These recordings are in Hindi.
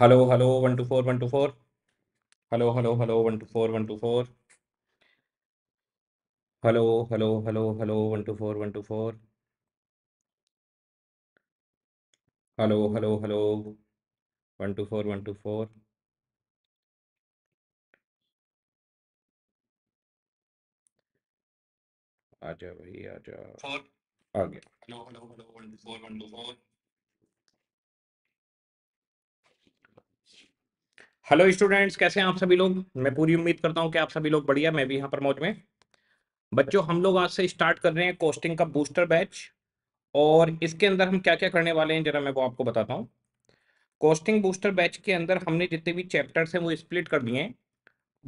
Hello hello one two four one two four hello hello hello one two four one two four hello hello hello hello one two four one two four hello hello hello one two four one two four आ जाओ भाई आ जाओ आ गया hello hello hello one two four one two four hello students कैसे हैं आप सभी लोग मैं पूरी उम्मीद करता हूं कि आप सभी लोग बढ़िया मैं भी यहां पर मौज में बच्चों हम लोग आज से स्टार्ट कर रहे हैं कोस्टिंग का बूस्टर बैच और इसके अंदर हम क्या क्या करने वाले हैं जरा मैं वो आपको बताता हूँ कोस्टिंग बूस्टर बैच के अंदर हमने जितने भी चैप्टर्स हैं वो स्प्लिट कर दिए हैं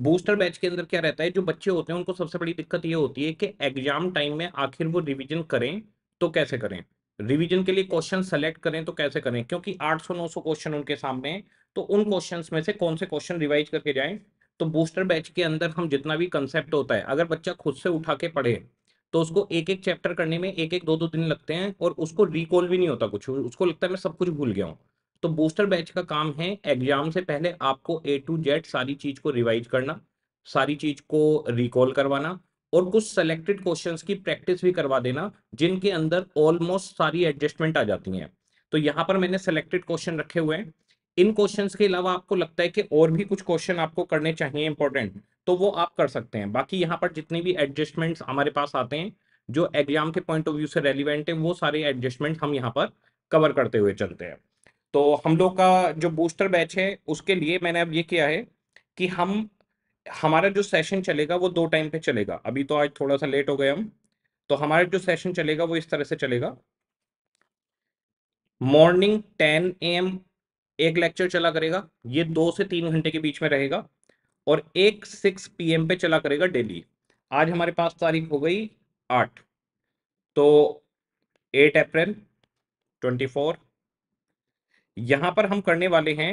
बूस्टर बैच के अंदर क्या रहता है जो बच्चे होते हैं उनको सबसे बड़ी दिक्कत ये होती है कि एग्जाम टाइम में आखिर वो रिविजन करें तो कैसे करें रिविजन के लिए क्वेश्चन सेलेक्ट करें तो कैसे करें क्योंकि आठ सौ क्वेश्चन उनके सामने तो उन क्वेश्चंस में से कौन से क्वेश्चन रिवाइज करके जाएं तो बूस्टर बैच के अंदर हम जितना भी कंसेप्ट होता है अगर बच्चा खुद से उठा के पढ़े तो उसको एक एक चैप्टर करने में एक एक दो दो दिन लगते हैं और उसको रिकॉल भी नहीं होता कुछ उसको लगता है मैं सब कुछ भूल गया हूँ तो बूस्टर बैच का काम है एग्जाम से पहले आपको ए टू जेड सारी चीज को रिवाइज करना सारी चीज को रिकॉल करवाना और कुछ सेलेक्टेड क्वेश्चंस की प्रैक्टिस भी करवा देना जिनके अंदर ऑलमोस्ट सारी एडजस्टमेंट आ जाती हैं तो यहाँ पर मैंने सेलेक्टेड क्वेश्चन रखे हुए हैं इन क्वेश्चंस के अलावा आपको लगता है कि और भी कुछ क्वेश्चन आपको करने चाहिए इंपॉर्टेंट तो वो आप कर सकते हैं बाकी यहाँ पर जितने भी एडजस्टमेंट्स हमारे पास आते हैं जो एग्जाम के पॉइंट ऑफ व्यू से रेलिवेंट है वो सारे एडजस्टमेंट हम यहाँ पर कवर करते हुए चलते हैं तो हम लोग का जो बूस्टर बैच है उसके लिए मैंने अब ये किया है कि हम हमारा जो सेशन चलेगा वो दो टाइम पे चलेगा अभी तो आज थोड़ा सा लेट हो गए हम तो हमारा जो सेशन चलेगा वो इस तरह से चलेगा मॉर्निंग टेन एम एक लेक्चर चला करेगा ये दो से तीन घंटे के बीच में रहेगा और एक सिक्स पी पे चला करेगा डेली आज हमारे पास तारीख हो गई आठ तो एट अप्रैल ट्वेंटी फोर यहाँ पर हम करने वाले हैं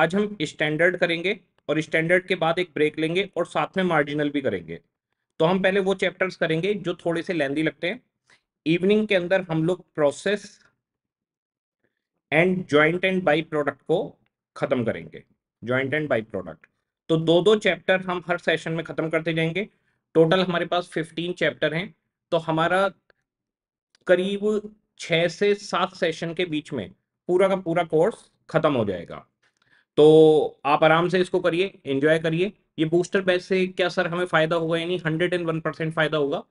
आज हम स्टैंडर्ड करेंगे और स्टैंडर्ड के बाद एक ब्रेक लेंगे और साथ में मार्जिनल भी करेंगे तो हम पहले वो चैप्टर्स करेंगे जो थोड़े से लेंदी लगते हैं इवनिंग के अंदर हम लोग process and joint and by product को खत्म करेंगे ज्वाइंट एंड बाई प्रोडक्ट तो दो दो चैप्टर हम हर सेशन में खत्म करते जाएंगे टोटल हमारे पास फिफ्टीन चैप्टर हैं तो हमारा करीब छ से सात सेशन के बीच में पूरा का पूरा कोर्स खत्म हो जाएगा तो आप आराम से इसको करिए एंजॉय करिए ये बूस्टर बैच से क्या सर हमें फ़ायदा होगा यानी हंड्रेड एंड वन परसेंट फ़ायदा होगा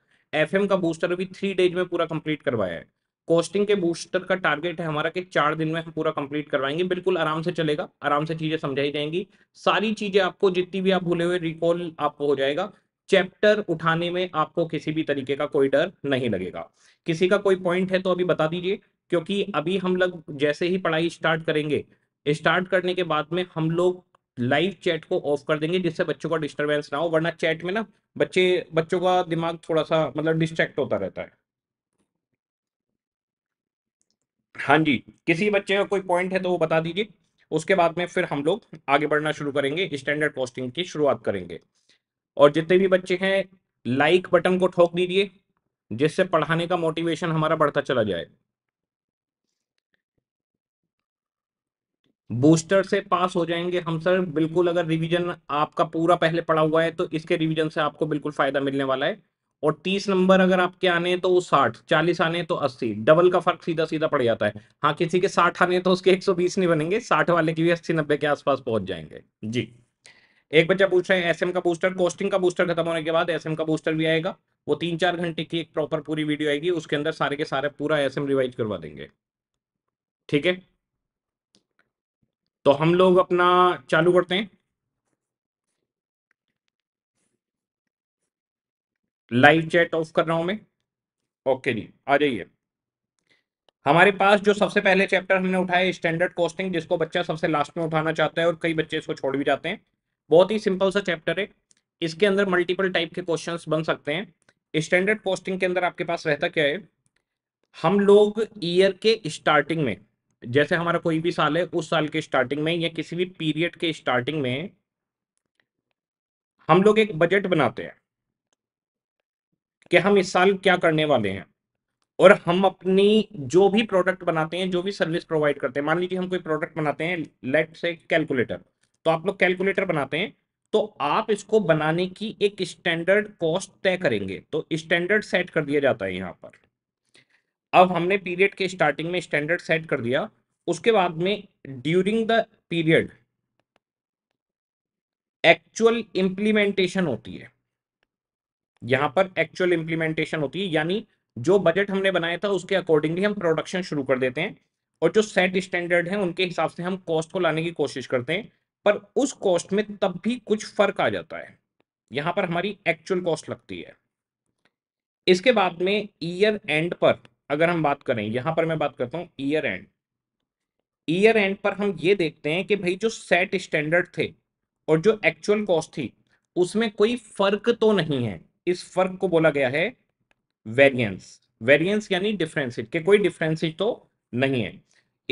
एफएम का बूस्टर अभी थ्री डेज में पूरा कंप्लीट करवाया है कोस्टिंग के बूस्टर का टारगेट है हमारा कि चार दिन में हम पूरा कंप्लीट करवाएंगे बिल्कुल आराम से चलेगा आराम से चीजें समझाई जाएंगी सारी चीजें आपको जितनी भी आप भूले हुए रिकॉल आपको हो जाएगा चैप्टर उठाने में आपको किसी भी तरीके का कोई डर नहीं लगेगा किसी का कोई पॉइंट है तो अभी बता दीजिए क्योंकि अभी हम लोग जैसे ही पढ़ाई स्टार्ट करेंगे स्टार्ट करने के बाद में हम लोग लाइव चैट को ऑफ कर देंगे जिससे बच्चों का डिस्टर्बेंस ना हो वरना चैट में ना बच्चे बच्चों का दिमाग थोड़ा सा मतलब डिस्ट्रैक्ट होता रहता है हाँ जी किसी बच्चे का कोई पॉइंट है तो वो बता दीजिए उसके बाद में फिर हम लोग आगे बढ़ना शुरू करेंगे स्टैंडर्ड पोस्टिंग की शुरुआत करेंगे और जितने भी बच्चे हैं लाइक बटन को ठोक दीजिए जिससे पढ़ाने का मोटिवेशन हमारा बढ़ता चला जाए बूस्टर से पास हो जाएंगे हम सर बिल्कुल अगर रिवीजन आपका पूरा पहले पड़ा हुआ है तो इसके रिवीजन से आपको बिल्कुल फायदा मिलने वाला है और तीस नंबर अगर आपके आने तो वो साठ चालीस आने तो अस्सी डबल का फर्क सीधा सीधा पड़ जाता है हाँ किसी के साठ आने तो उसके एक सौ बीस नहीं बनेंगे साठ वाले की भी अस्सी नब्बे के आसपास पहुंच जाएंगे जी एक बच्चा पूछ रहे हैं एसएम का बूस्टर कोस्टिंग का बूस्टर खत्म होने के बाद एसएम का बूस्टर भी आएगा वो तीन चार घंटे की एक प्रॉपर पूरी वीडियो आएगी उसके अंदर सारे के सारे पूरा एम रिवाइज करवा देंगे ठीक है तो हम लोग अपना चालू करते हैं लाइव चैट ऑफ कर रहा हूं मैं ओके जी आ जाइए हमारे पास जो सबसे पहले चैप्टर हमने उठाया स्टैंडर्ड कॉस्टिंग जिसको बच्चा सबसे लास्ट में उठाना चाहता है और कई बच्चे इसको छोड़ भी जाते हैं बहुत ही सिंपल सा चैप्टर है इसके अंदर मल्टीपल टाइप के क्वेश्चन बन सकते हैं स्टैंडर्ड कॉस्टिंग के अंदर आपके पास रहता क्या है हम लोग ईयर के स्टार्टिंग में जैसे हमारा कोई भी साल है उस साल के स्टार्टिंग में या किसी भी पीरियड के स्टार्टिंग में हम लोग एक बजट बनाते हैं कि हम इस साल क्या करने वाले हैं और हम अपनी जो भी प्रोडक्ट बनाते हैं जो भी सर्विस प्रोवाइड करते हैं मान लीजिए हम कोई प्रोडक्ट बनाते हैं लेट से कैलकुलेटर तो आप लोग कैलकुलेटर बनाते हैं तो आप इसको बनाने की एक स्टैंडर्ड कॉस्ट तय करेंगे तो स्टैंडर्ड सेट कर दिया जाता है यहाँ पर अब हमने पीरियड के स्टार्टिंग में स्टैंडर्ड सेट कर दिया उसके बाद में during the period actual implementation होती है यहाँ पर एक्चुअल इंप्लीमेंटेशन होती है यानी जो बजट हमने बनाया था उसके अकॉर्डिंगली हम प्रोडक्शन शुरू कर देते हैं और जो सेट स्टैंडर्ड है उनके हिसाब से हम कॉस्ट को लाने की कोशिश करते हैं पर उस कॉस्ट में तब भी कुछ फर्क आ जाता है यहाँ पर हमारी एक्चुअल कॉस्ट लगती है इसके बाद में ईयर एंड पर अगर हम बात करें यहाँ पर मैं बात करता हूँ ईयर एंड ईयर एंड पर हम ये देखते हैं कि भाई जो सेट स्टैंडर्ड थे और जो एक्चुअल कॉस्ट थी उसमें कोई फर्क तो नहीं है इस फर्क को बोला गया है वेरियंस वेरियंस यानी डिफरेंसेज के कोई डिफरेंसेज तो नहीं है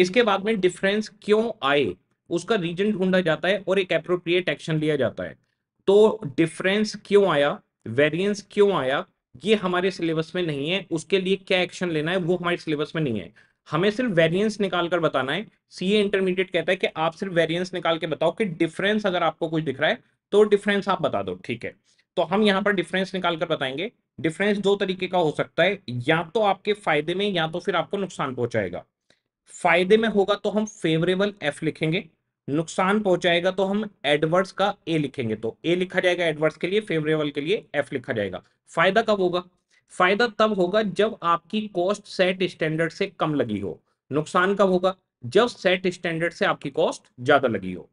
इसके बाद में डिफरेंस क्यों आए उसका रीजन ढूंढा जाता है और एक अप्रोप्रिएट एक्शन लिया जाता है तो डिफरेंस क्यों आया वेरियंस क्यों आया ये हमारे सिलेबस में नहीं है उसके लिए क्या एक्शन लेना है वो हमारे सिलेबस में नहीं है हमें सिर्फ वेरियंस निकाल कर बताना है सीए इंटरमीडिएट कहता है कि आप सिर्फ वेरियंस निकाल के बताओ कि डिफरेंस अगर आपको कुछ दिख रहा है तो डिफरेंस आप बता दो ठीक है तो हम यहाँ पर डिफरेंस निकाल कर बताएंगे डिफरेंस दो तरीके का हो सकता है या तो आपके फायदे में या तो फिर आपको नुकसान पहुंचाएगा फायदे में होगा तो हम फेवरेबल एफ लिखेंगे नुकसान पहुंचाएगा तो हम एडवर्स का ए लिखेंगे तो ए लिखा जाएगा एडवर्स के लिए फेवरेबल के लिए एफ लिखा जाएगा फायदा कब होगा फायदा तब होगा जब आपकी कॉस्ट सेट स्टैंडर्ड से कम लगी हो नुकसान कब होगा जब सेट स्टैंडर्ड से आपकी कॉस्ट ज्यादा लगी हो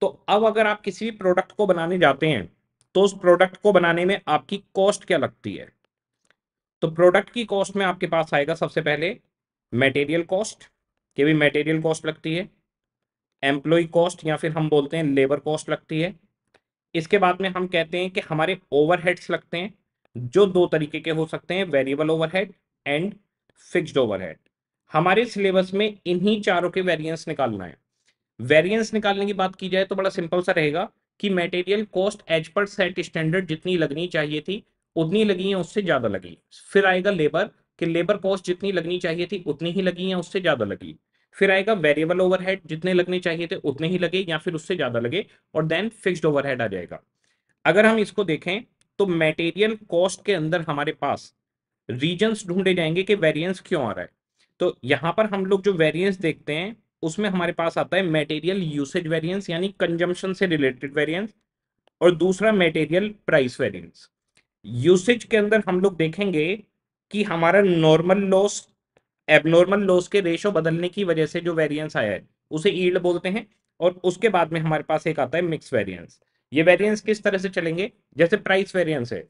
तो अब अगर आप किसी भी प्रोडक्ट को बनाने जाते हैं तो उस प्रोडक्ट को बनाने में आपकी कॉस्ट क्या लगती है तो प्रोडक्ट की कॉस्ट में आपके पास आएगा सबसे पहले मटेरियल कॉस्ट के भी मटेरियल कॉस्ट लगती है एम्प्लॉय कॉस्ट या फिर हम बोलते हैं लेबर कॉस्ट लगती है इसके बाद में हम कहते हैं कि हमारे ओवरहेड्स लगते हैं जो दो तरीके के हो सकते हैं variable overhead and fixed overhead हमारे सिलेबस में इन्हीं चारों के वेरिएंस निकालना है वेरिएंस निकालने की बात की जाए तो बड़ा सिंपल सा रहेगा कि material cost as per set standard जितनी लगनी चाहिए थी उतनी लगी है उससे ज़्यादा लगी फिर आएगा लेबर कि लेबर कॉस्ट जितनी लगनी चाहिए थी उतनी ही लगी है उससे ज़्यादा लगी फिर आएगा वेरिएबल ओवरहेड जितने लगने चाहिए थे उतने ही लगे या फिर उससे ज़्यादा लगे और देन फिक्स्ड ओवरहेड आ जाएगा अगर हम इसको देखें तो मटेरियल कॉस्ट के अंदर हमारे पास रीजन्स ढूंढे जाएंगे कि वेरिएंस क्यों आ रहा है तो यहां पर हम लोग जो वेरिएंस देखते हैं उसमें हमारे पास आता है मेटेरियल यूसेज वेरियंस यानी कंजम्पशन से रिलेटेड वेरियंस और दूसरा मेटेरियल प्राइस वेरियंस यूसेज के अंदर हम लोग देखेंगे कि हमारा नॉर्मल लॉस एबनॉर्मल लॉस के रेशो बदलने की वजह से जो वेरियंस आया है उसे ईल्ड बोलते हैं और उसके बाद में हमारे पास एक आता है मिक्स वेरियंस ये वेरियंस किस तरह से चलेंगे जैसे प्राइस वेरियंस है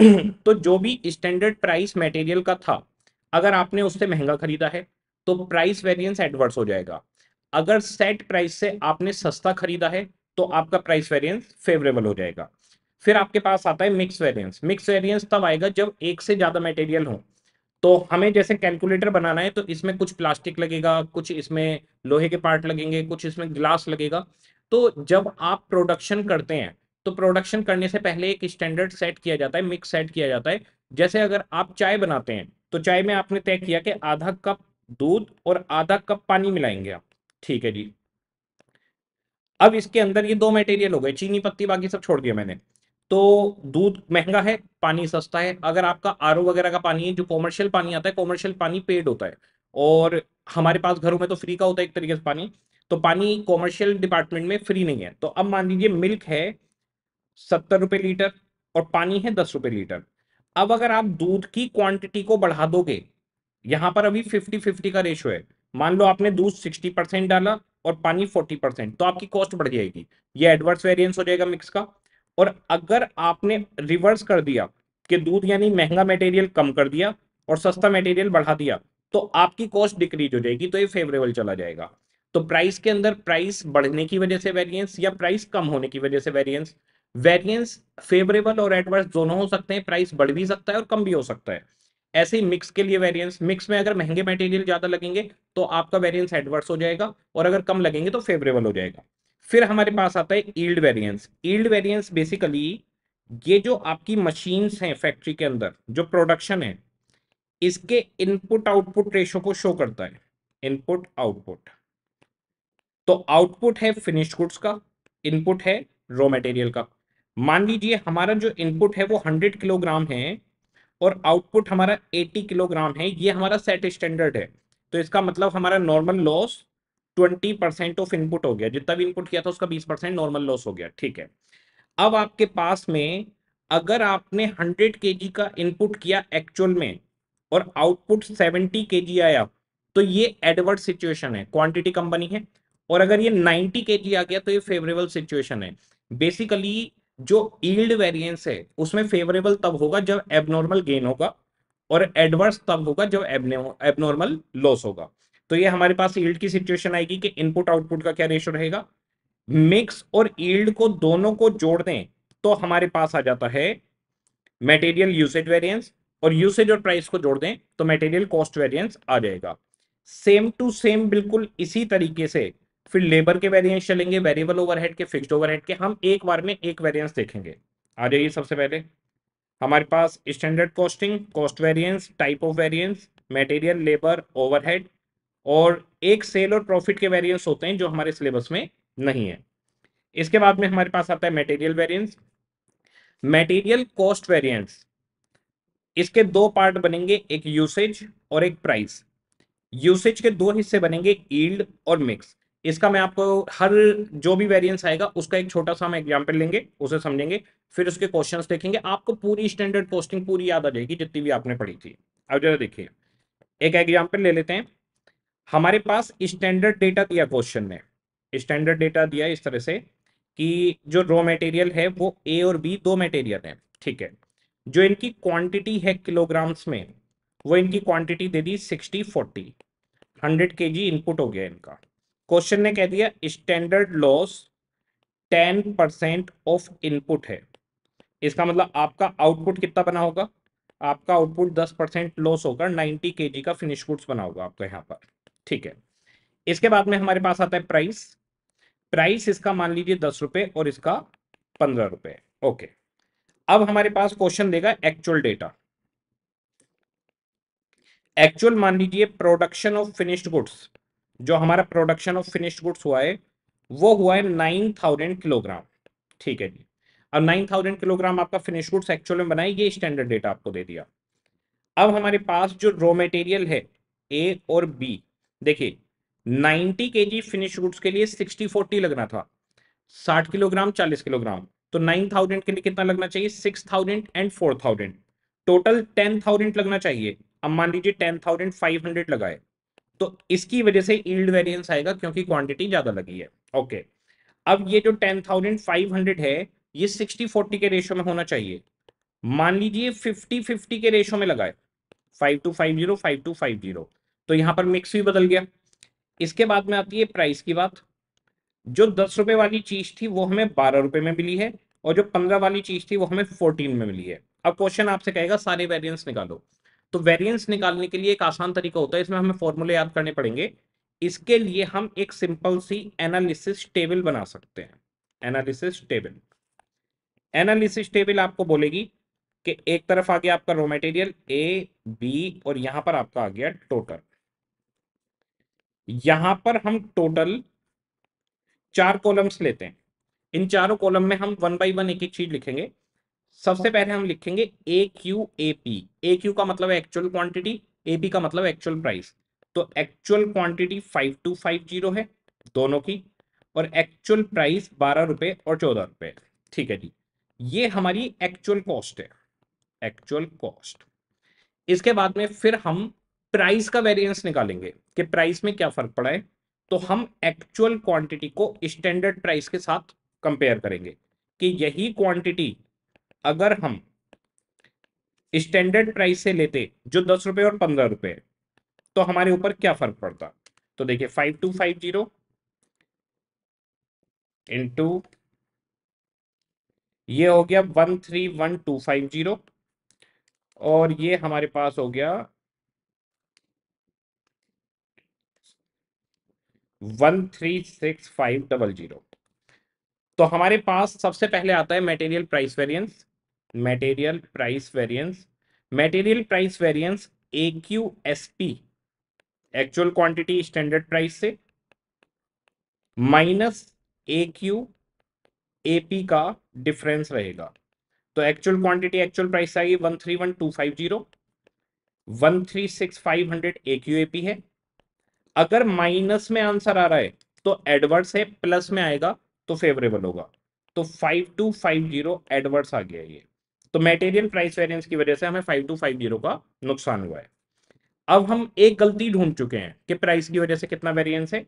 तो जो भी स्टैंडर्ड प्राइस मटेरियल का था अगर आपने उससे महंगा खरीदा है तो प्राइस वेरियंस एडवर्स हो जाएगा अगर सेट प्राइस से आपने सस्ता खरीदा है तो आपका प्राइस वेरियंस फेवरेबल हो जाएगा फिर आपके पास आता है मिक्स वेरियंस मिक्स वेरियंस तब आएगा जब एक से ज़्यादा मटेरियल हो तो हमें जैसे कैलकुलेटर बनाना है तो इसमें कुछ प्लास्टिक लगेगा कुछ इसमें लोहे के पार्ट लगेंगे कुछ इसमें ग्लास लगेगा तो जब आप प्रोडक्शन करते हैं तो प्रोडक्शन करने से पहले एक स्टैंडर्ड सेट किया जाता है मिक्स सेट किया जाता है जैसे अगर आप चाय बनाते हैं तो चाय में आपने तय किया कि आधा कप दूध और आधा कप पानी मिलाएंगे आप ठीक है जी अब इसके अंदर ये दो मटेरियल हो गए चीनी पत्ती बाकी सब छोड़ दिया मैंने तो दूध महंगा है पानी सस्ता है अगर आपका आर वगैरह का पानी है जो कॉमर्शियल पानी आता है कॉमर्शियल पानी पेड होता है और हमारे पास घरों में तो फ्री का होता है एक तरीके से पानी तो पानी कॉमर्शियल डिपार्टमेंट में फ्री नहीं है तो अब मान लीजिए मिल्क है सत्तर रुपये लीटर और पानी है दस रुपये लीटर अब अगर आप दूध की क्वांटिटी को बढ़ा दोगे यहां पर अभी फिफ्टी फिफ्टी का रेशो है मान लो आपने दूध सिक्सटी परसेंट डाला और पानी फोर्टी परसेंट तो आपकी कॉस्ट बढ़ जाएगी ये एडवर्स वेरियंस हो जाएगा मिक्स का और अगर आपने रिवर्स कर दिया कि दूध यानी महंगा मटेरियल कम कर दिया और सस्ता मटेरियल बढ़ा दिया तो आपकी कॉस्ट डिक्रीज हो जाएगी तो ये फेवरेबल चला जाएगा तो प्राइस के अंदर प्राइस बढ़ने की वजह से वेरियंस या प्राइस कम होने की वजह से वेरियंस वेरियंस फेवरेबल और एडवर्स दोनों हो सकते हैं प्राइस बढ़ भी सकता है और कम भी हो सकता है ऐसे ही मिक्स के लिए वेरिएंस मिक्स में अगर महंगे मटेरियल ज्यादा लगेंगे तो आपका वेरिएंस एडवर्स हो जाएगा और अगर कम लगेंगे तो फेवरेबल हो जाएगा फिर हमारे पास आता है yield variance yield variance basically ये जो आपकी मशीन्स हैं फैक्ट्री के अंदर जो प्रोडक्शन है इसके इनपुट आउटपुट रेशो को शो करता है इनपुट आउटपुट तो आउटपुट है फिनिश गुड्स का इनपुट है रॉ मटेरियल का मान लीजिए हमारा जो इनपुट है वो 100 किलोग्राम है और आउटपुट हमारा 80 किलोग्राम है ये हमारा सेट स्टैंडर्ड है तो इसका मतलब हमारा normal loss 20 percent of input हो गया जितना भी इनपुट किया था उसका 20 परसेंट नॉर्मल लॉस हो गया ठीक है अब आपके पास में अगर आपने 100 के का इनपुट किया एक्चुअल में और आउटपुट 70 के आया तो ये एडवर्ड सिचुएशन है क्वान्टिटी कंपनी है और अगर ये 90 के आ गया तो ये फेवरेबल सिचुएशन है बेसिकली जो ईल्ड वेरिएंस है उसमें फेवरेबल तब होगा जब एबनॉर्मल गेन होगा और एडवर्स तब होगा जब एबनॉर्मल लॉस होगा तो ये हमारे पास ईल्ड की सिचुएशन आएगी कि इनपुट आउटपुट का क्या रेशो रहेगा मिक्स और ईल्ड को दोनों को जोड़ दें तो हमारे पास आ जाता है मेटेरियल यूसेज वेरियंस और यूसेज और प्राइस को जोड़ दें तो मेटेरियल कॉस्ट वेरियंस आ जाएगा सेम टू सेम बिल्कुल इसी तरीके से फिर लेबर के वेरिएंस चलेंगे वेरिएबल ओवरहेड के फिक्स्ड ओवरहेड के हम एक बार में एक वेरिएंस देखेंगे आ जाइए सबसे पहले हमारे पास standard costing cost variance type of variance material labour overhead और एक सेल और प्रॉफिट के वेरिएंस होते हैं जो हमारे सिलेबस में नहीं है इसके बाद में हमारे पास आता है material variance material cost variance इसके दो पार्ट बनेंगे एक यूसेज और एक प्राइस यूसेज के दो हिस्से बनेंगे ईल्ड और मिक्स इसका मैं आपको हर जो भी वेरिएंस आएगा उसका एक छोटा सा हम एग्जाम्पल लेंगे उसे समझेंगे फिर उसके क्वेश्चन देखेंगे आपको पूरी स्टैंडर्ड पोस्टिंग पूरी याद आ जाएगी जितनी भी आपने पढ़ी थी अब जरा देखिए एक एग्जाम्पल ले लेते हैं हमारे पास स्टैंडर्ड डेटा दिया क्वेश्चन में स्टैंडर्ड डेटा दिया इस तरह से कि जो रॉ मटेरियल है वो ए और बी दो मटेरियल हैं ठीक है जो इनकी क्वान्टिटी है किलोग्राम्स में वो इनकी क्वान्टिटी दे दी sixty forty hundred K G input हो गया इनका क्वेश्चन ने कह दिया standard loss ten percent of input है इसका मतलब आपका आउटपुट कितना बना होगा आपका आउटपुट दस परसेंट लॉस होगा नाइन्टी के का फिनिश गुड्स बना होगा आपका यहाँ पर ठीक है इसके बाद में हमारे पास आता है प्राइस प्राइस इसका मान लीजिए दस रुपये और इसका पंद्रह रुपये ओके अब हमारे पास क्वेश्चन देगा एक्चुअल डेटा एक्चुअल मान लीजिए प्रोडक्शन ऑफ फिनिश्ड गुड्स जो हमारा प्रोडक्शन ऑफ फिनिश्ड गुड्स हुआ है वो हुआ है नाइन थाउजेंड किलोग्राम ठीक है जी अब नाइन थाउजेंड किलोग्राम आपका फिनिश गुड्स एक्चुअल में बनाए ये स्टैंडर्ड डेटा आपको दे दिया अब हमारे पास जो रॉ मटेरियल है ए और बी देखिए 90 के जी फिनिश गुड्स के लिए सिक्सटी फोर्टी लगना था साठ किलोग्राम चालीस किलोग्राम तो नाइन थाउजेंड के लिए कितना लगना चाहिए six thousand and four thousand total ten thousand लगना चाहिए अब मान लीजिए टेन थाउजेंड फाइव हंड्रेड लगाए तो इसकी वजह से ईल्ड वेरिएंस आएगा क्योंकि क्वांटिटी ज्यादा लगी है ओके अब ये जो टेन थाउजेंड फाइव हंड्रेड है ये सिक्सटी फोर्टी के रेशो में होना चाहिए मान लीजिए फिफ्टी फिफ्टी के रेशो में लगाए five two five zero five two five zero तो यहां पर मिक्स भी बदल गया इसके बाद में आती है प्राइस की बात जो दस रुपए वाली चीज थी वो हमें बारह रुपए में मिली है और जो पंद्रह वाली चीज थी वो हमें फोर्टीन में मिली है अब क्वेश्चन आपसे कहेगा सारे वेरियंस निकालो तो वेरिएंस निकालने के लिए एक आसान तरीका होता है इसमें हमें फॉर्मूले याद करने पड़ेंगे इसके लिए हम एक सिंपल सी एनालिसिस टेबल बना सकते हैं एनालिसिस टेबल एनालिसिस टेबल आपको बोलेगी कि एक तरफ आ गया आपका रॉ मेटेरियल ए बी और यहां पर आपका आ गया टोटल यहां पर हम टोटल चार कॉलम्स लेते हैं इन चारों कॉलम में हम वन बाई वन एक एक चीज लिखेंगे सबसे पहले हम लिखेंगे A Q A P A Q का मतलब एक्चुअल क्वांटिटी ए पी का मतलब एक्चुअल प्राइस तो actual quantity five two five zero है दोनों की और एक्चुअल प्राइस बारह रुपए और चौदह रुपए ठीक है जी ये हमारी एक्चुअल कॉस्ट है एक्चुअल कॉस्ट इसके बाद में फिर हम प्राइस का वेरिएंस निकालेंगे कि प्राइस में क्या फर्क पड़ा है तो हम एक्चुअल क्वांटिटी को स्टैंडर्ड प्राइस के साथ कंपेयर करेंगे कि यही क्वांटिटी अगर हम स्टैंडर्ड प्राइस से लेते जो दस रुपए और पंद्रह रुपए तो हमारे ऊपर क्या फर्क पड़ता तो देखिए five two five zero into ये हो गया one three one two five zero और ये हमारे पास हो गया one three six five double zero तो हमारे पास सबसे पहले आता है material price variance material price variance material price variance A Q S P actual quantity standard price से minus A Q A P का डिफरेंस रहेगा तो एक्चुअल क्वांटिटी एक्चुअल प्राइस आएगी one three one two five zero one three six five hundred A Q A P है अगर माइनस में आंसर आ रहा है तो एडवर्स है प्लस में आएगा तो फेवरेबल होगा तो five two five zero adverse आ गया ये तो मेटेरियल प्राइस वेरियंस की वजह से हमें फाइव टू फाइव जीरो का नुकसान हुआ है अब हम एक गलती ढूंढ चुके हैं कि प्राइस की वजह से कितना वेरियंस है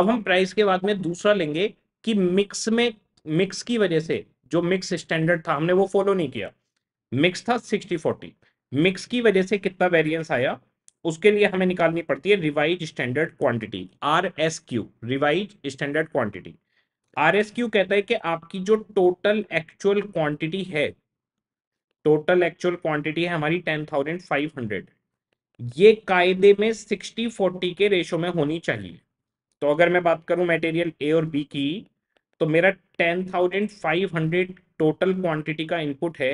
अब हम प्राइस के बाद में दूसरा लेंगे कि मिक्स में मिक्स की वजह से जो मिक्स स्टैंडर्ड था हमने वो फॉलो नहीं किया मिक्स था सिक्सटी फोर्टी मिक्स की वजह से कितना वेरियंस आया उसके लिए हमें निकालनी पड़ती है revise standard quantity R S Q revise standard quantity R S Q कहता है कि आपकी जो टोटल एक्चुअल क्वांटिटी है टोटल एक्चुअल क्वांटिटी है हमारी टेन थाउजेंड फाइव हंड्रेड ये कायदे में सिक्सटी फोर्टी के रेशो में होनी चाहिए तो अगर मैं बात करूं मटेरियल ए और बी की तो मेरा ten thousand five hundred total quantity का इनपुट है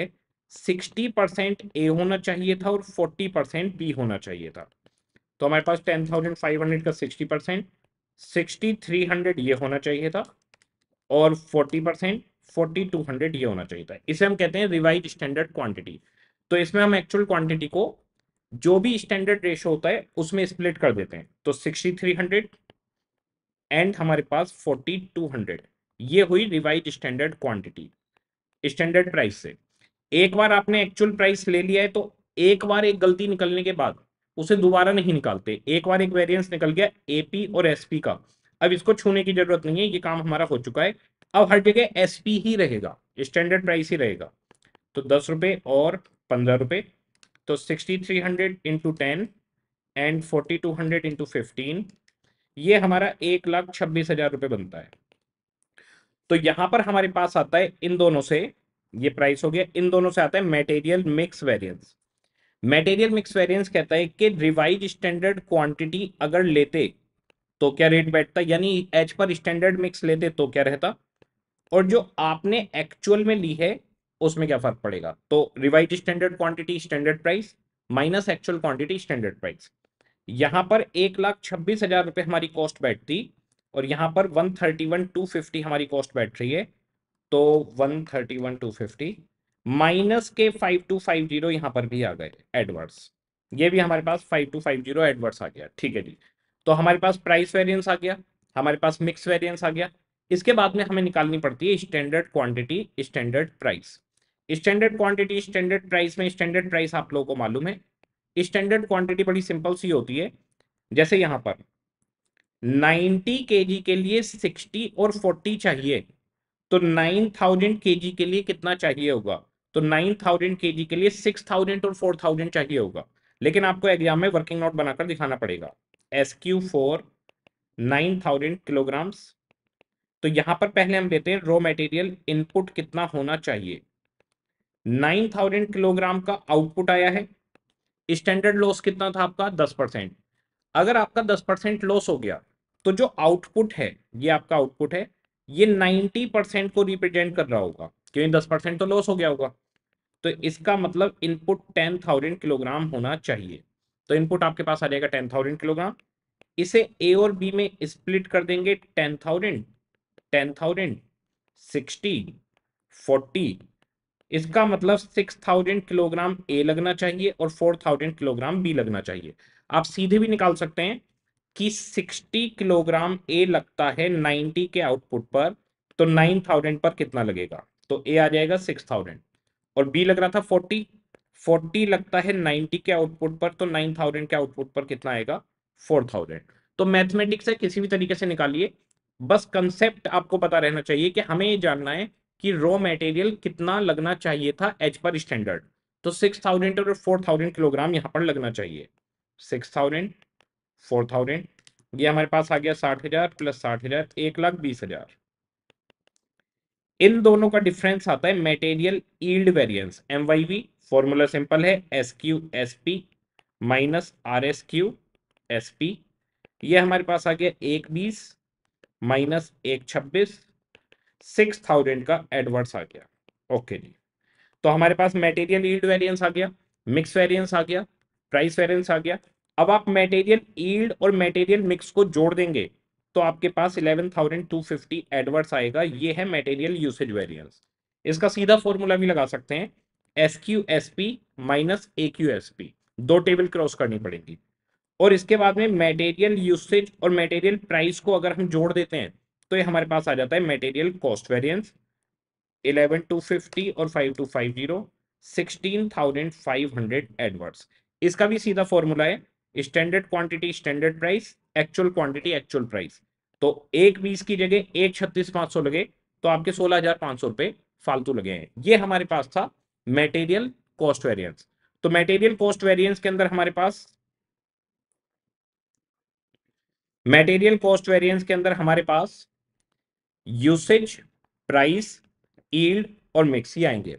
सिक्सटी परसेंट ए होना चाहिए था और फोर्टी परसेंट बी होना चाहिए था तो हमारे पास टेन थाउजेंड फाइव हंड्रेड का sixty percent sixty three hundred ये होना चाहिए था और forty percent forty two hundred ये होना चाहिए था इसे हम कहते हैं रिवाइज स्टैंडर्ड क्वांटिटी तो इसमें हम एक्चुअल क्वांटिटी को जो भी स्टैंडर्ड रेशो होता है उसमें स्प्लिट कर देते हैं तो सिक्सटी थ्री हंड्रेड एंड हमारे पास फोर्टी टू हंड्रेड ये हुई revise standard quantity standard price से एक बार आपने एक्चुअल प्राइस ले लिया है तो एक बार एक गलती निकलने के बाद उसे दोबारा नहीं निकालते एक बार एक वेरिएंस निकल गया एपी और एसपी का अब इसको छूने की जरूरत नहीं है ये काम हमारा हो चुका है अब हर जगह एस पी ही रहेगा स्टैंडर्ड प्राइस ही रहेगा तो दस रुपये और पंद्रह रुपये तो sixty three hundred into ten and forty two hundred into fifteen ये हमारा एक लाख छब्बीस हजार रुपये बनता है तो यहाँ पर हमारे पास आता है इन दोनों से ये प्राइस हो गया इन दोनों से आता है material mix variance material mix variance कहता है कि रिवाइज स्टैंडर्ड क्वान्टिटी अगर लेते तो क्या रेट बैठता यानी एच पर स्टैंडर्ड मिक्स लेते तो क्या रहता और जो आपने एक्चुअल में ली है उसमें क्या फर्क पड़ेगा तो revise standard quantity standard price minus actual quantity standard price यहाँ पर एक लाख छब्बीस हजार रुपए हमारी कॉस्ट बैठती और यहाँ पर one thirty one two fifty हमारी कॉस्ट बैठ रही है तो one thirty one two fifty minus के फाइव टू फाइव जीरो यहाँ पर भी आ गए एडवर्स ये भी हमारे पास five two five zero adverse आ गया ठीक है जी तो हमारे पास प्राइस वेरियंस आ गया हमारे पास मिक्स वेरियंस आ गया इसके बाद में हमें निकालनी पड़ती है standard quantity standard price standard quantity standard price में स्टैंडर्ड प्राइस आप लोगों को मालूम है स्टैंडर्ड क्वांटिटी बड़ी सिंपल सी होती है जैसे यहाँ पर 90 के के लिए 60 और 40 चाहिए तो 9000 थाउजेंड के लिए कितना चाहिए होगा तो 9000 थाउजेंड के लिए 6000 और 4000 चाहिए होगा लेकिन आपको एग्जाम में वर्किंग नोट बनाकर दिखाना पड़ेगा S Q four nine thousand kilograms तो यहां पर पहले हम लेते हैं रॉ मटेरियल इनपुट कितना होना चाहिए 9000 किलोग्राम का आउटपुट आया है स्टैंडर्ड लॉस कितना था आपका 10 परसेंट अगर आपका 10 परसेंट लॉस हो गया तो जो आउटपुट है ये आपका आउटपुट है ये 90 परसेंट को रिप्रेजेंट कर रहा होगा क्योंकि 10 परसेंट तो लॉस हो गया होगा तो इसका मतलब इनपुट 10,000 किलोग्राम होना चाहिए तो इनपुट आपके पास आ जाएगा 10,000 किलोग्राम इसे ए और बी में स्प्लिट कर देंगे ten thousand ten thousand sixty forty इसका मतलब सिक्स थाउजेंड किलोग्राम ए लगना चाहिए और फोर थाउजेंड किलोग्राम बी लगना चाहिए आप सीधे भी निकाल सकते हैं कि सिक्सटी किलोग्राम ए लगता है नाइनटी के आउटपुट पर तो नाइन थाउजेंड पर कितना लगेगा तो ए आ जाएगा सिक्स थाउजेंड और बी लग रहा था फोर्टी फोर्टी लगता है नाइनटी के आउटपुट पर तो नाइन थाउजेंड के आउटपुट पर कितना आएगा फोर थाउजेंड तो मैथमेटिक्स है किसी भी तरीके से निकालिए बस कंसेप्ट आपको पता रहना चाहिए कि हमें ये जानना है कि रॉ मटेरियल कितना लगना चाहिए था एच पर स्टैंडर्ड तो सिक्स थाउजेंड और फोर थाउजेंड किलोग्राम यहाँ पर लगना चाहिए सिक्स थाउजेंड फोर थाउजेंड ये हमारे पास आ गया साठ हजार प्लस साठ हजार एक लाख बीस हजार इन दोनों का डिफरेंस आता है material yield variance M Y V formula simple है S Q S P minus R S Q S P ये हमारे पास आ गया एक बीस माइनस एक छब्बीस सिक्स थाउजेंड का एडवर्स आ गया ओके जी तो हमारे पास मेटेरियल ईल्ड वेरियंस आ गया मिक्स वेरियंस आ गया प्राइस वेरियंस आ गया अब आप मेटेरियल ईल्ड और मेटेरियल मिक्स को जोड़ देंगे तो आपके पास eleven thousand two fifty adverse आएगा ये है मेटेरियल यूसेज वेरियंस इसका सीधा फॉर्मूला भी लगा सकते हैं S Q S P minus A Q S P दो टेबल क्रॉस करनी पड़ेगी और इसके बाद में मेटेरियल यूसेज और मेटेरियल प्राइस को अगर हम जोड़ देते हैं तो ये हमारे पास आ जाता है material cost variance eleven two fifty और five two five zero sixteen thousand five hundred adverse इसका भी सीधा फॉर्मूला है standard quantity standard price actual quantity actual price तो एक बीस की जगह एक छत्तीस पाँच सौ लगे तो आपके सोलह हजार पाँच सौ रुपये फालतू लगे हैं ये हमारे पास था मेटेरियल कॉस्ट वेरियंस तो मेटेरियल कॉस्ट वेरियंस के अंदर हमारे पास मटेरियल कॉस्ट वेरिएंस के अंदर हमारे पास यूसेज प्राइस ईल्ड और मिक्स ही आएंगे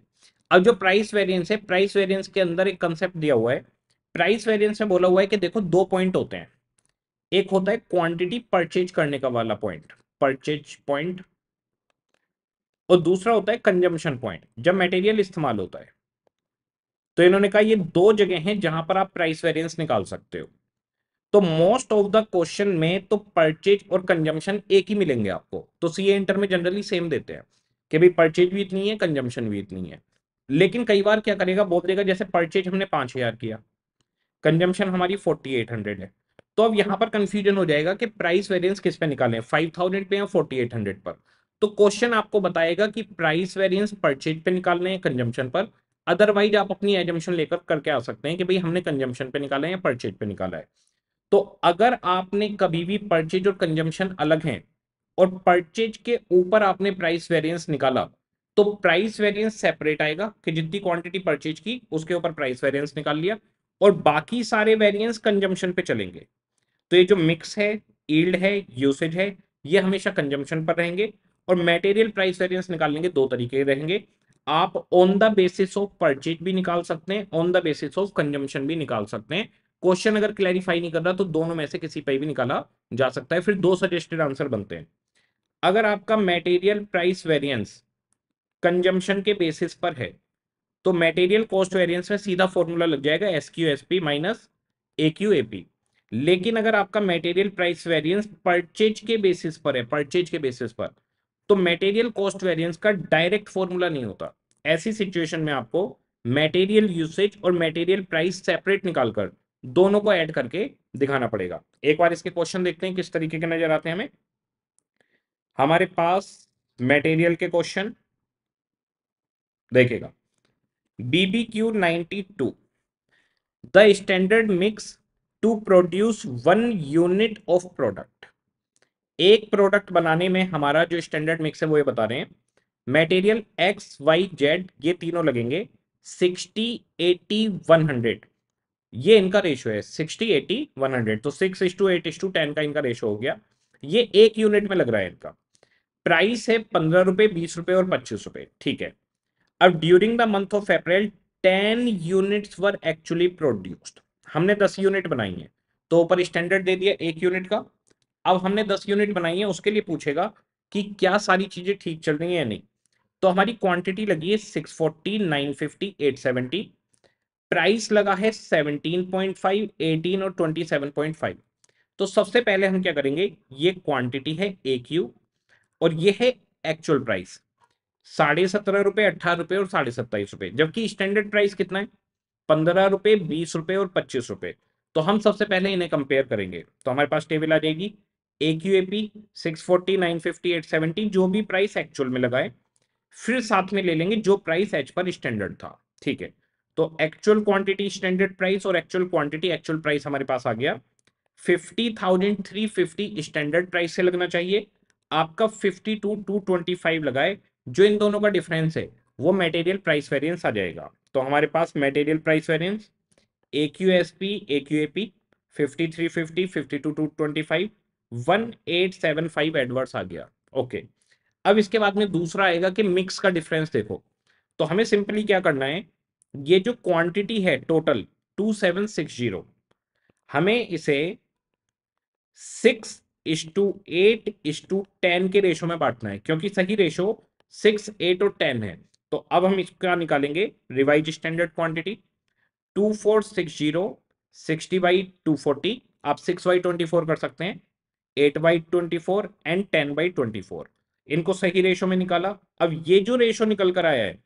अब जो प्राइस वेरिएंस है प्राइस वेरिएंस के अंदर एक कंसेप्ट दिया हुआ है प्राइस वेरिएंस में बोला हुआ है कि देखो दो पॉइंट होते हैं एक होता है क्वांटिटी परचेज करने का वाला पॉइंट परचेज पॉइंट और दूसरा होता है कंजम्पशन पॉइंट जब मटेरियल इस्तेमाल होता है तो इन्होंने कहा ये दो जगह हैं जहां पर आप प्राइस वेरियंस निकाल सकते हो तो मोस्ट ऑफ द क्वेश्चन में तो परचेज और कंजम्पशन एक ही मिलेंगे आपको तो सी इंटर में जनरली सेम देते हैं कि भाई परचेज भी इतनी है कंजम्पशन भी इतनी है लेकिन कई बार क्या करेगा बोल देगा जैसे परचेज हमने पांच हज़ार किया कंजम्पशन हमारी फोर्टी एट हंड्रेड है तो अब यहाँ पर कंफ्यूजन हो जाएगा कि प्राइस वेरियंस किस पे निकालें फाइव थाउजेंड पे या फोर्टी एट हंड्रेड पर तो क्वेश्चन आपको बताएगा कि प्राइस वेरियंस परचेज पे निकालने हैं कंजम्पशन पर अदरवाइज आप अपनी एजम्पन लेकर करके आ सकते हैं कि भाई हमने कंजम्पशन पे निकाला है या परचेज पे निकाला है तो अगर आपने कभी भी परचेज और कंजम्पशन अलग हैं और परचेज के ऊपर आपने प्राइस वेरिएंस निकाला तो प्राइस वेरिएंस सेपरेट आएगा कि जितनी क्वांटिटी परचेज की उसके ऊपर प्राइस वेरिएंस निकाल लिया और बाकी सारे वेरिएंस कंजम्पशन पे चलेंगे तो ये जो मिक्स है ईल्ड है यूसेज है ये हमेशा कंजम्पशन पर रहेंगे और मेटेरियल प्राइस वेरियंस निकालने के दो तरीके रहेंगे आप on the basis of purchase भी निकाल सकते हैं on the basis of consumption भी निकाल सकते हैं क्वेश्चन अगर क्लैरिफाई नहीं कर रहा तो दोनों में से किसी पर भी निकाला जा सकता है फिर दो सजेस्टेड आंसर बनते हैं अगर आपका मेटेरियल प्राइस वेरियंस कंजम्पन के बेसिस पर है तो मेटेरियल कॉस्ट वेरियंस में सीधा फॉर्मूला लग जाएगा S Q S P minus A Q A P लेकिन अगर आपका मेटेरियल प्राइस वेरियंस परचेज के बेसिस पर है परचेज के बेसिस पर तो मेटेरियल कॉस्ट वेरियंस का डायरेक्ट फॉर्मूला नहीं होता ऐसी सिचुएशन में आपको मेटेरियल यूसेज और मेटेरियल प्राइस सेपरेट निकालकर दोनों को ऐड करके दिखाना पड़ेगा एक बार इसके क्वेश्चन देखते हैं किस तरीके के नजर आते हैं हमें हमारे पास मटेरियल के क्वेश्चन देखेगा बीबी Q ninety two the standard mix to produce one unit of product एक प्रोडक्ट बनाने में हमारा जो स्टैंडर्ड मिक्स है वो ये बता रहे हैं मटेरियल एक्स वाई जेड ये तीनों लगेंगे सिक्सटी एटी वन हंड्रेड ये इनका रेशियो है सिक्सटी एटी वन हंड्रेड तो six is to eight is to ten का इनका रेशियो हो गया ये एक यूनिट में लग रहा है इनका प्राइस है पंद्रह रुपए बीस रुपए और पच्चीस रुपए ठीक है अब during the month of April ten units were actually produced हमने दस यूनिट बनाई है तो ऊपर स्टैंडर्ड दे दिया एक यूनिट का अब हमने दस यूनिट बनाई है उसके लिए पूछेगा कि क्या सारी चीजें ठीक चल रही है या नहीं तो हमारी क्वांटिटी लगी है six forty nine fifty eight seventy price लगा है 17.5, 18 और 27.5 तो सबसे पहले हम क्या करेंगे ये क्वांटिटी है ए क्यू और ये है एक्चुअल प्राइस साढ़े सत्रह रुपए अट्ठारह रुपए और साढ़े सत्ताईस रुपए जबकि स्टैंडर्ड प्राइस कितना है पंद्रह रुपए बीस रुपए और पच्चीस रुपए तो हम सबसे पहले इन्हें कंपेयर करेंगे तो हमारे पास टेबल आ जाएगी A Q A P six forty nine fifty eight seventy जो भी प्राइस एक्चुअल में लगाए फिर साथ में ले लेंगे जो प्राइस एच पर स्टैंडर्ड था ठीक है तो एक्चुअल क्वांटिटी स्टैंडर्ड प्राइस और एक्चुअल क्वांटिटी एक्चुअल प्राइस हमारे पास आ गया fifty thousand three fifty standard price से लगना चाहिए आपका fifty two two twenty five लगाए जो इन दोनों का डिफरेंस है वो मटेरियल प्राइस वेरियंस आ जाएगा तो हमारे पास material price variance A Q S P A Q A P fifty three fifty fifty two two twenty five one eight seven five adverse आ गया ओके अब इसके बाद में दूसरा आएगा कि मिक्स का डिफरेंस देखो तो हमें सिंपली क्या करना है ये जो क्वांटिटी है total two seven six zero हमें इसे six is to eight is to ten के रेशो में बांटना है क्योंकि सही रेशो सिक्स एट और टेन है तो अब हम इसका निकालेंगे revise standard quantity two four six zero sixty by two forty आप सिक्स बाई ट्वेंटी फोर कर सकते हैं eight by twenty four and ten by twenty four इनको सही रेशो में निकाला अब ये जो रेशो निकल कर आया है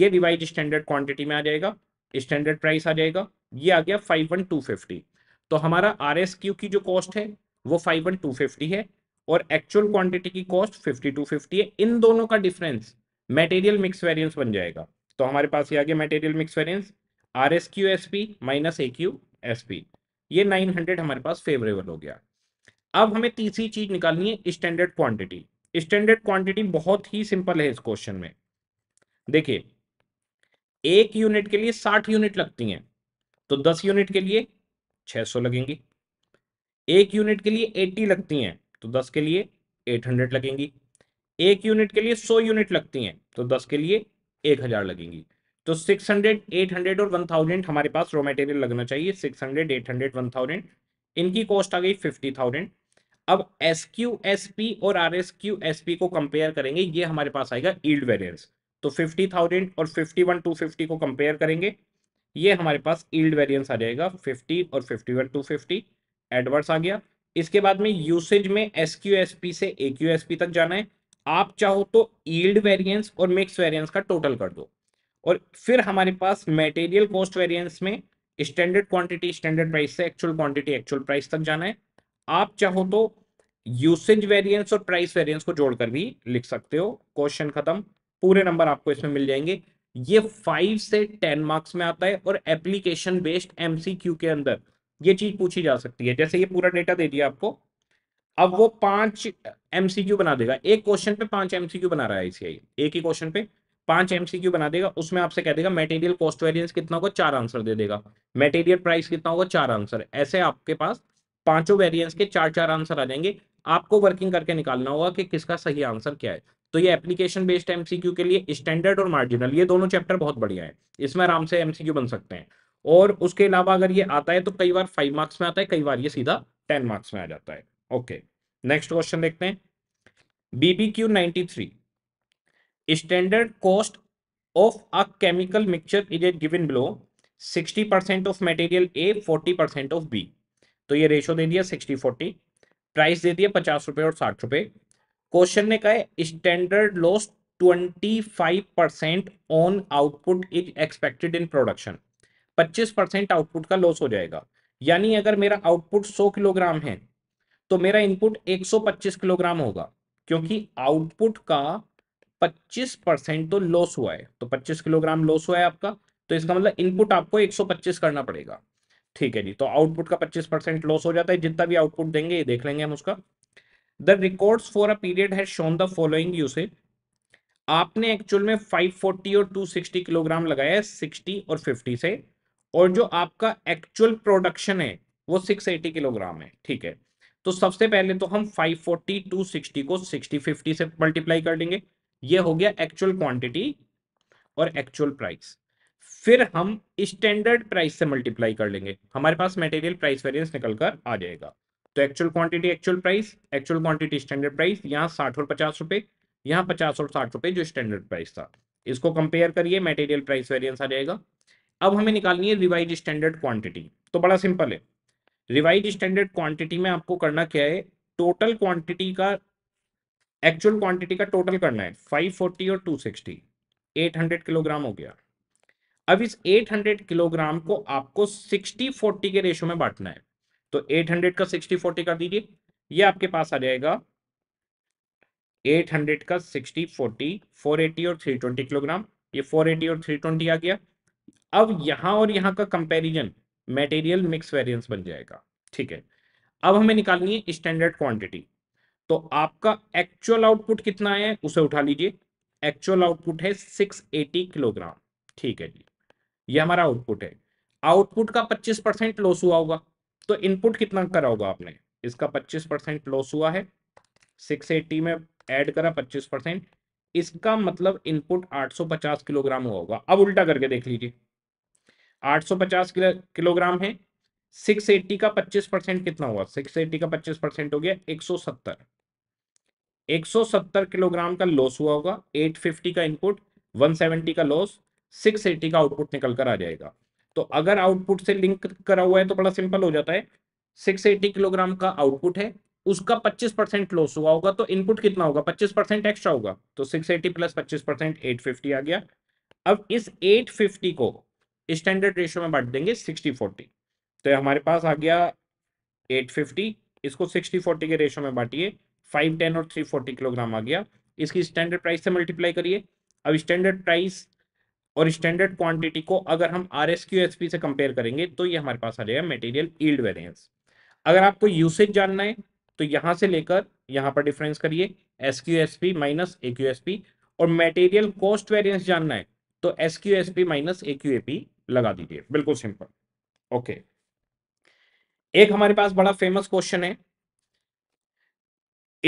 ये रिवाइज स्टैंडर्ड क्वांटिटी में आ जाएगा स्टैंडर्ड प्राइस आ जाएगा ये आ गया फाइव वन टू फिफ्टी तो हमारा आर एस क्यू की जो कॉस्ट है वो फाइव वन टू फिफ्टी है और एक्चुअल क्वांटिटी की कॉस्ट फिफ्टी टू फिफ्टी है इन दोनों का डिफरेंस मेटेरियल मिक्स वेरियंस बन जाएगा तो हमारे पास ये आ गया material mix variance R S Q S P minus A Q S P ये नाइन हंड्रेड हमारे पास फेवरेबल हो गया अब हमें तीसरी चीज निकालनी है स्टैंडर्ड क्वांटिटी स्टैंडर्ड क्वांटिटी बहुत ही सिंपल है इस क्वेश्चन में देखिए एक यूनिट के लिए साठ यूनिट लगती हैं तो दस यूनिट के लिए छह सौ लगेंगी एक यूनिट के लिए एट्टी लगती हैं तो दस के लिए एट हंड्रेड लगेंगी एक यूनिट के लिए सौ यूनिट लगती हैं तो दस के लिए एक हजार लगेंगी तो सिक्स हंड्रेड एट हंड्रेड और वन थाउजेंड हमारे पास रॉ मटेरियल लगना चाहिए six hundred eight hundred one thousand इनकी कॉस्ट आ गई फिफ्टी थाउजेंड अब एस क्यू एस पी और R S Q S P को कंपेयर करेंगे ये हमारे पास आएगा ईल्ड वेरियंस तो फिफ्टी थाउजेंड और फिफ्टी वन टू फिफ्टी को कंपेयर करेंगे ये हमारे पास ईल्ड वेरियंस आ जाएगा फिफ्टी और fifty one two fifty adverse आ गया इसके बाद में यूसेज में एस क्यू एस पी से ए क्यू एस पी तक जाना है आप चाहो तो ईल्ड वेरियंस और मिक्स वेरियंस का टोटल कर दो और फिर हमारे पास मेटेरियल कॉस्ट वेरियंस में स्टैंडर्ड क्वांटिटी स्टैंडर्ड प्राइस से एक्चुअल क्वांटिटी एक्चुअल प्राइस तक जाना है आप चाहो तो यूसेज वेरियंस और प्राइस वेरियंस को जोड़कर भी लिख सकते हो क्वेश्चन खत्म पूरे नंबर आपको इसमें मिल जाएंगे ये फाइव से टेन मार्क्स में आता है और एप्लीकेशन बेस्ड एमसीक्यू के अंदर ये चीज पूछी जा सकती है जैसे ये पूरा डेटा दे दिया आपको अब वो पांच एमसीक्यू बना देगा एक क्वेश्चन पे पांच एमसीक्यू बना रहा है आईसीआई एक ही क्वेश्चन पे पांच एमसीक्यू बना देगा उसमें आपसे कह देगा मटेरियल कॉस्ट वेरियंस कितना होगा चार आंसर दे देगा मटेरियल प्राइस कितना होगा चार आंसर ऐसे आपके पास पांचों वेरिएंस के चार चार आंसर आ जाएंगे आपको वर्किंग करके निकालना होगा कि किसका सही आंसर क्या है तो ये एप्लीकेशन बेस्ड एमसीक्यू के लिए स्टैंडर्ड और मार्जिनल ये दोनों चैप्टर बहुत बढ़िया है इसमें आराम से एमसीक्यू बन सकते हैं और उसके अलावा अगर ये आता है तो कई बार फाइव मार्क्स में आता है कई बार ये सीधा टेन मार्क्स में आ जाता है ओके नेक्स्ट क्वेश्चन देखते हैं BBQ ninety three standard cost of a chemical mixture is at given below of of A forty percent of B तो ये रेशो दे दिया सिक्सटी फोर्टी प्राइस दे दिया पचास रुपए और साठ रुपए क्वेश्चन ने कहा standard loss twenty five percent on output is expected in production पच्चीस परसेंट आउटपुट का लॉस हो जाएगा यानी अगर मेरा आउटपुट सौ किलोग्राम है तो मेरा इनपुट एक सौ पच्चीस किलोग्राम होगा क्योंकि आउटपुट का पच्चीस परसेंट तो लॉस हुआ है तो पच्चीस किलोग्राम लॉस हुआ है आपका तो इसका मतलब इनपुट आपको एक सौ पच्चीस करना पड़ेगा ठीक है जी तो आउटपुट का 25 परसेंट लॉस हो जाता है जितना भी आउटपुट देंगे ये देख लेंगे हम उसका the record for a period है शोन द फॉलोइंग यूसेज आपने एक्चुअल में 540 और 260 किलोग्राम लगाया है 60 और 50 से और जो आपका एक्चुअल प्रोडक्शन है वो 680 किलोग्राम है ठीक है तो सबसे पहले तो हम 540 260 को 60 50 से मल्टीप्लाई कर देंगे ये हो गया एक्चुअल क्वांटिटी और एक्चुअल प्राइस फिर हम स्टैंडर्ड प्राइस से मल्टीप्लाई कर लेंगे हमारे पास मटेरियल प्राइस वेरियंस निकल कर आ जाएगा तो actual quantity actual price actual quantity standard price यहाँ साठ और पचास रुपए यहाँ पचास और साठ रुपए जो स्टैंडर्ड प्राइस था इसको कंपेयर करिए मटेरियल प्राइस वेरियंस आ जाएगा अब हमें निकालनी है रिवाइज स्टैंडर्ड क्वांटिटी तो बड़ा सिंपल है रिवाइज स्टैंडर्ड क्वांटिटी में आपको करना क्या है टोटल क्वांटिटी का एक्चुअल क्वांटिटी का टोटल करना है 540 और 260 800 किलोग्राम हो गया अब इस 800 किलोग्राम को आपको 60 40 के रेशो में बांटना है तो 800 का 60 40 कर दीजिए ये आपके पास आ जाएगा 800 का 60 40 480 और 320 किलोग्राम ये 480 और 320 आ गया अब यहां और यहां का कंपैरिजन मटेरियल मिक्स वेरिएंस बन जाएगा ठीक है अब हमें निकालनी है स्टैंडर्ड क्वांटिटी तो आपका एक्चुअल आउटपुट कितना है उसे उठा लीजिए एक्चुअल आउटपुट है 680 किलोग्राम ठीक है जी ये हमारा आउटपुट है आउटपुट का 25 परसेंट लॉस हुआ होगा तो इनपुट कितना करा होगा आपने इसका 25 परसेंट लॉस हुआ है 680 में ऐड करा 25 परसेंट इसका मतलब इनपुट 850 किलोग्राम हुआ होगा अब उल्टा करके देख लीजिए 850 किलोग्राम है 680 का 25 परसेंट कितना हुआ 680 का 25 परसेंट हो गया 170 170 किलोग्राम का लॉस हुआ होगा 850 का इनपुट 170 का लॉस सिक्स एटी का आउटपुट निकल कर आ जाएगा तो अगर आउटपुट से लिंक करा हुआ है तो बड़ा सिंपल हो जाता है सिक्स एटी किलोग्राम का आउटपुट है उसका पच्चीस परसेंट लॉस हुआ होगा तो इनपुट कितना होगा पच्चीस परसेंट एक्स्ट्रा होगा तो सिक्स एटी प्लस पच्चीस परसेंट एट फिफ्टी आ गया अब इस एट फिफ्टी को स्टैंडर्ड रेशियो में बांट देंगे सिक्सटी फोर्टी तो हमारे पास आ गया एट फिफ्टी इसको सिक्सटी फोर्टी के रेशो में बांटिए फाइव टेन और थ्री फोर्टी किलोग्राम आ गया इसकी स्टैंडर्ड प्राइस से मल्टीप्लाई करिए अब स्टैंडर्ड प्राइस और स्टैंडर्ड क्वांटिटी को अगर हम R S Q S P से कंपेयर करेंगे तो ये हमारे पास आ जाएगा मेटीरियल ईल्ड वेरियंस अगर आपको यूसेज जानना है तो यहां से लेकर यहां पर डिफरेंस करिए S Q S P minus A Q S P और मेटेरियल कॉस्ट वेरियंस जानना है तो S Q S P minus A Q A P लगा दीजिए बिल्कुल सिंपल ओके एक हमारे पास बड़ा फेमस क्वेश्चन है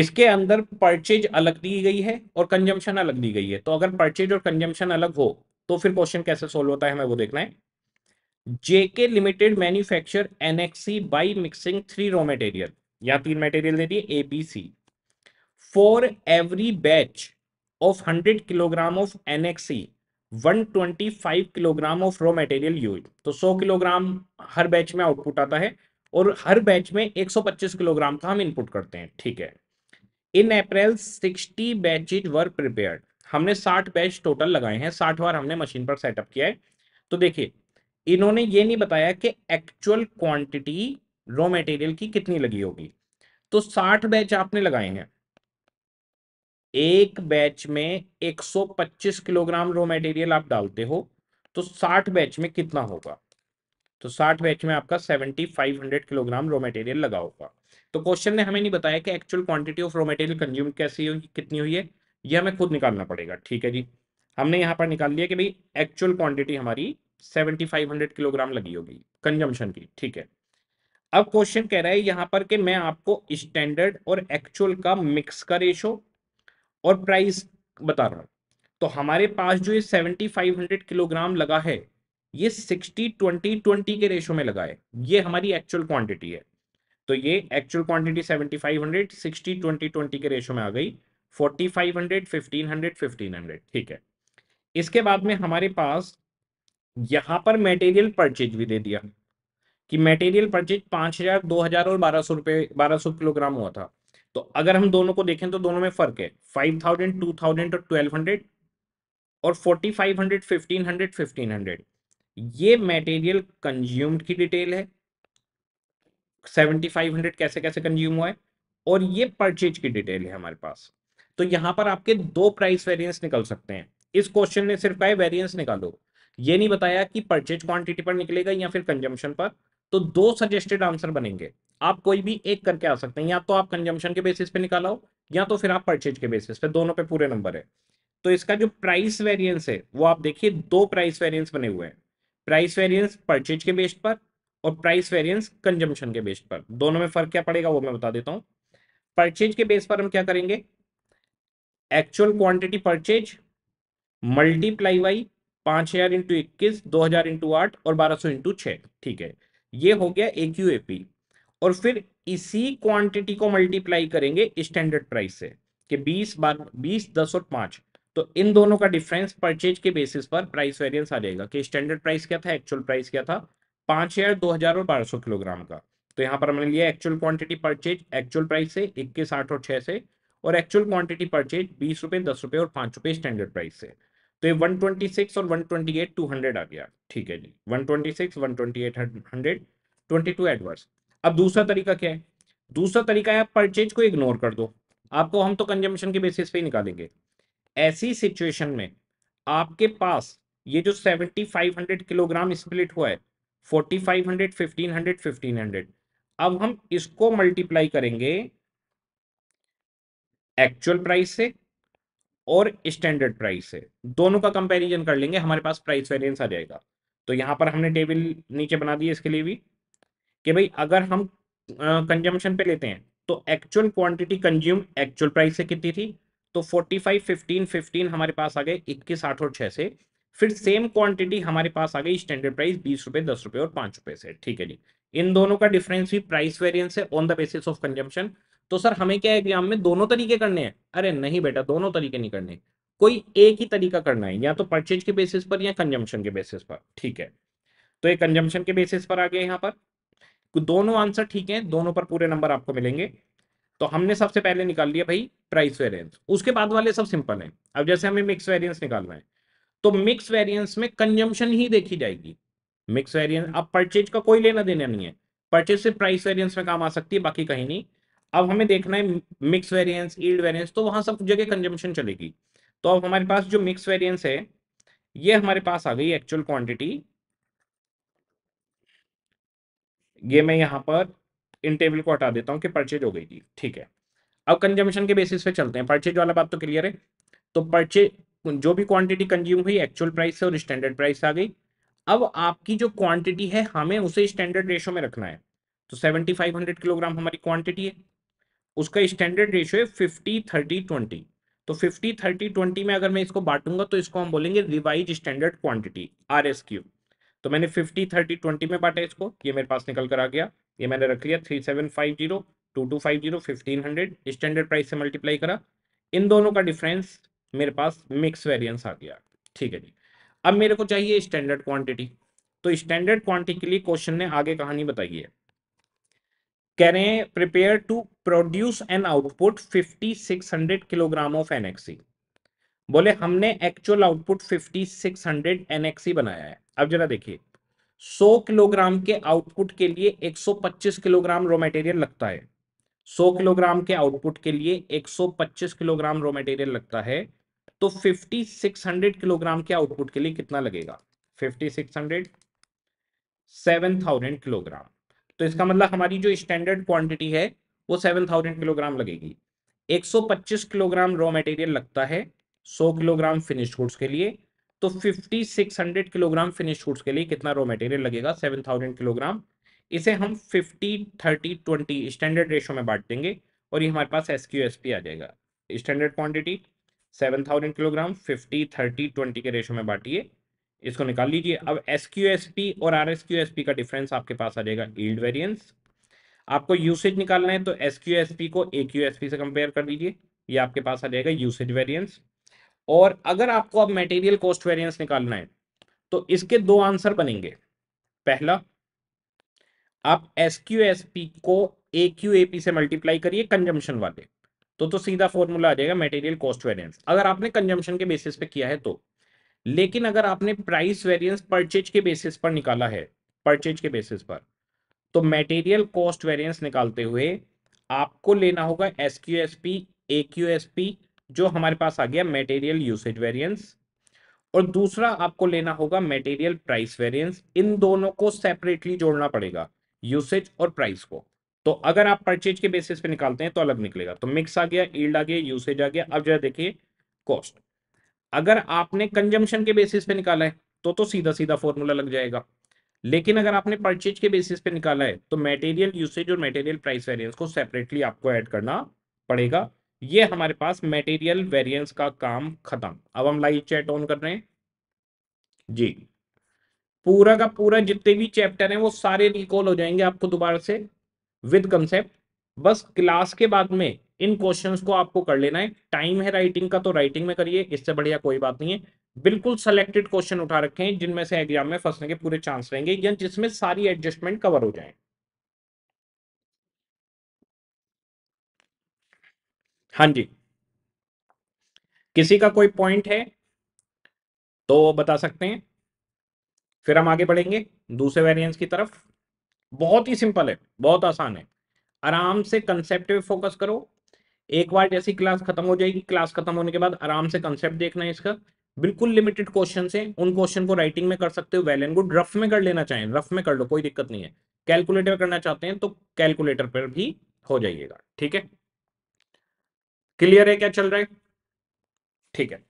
इसके अंदर परचेज अलग दी गई है और कंजम्पशन अलग दी गई है तो अगर परचेज और कंजम्पशन अलग हो तो फिर क्वेश्चन कैसे सोल्व होता है हमें वो देखना है JK limited manufacture NXE by mixing three raw material या तीन मटेरियल दे दिए A B C for every batch of hundred kilogram of NXE 125 kilogram of raw material use तो 100 किलोग्राम हर बैच में आउटपुट आता है और हर बैच में 125 किलोग्राम का हम इनपुट करते हैं ठीक है इन अप्रैल 60 बैचेज वर प्रिपेयर्ड हमने साठ बैच टोटल लगाए हैं साठ बार हमने मशीन पर सेटअप किया है तो देखिए इन्होंने ये नहीं बताया कि एक्चुअल क्वांटिटी रॉ मटेरियल की कितनी लगी होगी तो साठ बैच आपने लगाए हैं एक बैच में 125 किलोग्राम रॉ मटेरियल आप डालते हो तो 60 बैच में कितना होगा तो 60 बैच में आपका 7500 किलोग्राम रॉ मटेरियल लगा होगा तो क्वेश्चन ने हमें नहीं बताया कि actual quantity of raw material consume कैसी हुई कितनी हुई है ये हमें खुद निकालना पड़ेगा ठीक है जी हमने यहाँ पर निकाल लिया कि भाई एक्चुअल क्वांटिटी हमारी 7500 किलोग्राम लगी होगी कंजम्पशन की ठीक है अब क्वेश्चन कह रहा है यहाँ पर कि मैं आपको स्टैंडर्ड और एक्चुअल का मिक्स का रेशो और प्राइस बता रहा हूँ तो हमारे पास जो ये 7500 किलोग्राम लगा है ये 60 20 20 के रेशो में लगा है ये हमारी एक्चुअल क्वांटिटी है तो ये एक्चुअल क्वांटिटी 7500 60 20 के रेशो में आ गई forty five hundred fifteen hundred fifteen hundred ठीक है इसके बाद में हमारे पास यहाँ पर मेटेरियल परचेज भी दे दिया कि मेटेरियल परचेज पांच हजार दो हजार और बारह सौ रुपए बारह सौ किलोग्राम हुआ था तो अगर हम दोनों को देखें तो दोनों में फर्क है फाइव थाउजेंड टू थाउजेंड और तो ट्वेल्व हंड्रेड और forty five hundred fifteen hundred fifteen hundred ये मेटेरियल कंज्यूम्ड की डिटेल है सेवेंटी फाइव हंड्रेड कैसे कैसे कंज्यूम हुआ है और ये परचेज की डिटेल है हमारे पास तो यहां पर आपके दो प्राइस वेरियंस निकल सकते हैं इस क्वेश्चन ने सिर्फ कहा वेरियंस निकालो ये नहीं बताया कि परचेज क्वांटिटी पर निकलेगा या फिर कंजम्पशन पर तो दो सजेस्टेड आंसर बनेंगे आप कोई भी एक करके आ सकते हैं या तो आप कंजम्पशन के बेसिस पे निकालो या तो फिर आप परचेज के बेसिस पे दोनों पे पूरे नंबर है तो इसका जो प्राइस वेरियंस है वो आप देखिए दो प्राइस वेरियंस बने हुए हैं प्राइस वेरियंस परचेज के बेस पर और प्राइस वेरियंस कंजम्पशन के बेस पर दोनों में फर्क क्या पड़ेगा वो मैं बता देता हूँ परचेज के बेस पर हम क्या करेंगे actual quantity purchase multiply by पांच हजार इंटू इक्कीस दो हजार इंटू आठ और बारह सौ इंटू छ ठीक है ये हो गया ए क्यू ए पी और फिर इसी क्वांटिटी को मल्टीप्लाई करेंगे स्टैंडर्ड प्राइस से कि बीस बार बीस दस और पांच तो इन दोनों का डिफरेंस परचेज के बेसिस पर प्राइस वेरियंस आ जाएगा कि स्टैंडर्ड प्राइस क्या था एक्चुअल प्राइस क्या था पांच हजार दो हजार और बारह सौ किलोग्राम का तो यहां पर हमने लिया actual quantity purchase actual price से इक्कीस आठ और छह से और एक्चुअल क्वांटिटी परचेज बीस रुपए दस रुपए और पांच रुपए स्टैंडर्ड प्राइस से तो ये 126 और 128 200 आ गया ठीक है जी 126 128 100 22 एडवर्स अब दूसरा तरीका क्या है दूसरा तरीका है परचेज को इग्नोर कर दो आपको हम तो कंजम्पशन के बेसिस पे ही निकालेंगे ऐसी सिचुएशन में आपके पास ये जो 7500 किलोग्राम स्प्लिट हुआ है 4500 1500 1500 अब हम इसको मल्टीप्लाई करेंगे एक्चुअल प्राइस से और स्टैंडर्ड प्राइस से दोनों का कंपैरिजन कर लेंगे हमारे पास प्राइस वेरिएंस आ जाएगा तो यहाँ पर हमने टेबल नीचे बना दी इसके लिए भी कि भाई अगर हम कंजम्पशन पे लेते हैं तो actual quantity consume actual price से कितनी थी तो 45, 15, 15 हमारे पास आ गए इक्कीस आठ और छः से फिर सेम क्वांटिटी हमारे पास आ गई स्टैंडर्ड प्राइस बीस रुपये दस रुपये और पाँच रुपये से ठीक है जी इन दोनों का डिफरेंस भी प्राइस वेरियंस है on the basis of consumption तो सर हमें क्या एग्जाम में दोनों तरीके करने हैं अरे नहीं बेटा दोनों तरीके नहीं करने कोई एक ही तरीका करना है या तो परचेज के बेसिस पर या कंजम्पशन के बेसिस पर ठीक है तो ये कंजम्पशन के बेसिस पर आ गया यहाँ पर तो दोनों आंसर ठीक है दोनों पर पूरे नंबर आपको मिलेंगे तो हमने सबसे पहले निकाल लिया भाई प्राइस वेरियंस उसके बाद वाले सब सिंपल हैं अब जैसे हमें मिक्स वेरियंस निकालना है तो मिक्स वेरियंस में कंजम्पशन ही देखी जाएगी मिक्स वेरियंस अब परचेज का कोई लेना देना नहीं है परचेज से प्राइस वेरियंस में काम आ सकती है बाकी कहीं नहीं अब हमें देखना है मिक्स वेरियंस ईल्ड वेरियंस तो वहां सब जगह कंजम्पशन चलेगी तो अब हमारे पास जो मिक्स वेरियंस है ये हमारे पास आ गई एक्चुअल क्वांटिटी ये मैं यहां पर इन टेबल को हटा देता हूं कि परचेज हो गई थी ठीक है अब कंजम्पशन के बेसिस पे चलते हैं परचेज वाला बात तो क्लियर है तो परचेज जो भी क्वांटिटी कंज्यूम हुई एक्चुअल प्राइस से और स्टैंडर्ड प्राइस आ गई अब आपकी जो क्वांटिटी है हमें उसे स्टैंडर्ड रेशो में रखना है तो सेवेंटी किलोग्राम हमारी क्वांटिटी है उसका स्टैंडर्ड रेशियो है फिफ्टी थर्टी ट्वेंटी तो फिफ्टी थर्टी ट्वेंटी में अगर मैं इसको बांटूंगा तो इसको हम बोलेंगे revise standard quantity R S Q तो मैंने फिफ्टी थर्टी ट्वेंटी में बांटा इसको ये मेरे पास निकल कर आ गया ये मैंने रख लिया three seven five zero two two five zero fifteen hundred standard price से मल्टीप्लाई करा इन दोनों का डिफरेंस मेरे पास मिक्स वेरियंस आ गया ठीक है जी अब मेरे को चाहिए स्टैंडर्ड क्वांटिटी तो स्टैंडर्ड क्वांटिटी के लिए क्वेश्चन ने आगे कहानी बताई है कह रहे हैं prepare to produce an output 5600 kilogram of NXE बोले हमने एक्चुअल आउटपुट 5600 एनएक्सी बनाया है अब जरा देखिए 100 किलोग्राम के आउटपुट के लिए 125 किलोग्राम रॉ मटेरियल लगता है 100 किलोग्राम के आउटपुट के लिए 125 किलोग्राम रॉ मटेरियल लगता है तो 5600 किलोग्राम के आउटपुट के लिए कितना लगेगा 5600 7000 किलोग्राम तो इसका मतलब हमारी जो स्टैंडर्ड क्वांटिटी है वो सेवन थाउजेंड किलोग्राम लगेगी एक सौ पच्चीस किलोग्राम रॉ मटेरियल लगता है सौ किलोग्राम फिनिश गुड्स के लिए तो fifty six hundred kilogram finish goods के लिए कितना रॉ मटेरियल लगेगा सेवन थाउजेंड किलोग्राम इसे हम fifty thirty twenty standard ratio में बांट देंगे और ये हमारे पास एस क्यू एस पी आ जाएगा standard quantity seven thousand kilogram fifty thirty twenty के रेशो में बांटिए इसको निकाल लीजिए अब एस क्यू एस पी और R S S Q P का डिफरेंस आपके पास आ जाएगा ईल्ड वेरियंस आपको यूसेज निकालना है तो एस क्यू एस पी को ए क्यू एस पी से कंपेयर कर लीजिए ये आपके पास आ जाएगा यूसेज वेरियंस और अगर आपको अब मेटेरियल कॉस्ट वेरियंस निकालना है तो इसके दो आंसर बनेंगे पहला आप एस क्यू एस पी को ए क्यू ए पी से मल्टीप्लाई करिए कंजम्पशन वाले तो तो सीधा फॉर्मूला आ जाएगा मेटेरियल कॉस्ट वेरियंस अगर आपने कंजम्पशन के बेसिस पे किया है तो लेकिन अगर आपने प्राइस वेरियंस परचेज के बेसिस पर निकाला है परचेज के बेसिस पर तो मेटेरियल कॉस्ट वेरियंस निकालते हुए आपको लेना होगा S Q S P A Q S P जो हमारे पास आ गया मेटेरियल यूसेज वेरियंस और दूसरा आपको लेना होगा मेटेरियल प्राइस वेरियंस इन दोनों को सेपरेटली जोड़ना पड़ेगा यूसेज और प्राइस को तो अगर आप परचेज के बेसिस पे निकालते हैं तो अलग निकलेगा तो मिक्स आ गया ईल्ड आ गया यूसेज आ गया अब जरा देखिए कॉस्ट अगर आपने कंजम्पशन के बेसिस पे निकाला है तो तो सीधा सीधा फॉर्मूला लग जाएगा लेकिन अगर आपने परचेज के बेसिस पे निकाला है तो मेटेरियल यूसेज और मेटेरियल प्राइस वेरियंस को सेपरेटली आपको एड करना पड़ेगा ये हमारे पास मेटेरियल वेरियंस का काम खत्म अब हम लाइव चैट ऑन कर रहे हैं जी पूरा का पूरा जितने भी चैप्टर हैं वो सारे रिकॉल हो जाएंगे आपको दोबारा से विद कंसेप्ट बस क्लास के बाद में इन क्वेश्चंस को आपको कर लेना है टाइम है राइटिंग का तो राइटिंग में करिए इससे बढ़िया कोई बात नहीं है बिल्कुल सेलेक्टेड क्वेश्चन उठा रखे हैं जिनमें से एग्जाम में फंसने के पूरे चांस रहेंगे या जिसमें सारी एडजस्टमेंट कवर हो जाए हाँ जी किसी का कोई पॉइंट है तो बता सकते हैं फिर हम आगे बढ़ेंगे दूसरे वेरियंस की तरफ बहुत ही सिंपल है बहुत आसान है आराम से कंसेप्ट फोकस करो एक बार जैसी क्लास खत्म हो जाएगी क्लास खत्म होने के बाद आराम से कंसेप्ट देखना है इसका बिल्कुल लिमिटेड क्वेश्चन है उन क्वेश्चन को राइटिंग में कर सकते हो वेल एंड गुड रफ में कर लेना चाहें रफ में कर लो कोई दिक्कत नहीं है कैलकुलेटर करना चाहते हैं तो कैलकुलेटर पर भी हो जाइएगा ठीक है क्लियर है क्या चल रहा है ठीक है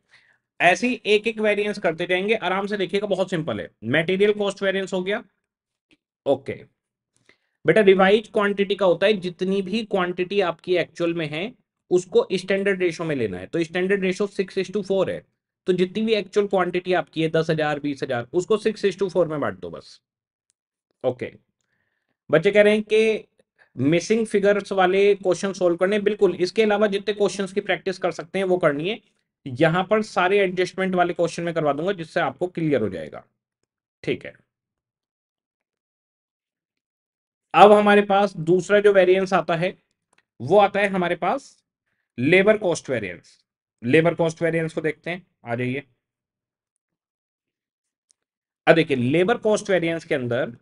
ऐसी एक एक वेरिएंस करते जाएंगे आराम से देखिएगा बहुत सिंपल है मेटेरियल कॉस्ट वेरिएंस हो गया ओके बेटा रिवाइज क्वांटिटी का होता है जितनी भी क्वांटिटी आपकी एक्चुअल में है उसको स्टैंडर्ड रेशो में लेना है तो standard ratio six is to four है तो जितनी भी एक्चुअल क्वांटिटी आपकी है दस हजार बीस हजार उसको सिक्स इज टू फोर में बांट दो बस ओके बच्चे कह रहे हैं कि मिसिंग फिगर्स वाले क्वेश्चन सोल्व करने बिल्कुल इसके अलावा जितने क्वेश्चन की प्रैक्टिस कर सकते हैं वो करनी है यहां पर सारे एडजस्टमेंट वाले क्वेश्चन में करवा दूंगा जिससे आपको क्लियर हो जाएगा ठीक है अब हमारे पास दूसरा जो वेरिएंस आता है वो आता है हमारे पास labour cost variance labour cost variance को देखते हैं आ जाइए अब देखिए लेबर कॉस्ट वेरियंस के अंदर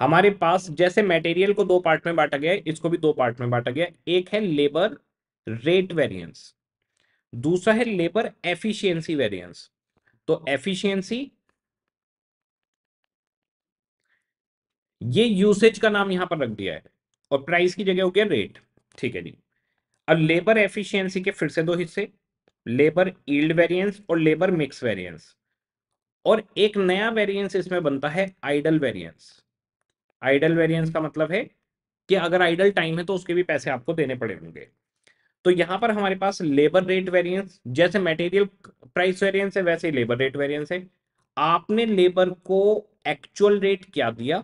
हमारे पास जैसे मटेरियल को दो पार्ट में बांटा गया है इसको भी दो पार्ट में बांटा गया एक है लेबर रेट वेरियंस दूसरा है लेबर एफिशिएंसी वेरियंस तो एफिशिएंसी ये यूसेज का नाम यहां पर रख दिया है और प्राइस की जगह हो गया रेट ठीक है जी और लेबर एफिशिएंसी के फिर से दो हिस्से लेबर ईल्ड वेरिएंस और लेबर मिक्स वेरिएंस और एक नया वेरिएंस इसमें बनता है आइडल वेरिएंस आइडल वेरिएंस का मतलब है कि अगर आइडल टाइम है तो उसके भी पैसे आपको देने पड़ेंगे तो यहां पर हमारे पास लेबर रेट वेरियंस जैसे मेटेरियल प्राइस वेरियंस है वैसे लेबर रेट वेरियंस है आपने लेबर को एक्चुअल रेट क्या दिया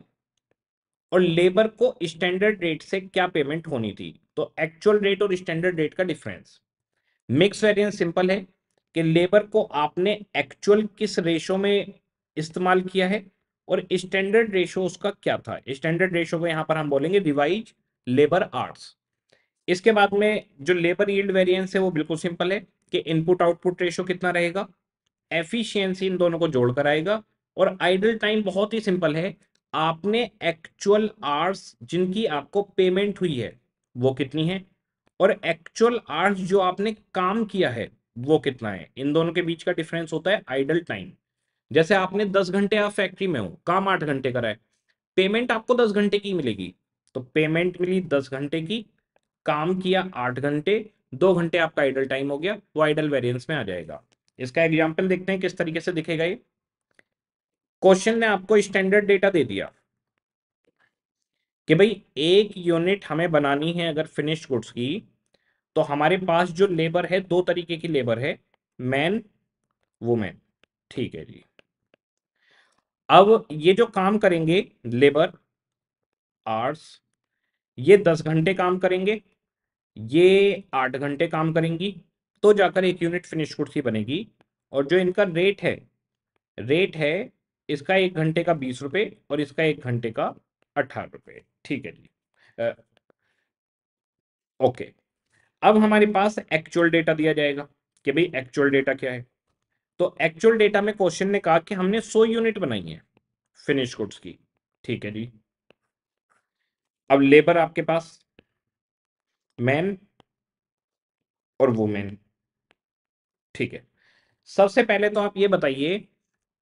और लेबर को स्टैंडर्ड रेट से क्या पेमेंट होनी थी तो एक्चुअल रेट और स्टैंडर्ड रेट का डिफरेंस मिक्स वेरियंस सिंपल है कि लेबर को आपने एक्चुअल किस रेशो में इस्तेमाल किया है और स्टैंडर्ड रेशो उसका क्या था स्टैंडर्ड रेशो को यहाँ पर हम बोलेंगे रिवाइज लेबर आर्ट्स इसके बाद में जो लेबर यील्ड वेरियंस है वो बिल्कुल सिंपल है कि इनपुट आउटपुट रेशो कितना रहेगा एफिशियंसी इन दोनों को जोड़कर आएगा और आइडल टाइम बहुत ही सिंपल है आपने एक्चुअल आवर्स जिनकी आपको पेमेंट हुई है वो कितनी है और एक्चुअल आवर्स जो आपने काम किया है वो कितना है इन दोनों के बीच का डिफरेंस होता है आइडल टाइम जैसे आपने दस घंटे आप फैक्ट्री में हो काम आठ घंटे करा है पेमेंट आपको दस घंटे की मिलेगी तो पेमेंट मिली दस घंटे की काम किया आठ घंटे दो घंटे आपका आइडल टाइम हो गया वो आइडल वेरियंस में आ जाएगा इसका एग्जाम्पल देखते हैं किस तरीके से दिखेगा ये क्वेश्चन ने आपको स्टैंडर्ड डेटा दे दिया कि भाई एक यूनिट हमें बनानी है अगर फिनिश गुड्स की तो हमारे पास जो लेबर है दो तरीके की लेबर है मैन वुमेन ठीक है जी अब ये जो काम करेंगे लेबर आर्ट्स ये दस घंटे काम करेंगे ये आठ घंटे काम करेंगी तो जाकर एक यूनिट फिनिश गुड्स ही बनेगी और जो इनका रेट है रेट है इसका एक घंटे का बीस रुपए और इसका एक घंटे का अठारह रुपए ठीक है जी आ, ओके अब हमारे पास एक्चुअल डेटा दिया जाएगा कि भाई एक्चुअल डेटा क्या है तो एक्चुअल डेटा में क्वेश्चन ने कहा कि हमने 100 यूनिट बनाई है फिनिश गुड्स की ठीक है जी अब लेबर आपके पास मैन और वुमेन ठीक है सबसे पहले तो आप ये बताइए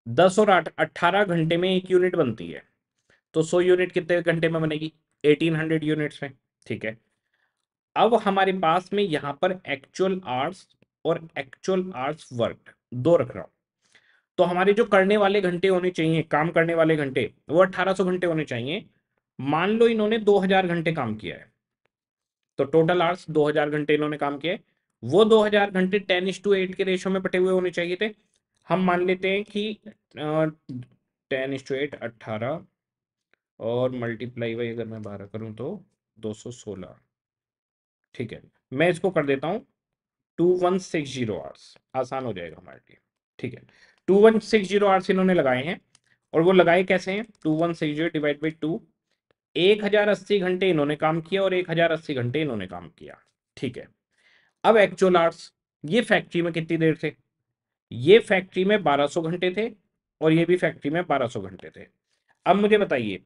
दस और आठ अट्ठारह घंटे में एक यूनिट बनती है तो सौ यूनिट कितने घंटे में बनेगी एटीन हंड्रेड यूनिट्स में ठीक है अब हमारे पास में यहाँ पर एक्चुअल आर्ट्स और एक्चुअल आर्ट्स वर्क दो रख रहा हूँ तो हमारे जो करने वाले घंटे होने चाहिए काम करने वाले घंटे वो अट्ठारह घंटे होने चाहिए मान लो इन्होंने दो हजार घंटे काम किया है तो टोटल आर्ट्स दो हजार घंटे इन्होंने काम किया है वो दो हजार घंटे टेन इस टू एट के रेशो में बटे हुए होने चाहिए थे हम मान लेते हैं कि टेन इंस टू एट अट्ठारह और मल्टीप्लाई वाई अगर मैं बारह करूँ तो दो सौ सोलह ठीक है मैं इसको कर देता हूँ two one six zero hours आसान हो जाएगा हमारे लिए ठीक है two one six zero hours इन्होंने लगाए हैं और वो लगाए कैसे हैं two one six zero divide by two एक हजार अस्सी घंटे इन्होंने काम किया और एक हजार अस्सी घंटे इन्होंने काम किया ठीक है अब एक्चुअल आर्ट्स ये फैक्ट्री में कितनी देर थे ये फैक्ट्री में 1200 घंटे थे और ये भी फैक्ट्री में 1200 घंटे थे अब मुझे बताइए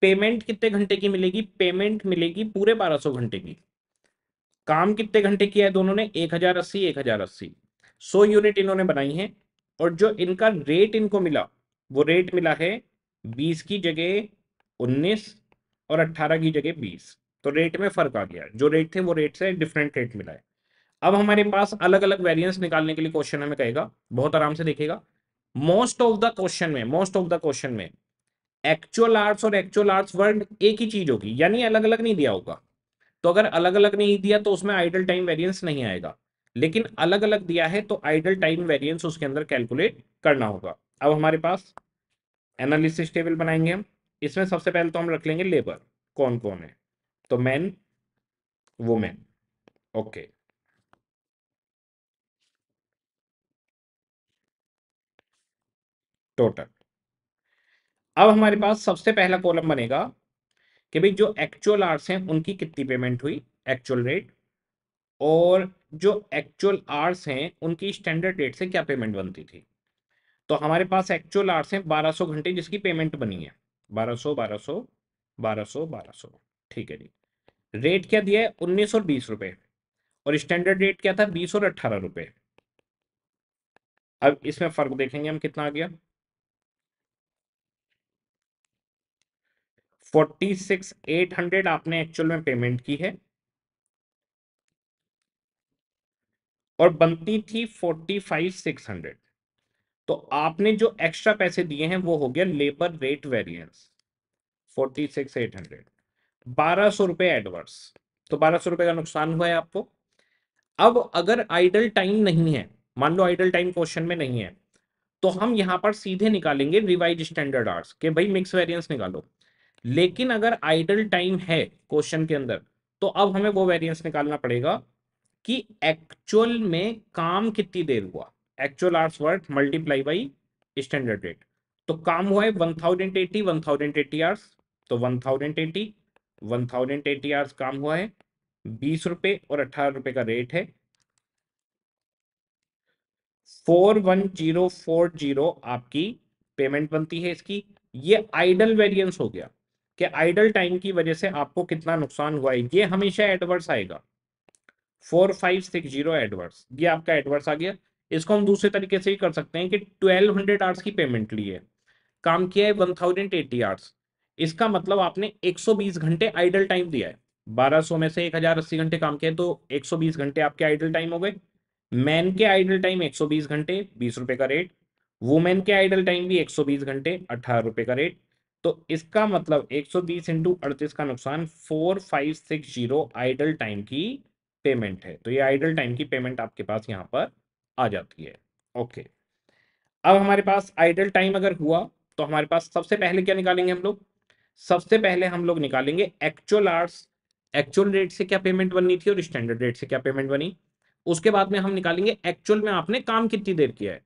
पेमेंट कितने घंटे की मिलेगी पेमेंट मिलेगी पूरे 1200 घंटे की काम कितने घंटे किया है दोनों ने एक हजार अस्सी एक हजार अस्सी सौ यूनिट इन्होंने बनाई है और जो इनका रेट इनको मिला वो रेट मिला है बीस की जगह उन्नीस और अट्ठारह की जगह बीस तो रेट में फर्क आ गया जो रेट थे वो रेट से डिफरेंट रेट मिला है अब हमारे पास अलग अलग वेरियंस निकालने के लिए क्वेश्चन हमें कहेगा बहुत आराम से देखेगा मोस्ट ऑफ द क्वेश्चन में मोस्ट ऑफ द क्वेश्चन में एक्चुअल आर्ट्स और एक्चुअल आर्ट्स वर्ड एक ही चीज होगी यानी अलग अलग नहीं दिया होगा तो अगर अलग अलग नहीं दिया तो उसमें आइडल टाइम वेरियंस नहीं आएगा लेकिन अलग अलग दिया है तो आइडल टाइम वेरियंस उसके अंदर कैलकुलेट करना होगा अब हमारे पास एनालिसिस टेबल बनाएंगे हम इसमें सबसे पहले तो हम रख लेंगे लेबर कौन कौन है तो man women okay okay. Total अब हमारे पास सबसे पहला कॉलम बनेगा कि भाई जो एक्चुअल आर्ट्स हैं उनकी कितनी पेमेंट हुई एक्चुअल रेट और जो एक्चुअल आर्ट्स हैं उनकी स्टैंडर्ड रेट से क्या पेमेंट बनती थी तो हमारे पास एक्चुअल आर्ट्स हैं 1200 घंटे जिसकी पेमेंट बनी है 1200 1200 1200 1200 ठीक है जी रेट क्या दिया है उन्नीस और बीस रुपये और स्टैंडर्ड रेट क्या था बीस और अट्ठारह रुपये अब इसमें फ़र्क देखेंगे हम कितना आ गया फोर्टी सिक्स एट हंड्रेड आपने एक्चुअल में पेमेंट की है और बनती थी फोर्टी फाइव सिक्स हंड्रेड तो आपने जो एक्स्ट्रा पैसे दिए हैं वो हो गया labour rate variance forty six eight hundred बारह सौ रुपए एडवर्स तो बारह सौ रुपए का नुकसान हुआ है आपको अब अगर आइडल टाइम नहीं है मान लो आइडल टाइम क्वेश्चन में नहीं है तो हम यहां पर सीधे निकालेंगे रिवाइज स्टैंडर्ड आर्ट्स के भाई मिक्स वेरिएंस निकालो लेकिन अगर आइडल टाइम है क्वेश्चन के अंदर तो अब हमें वो वेरिएंस निकालना पड़ेगा कि एक्चुअल में काम कितनी देर हुआ actual hours worked multiply by standard rate तो काम हुआ है one thousand eighty one thousand eighty hours तो one thousand eighty one thousand eighty hours काम हुआ है बीस रुपए और अठारह रुपए का रेट है four one zero four zero आपकी पेमेंट बनती है इसकी ये आइडल वेरिएंस हो गया कि आइडल टाइम की वजह से आपको कितना नुकसान हुआ है ये हमेशा एडवर्स आएगा four five six zero adverse ये आपका एडवर्स आ गया इसको हम दूसरे तरीके से ही कर सकते हैं कि ट्वेल्व हंड्रेड आवर्स की पेमेंट ली है काम किया है वन थाउजेंड एट्टी आवर्स इसका मतलब आपने एक सौ बीस घंटे आइडल टाइम दिया है बारह सौ में से एक हजार अस्सी घंटे काम किया तो एक सौ बीस घंटे आपके आइडल टाइम हो गए मैन के आइडल टाइम एक सौ बीस घंटे बीस रुपए का रेट वुमेन के आइडल टाइम भी एक सौ बीस घंटे अठारह रुपए का रेट तो इसका मतलब 120 सौ बीस इंटू अड़तीस का नुकसान four five six zero idle time की पेमेंट है तो ये आइडल टाइम की पेमेंट आपके पास यहाँ पर आ जाती है ओके अब हमारे पास आइडल टाइम अगर हुआ तो हमारे पास सबसे पहले क्या निकालेंगे हम लोग सबसे पहले हम लोग निकालेंगे एक्चुअल आर्स एक्चुअल रेट से क्या पेमेंट बननी थी और स्टैंडर्ड रेट से क्या पेमेंट बनी उसके बाद में हम निकालेंगे एक्चुअल में आपने काम कितनी देर किया है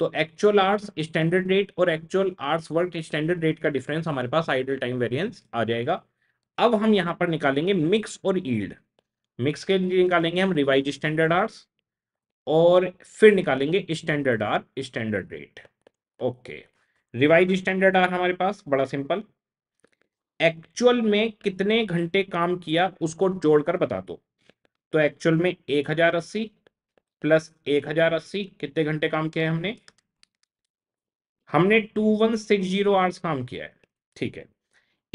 तो एक्चुअल आर्स स्टैंडर्ड रेट और actual hours work standard rate का डिफरेंस हमारे पास आइडल टाइम वेरिएंस आ जाएगा अब हम यहां पर निकालेंगे मिक्स और ईल्ड मिक्स के लिए निकालेंगे हम रिवाइज स्टैंडर्ड आर्स और फिर निकालेंगे standard hour standard rate okay revise standard hour हमारे पास बड़ा सिंपल एक्चुअल में कितने घंटे काम किया उसको जोड़कर बता दो तो एक्चुअल में एक हजार अस्सी प्लस एक हजार अस्सी कितने घंटे काम किया है हमने हमने two one six zero hours काम किया है ठीक है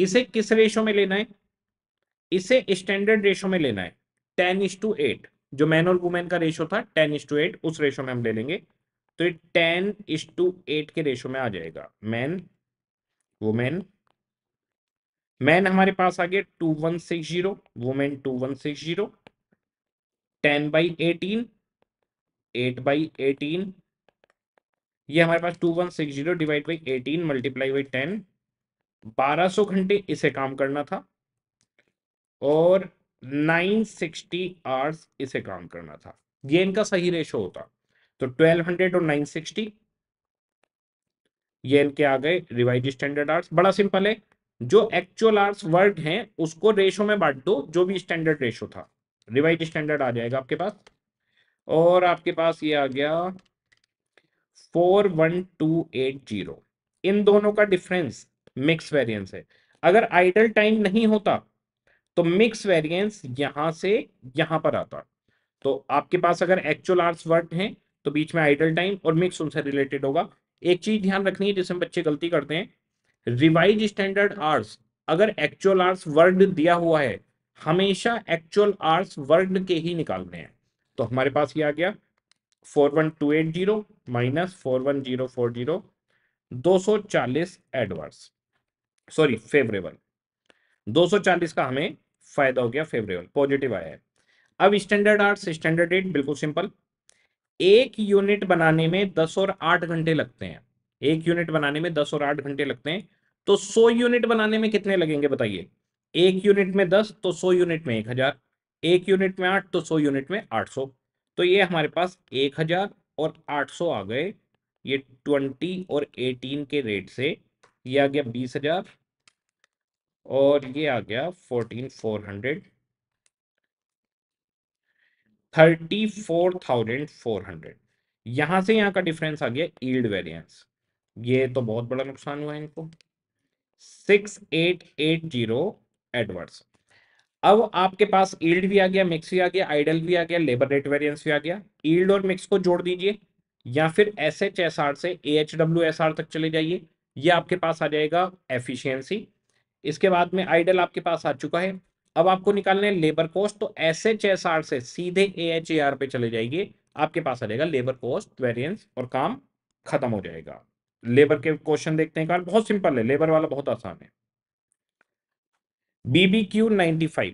इसे किस रेशो में लेना है इसे स्टैंडर्ड रेशो में लेना है टेन इज टू एट जो मैन और वुमेन का रेशो था टेन इज टू एट उस रेशो में हम ले लेंगे तो ये टेन इज टू एट के रेशो में आ जाएगा मैन वुमेन मैन हमारे पास आ गया two one six zero women two one six zero ten by eighteen eight by eighteen ये हमारे पास two one six zero divide by eighteen multiply by ten बारह सौ घंटे इसे काम करना था और नाइन सिक्सटी आवर्स इसे काम करना था ये इनका सही रेशो होता तो ट्वेल्व हंड्रेड और नाइन सिक्सटी ये इनके आ गए रिवाइज स्टैंडर्ड आर्ट्स बड़ा सिंपल है जो एक्चुअल आर्ट्स वर्ड हैं उसको रेशो में बांट दो जो भी स्टैंडर्ड रेशो था रिवाइज स्टैंडर्ड आ जाएगा आपके पास और आपके पास ये आ गया four one two eight zero इन दोनों का डिफरेंस मिक्स वेरिएंस है अगर आइडल टाइम नहीं होता तो मिक्स वेरिएंस यहां से यहां पर आता तो आपके पास अगर एक्चुअल आर्स वर्ड हैं तो बीच में आइडल टाइम और मिक्स उनसे रिलेटेड होगा एक चीज ध्यान रखनी है जिसमें बच्चे गलती करते हैं रिवाइज स्टैंडर्ड आर्स अगर एक्चुअल आर्स वर्ड दिया हुआ है हमेशा एक्चुअल आर्स वर्ड के ही निकालने हैं तो हमारे पास ये आ गया four one two eight zero minus four one zero four zero दो सौ चालीस एडवर्स सॉरी फेवरेबल दो सौ चालीस का हमें फायदा हो गया फेवरेबल पॉजिटिव आया है अब स्टैंडर्ड आर्ट्स स्टैंडर्ड एट बिल्कुल सिंपल एक यूनिट बनाने में दस और आठ घंटे लगते हैं एक यूनिट बनाने में दस और आठ घंटे लगते हैं तो सौ यूनिट बनाने में कितने लगेंगे बताइए एक यूनिट में दस तो सौ यूनिट में एक हजार एक यूनिट में आठ तो सौ यूनिट में आठ सौ तो ये हमारे पास एक हजार और आठ सौ आ गए ये ट्वेंटी और एटीन के रेट से ये आ गया बीस हजार और ये आ गया fourteen four hundred thirty four thousand four hundred यहां से यहां का डिफरेंस आ गया ईल्ड वेरियंस ये तो बहुत बड़ा नुकसान हुआ इनको six eight eight zero adverse अब आपके पास ईल्ड भी आ गया मिक्स भी आ गया आइडल भी आ गया लेबर रेट वेरियंस भी आ गया ईल्ड और मिक्स को जोड़ दीजिए या फिर एस एच एस आर से A H W S R तक चले जाइए ये आपके पास आ जाएगा एफिशिएंसी इसके बाद में आइडल आपके पास आ चुका है अब आपको निकालना है लेबर कॉस्ट तो एस एच एस आर से सीधे ए एच ए आर पे चले जाइए आपके पास आ जाएगा लेबर कॉस्ट वेरियंस और काम खत्म हो जाएगा लेबर के क्वेश्चन देखते हैं बहुत सिंपल है लेबर वाला बहुत आसान है BBQ ninety five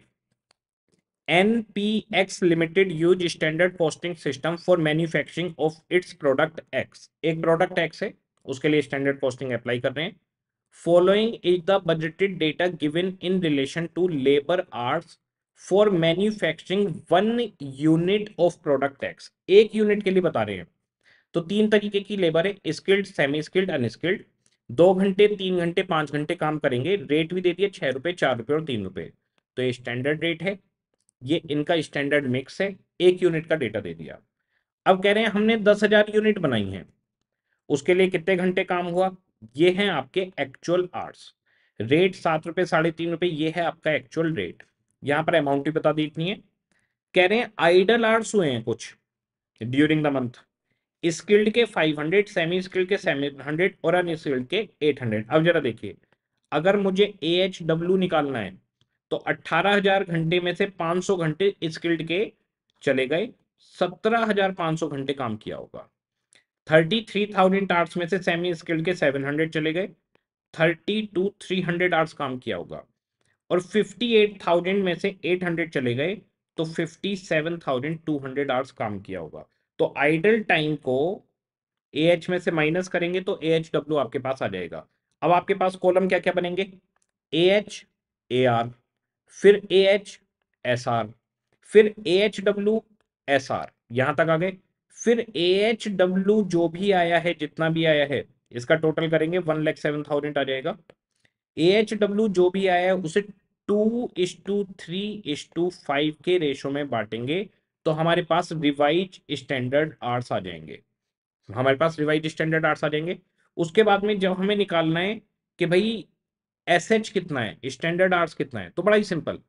X limited use standard costing system for manufacturing of its product X एक प्रोडक्ट एक्स है उसके लिए स्टैंडर्ड पोस्टिंग अप्लाई कर रहे हैं following is the budgeted data given in relation to labour hours for manufacturing one unit of product X एक यूनिट के लिए बता रहे हैं तो तीन तरीके की लेबर है स्किल्ड सेमी स्किल्ड अनस्किल्ड दो घंटे तीन घंटे पांच घंटे काम करेंगे रेट भी दे दिया छह रुपए चार रुपए और तीन रुपए तो ये स्टैंडर्ड रेट है ये इनका स्टैंडर्ड मिक्स है एक यूनिट का डेटा दे दिया अब कह रहे हैं हमने दस हज़ार यूनिट बनाई है उसके लिए कितने घंटे काम हुआ ये है आपके एक्चुअल आर्ट्स रेट सात रुपए साढ़े तीन रुपए ये है आपका एक्चुअल रेट यहाँ पर अमाउंट भी बता देनी है कह रहे हैं आइडल आर्ट्स हुए हैं कुछ ड्यूरिंग द मंथ स्किल्ड के 500 सेमी स्किल्ड के 700 और अनस्किल्ड के 800 अब जरा देखिए अगर मुझे ए एच डब्ल्यू निकालना है तो 18000 घंटे में से 500 घंटे स्किल्ड के चले गए 17500 घंटे काम किया होगा 33000 आर्ट्स में से सेमी स्किल्ड के 700 चले गए 32300 टू आर्ट्स काम किया होगा और 58000 में से 800 चले गए तो 57200 आर्ट्स काम किया होगा तो आइडल टाइम को ए एच में से माइनस करेंगे तो ए एच डब्ल्यू आपके पास आ जाएगा अब आपके पास कॉलम क्या क्या बनेंगे ए एच ए आर फिर ए एच एस आर फिर A H W S R यहां तक आ गए फिर ए एच डब्ल्यू जो भी आया है जितना भी आया है इसका टोटल करेंगे वन लैख सेवन थाउजेंड आ जाएगा ए एच डब्ल्यू जो भी आया है उसे two is to three is to five के रेशो में बांटेंगे तो हमारे पास रिवाइज स्टैंडर्ड आर्ट्स आ जाएंगे हमारे पास रिवाइज स्टैंडर्ड आर्ट्स आ जाएंगे उसके बाद में जब हमें निकालना है कि भाई एस एच कितना है स्टैंडर्ड आर्ट्स कितना है तो बड़ा ही सिंपल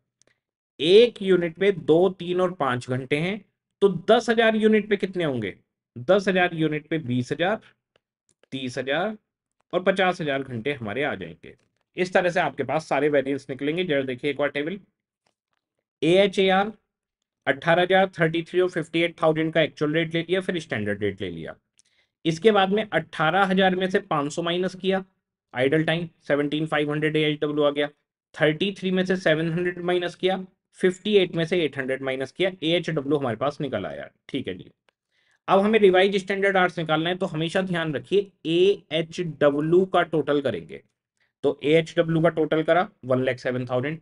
एक यूनिट पे दो तीन और पांच घंटे हैं तो दस हजार यूनिट पे कितने होंगे दस हजार यूनिट पे बीस हजार तीस हजार और पचास हजार घंटे हमारे आ जाएंगे इस तरह से आपके पास सारे वेरिएंट्स निकलेंगे जरा देखिए एक बार table A H A R अट्ठारह हजार थर्टी थ्री और फिफ्टी एट थाउजेंड का एक्चुअल रेट ले लिया फिर स्टैंडर्ड रेट ले लिया इसके बाद में अट्ठारह हजार में से पाँच सौ माइनस किया idle time seventeen five hundred H W आ गया थर्टी थ्री में से सेवन हंड्रेड माइनस किया फिफ्टी एट में से एट हंड्रेड माइनस किया ए एच डब्ल्यू हमारे पास निकल आया ठीक है जी अब हमें रिवाइज स्टैंडर्ड आर्ट्स निकालना है तो हमेशा ध्यान रखिए ए एच डब्ल्यू का टोटल करेंगे तो ए एच डब्ल्यू का टोटल करा वन लैख सेवन थाउजेंड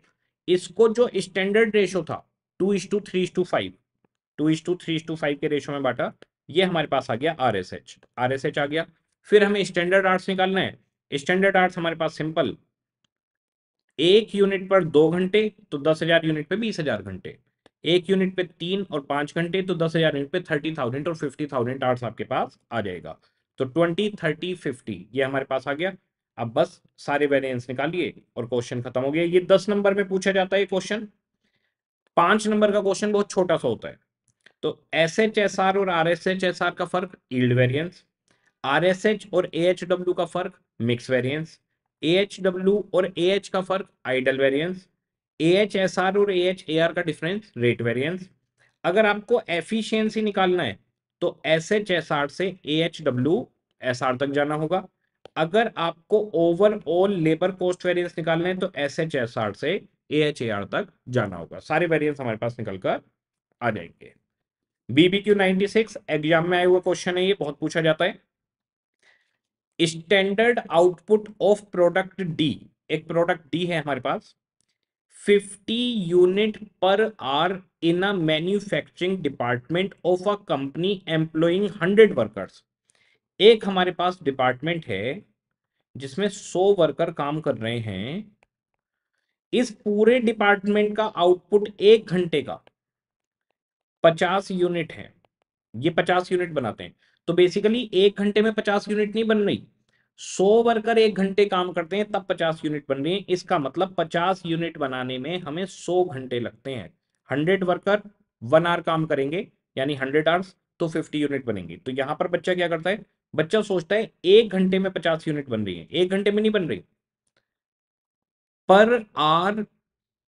इसको जो स्टैंडर्ड रेशो था two is to three is to five two is to three is to five के रेशो में बांटा ये हमारे पास आ गया R S H R S H आ गया फिर हमें स्टैंडर्ड आर्ट्स निकालना है स्टैंडर्ड आर्ट्स हमारे पास सिंपल एक यूनिट पर दो घंटे तो दस हजार यूनिट पे बीस हजार घंटे एक यूनिट पे तीन और पांच घंटे तो दस हजार यूनिट पे थर्टी थाउजेंड और फिफ्टी थाउजेंड आर्ट्स आपके पास आ जाएगा तो ट्वेंटी थर्टी फिफ्टी ये हमारे पास आ गया अब बस सारे वेरिएंस निकालिए और क्वेश्चन खत्म हो गया ये दस नंबर में पूछा जाता है क्वेश्चन पांच नंबर का क्वेश्चन बहुत छोटा सा होता है तो एस एच एस आर और R S H S R का फर्क yield variance R S H और ए एच डब्ल्यू का फर्क mix variance A H W और ए एच का फर्क idle variance A H S R और ए एच ए आर का डिफरेंस रेट वेरियंस अगर आपको एफिशियंसी निकालना है तो एस एच एस आर से A H W S R तक जाना होगा अगर आपको ओवरऑल लेबर कॉस्ट वेरियंस निकालना है तो एस एच एस आर से ए एच ए आर तक जाना होगा सारे वेरियंट हमारे पास निकल कर आ जाएंगे बीबी क्यू नाइनटी सिक्स एग्जाम में आया हुआ क्वेश्चन है ये बहुत पूछा जाता है standard output of product D एक प्रोडक्ट डी है हमारे पास 50 यूनिट पर R in a manufacturing department of a company employing 100 workers एक हमारे पास डिपार्टमेंट है जिसमें 100 वर्कर काम कर रहे हैं इस पूरे डिपार्टमेंट का आउटपुट एक घंटे का पचास यूनिट है ये पचास यूनिट बनाते हैं तो बेसिकली एक घंटे में पचास यूनिट नहीं बन रही सो वर्कर एक घंटे काम करते हैं तब पचास यूनिट बन रही है इसका मतलब पचास यूनिट बनाने में हमें सौ घंटे लगते हैं हंड्रेड वर्कर वन आवर काम करेंगे यानी हंड्रेड आवर्स तो फिफ्टी यूनिट बनेंगे तो यहां पर बच्चा क्या करता है बच्चा सोचता है एक घंटे में पचास यूनिट बन रही है एक घंटे में नहीं बन रही पर R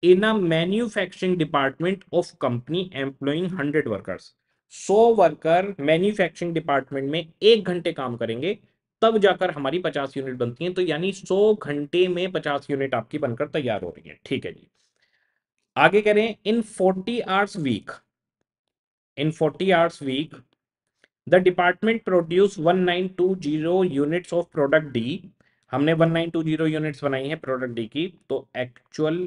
in a manufacturing department of company employing hundred workers 100 worker manufacturing department में एक घंटे काम करेंगे तब जाकर हमारी 50 यूनिट बनती है तो यानी 100 घंटे में 50 यूनिट आपकी बनकर तैयार हो रही है ठीक है जी आगे कह रहे हैं in 40 hours week in 40 hours week the department produce 1920 units of product D हमने 1920 यूनिट्स बनाई है प्रोडक्ट डी की तो एक्चुअल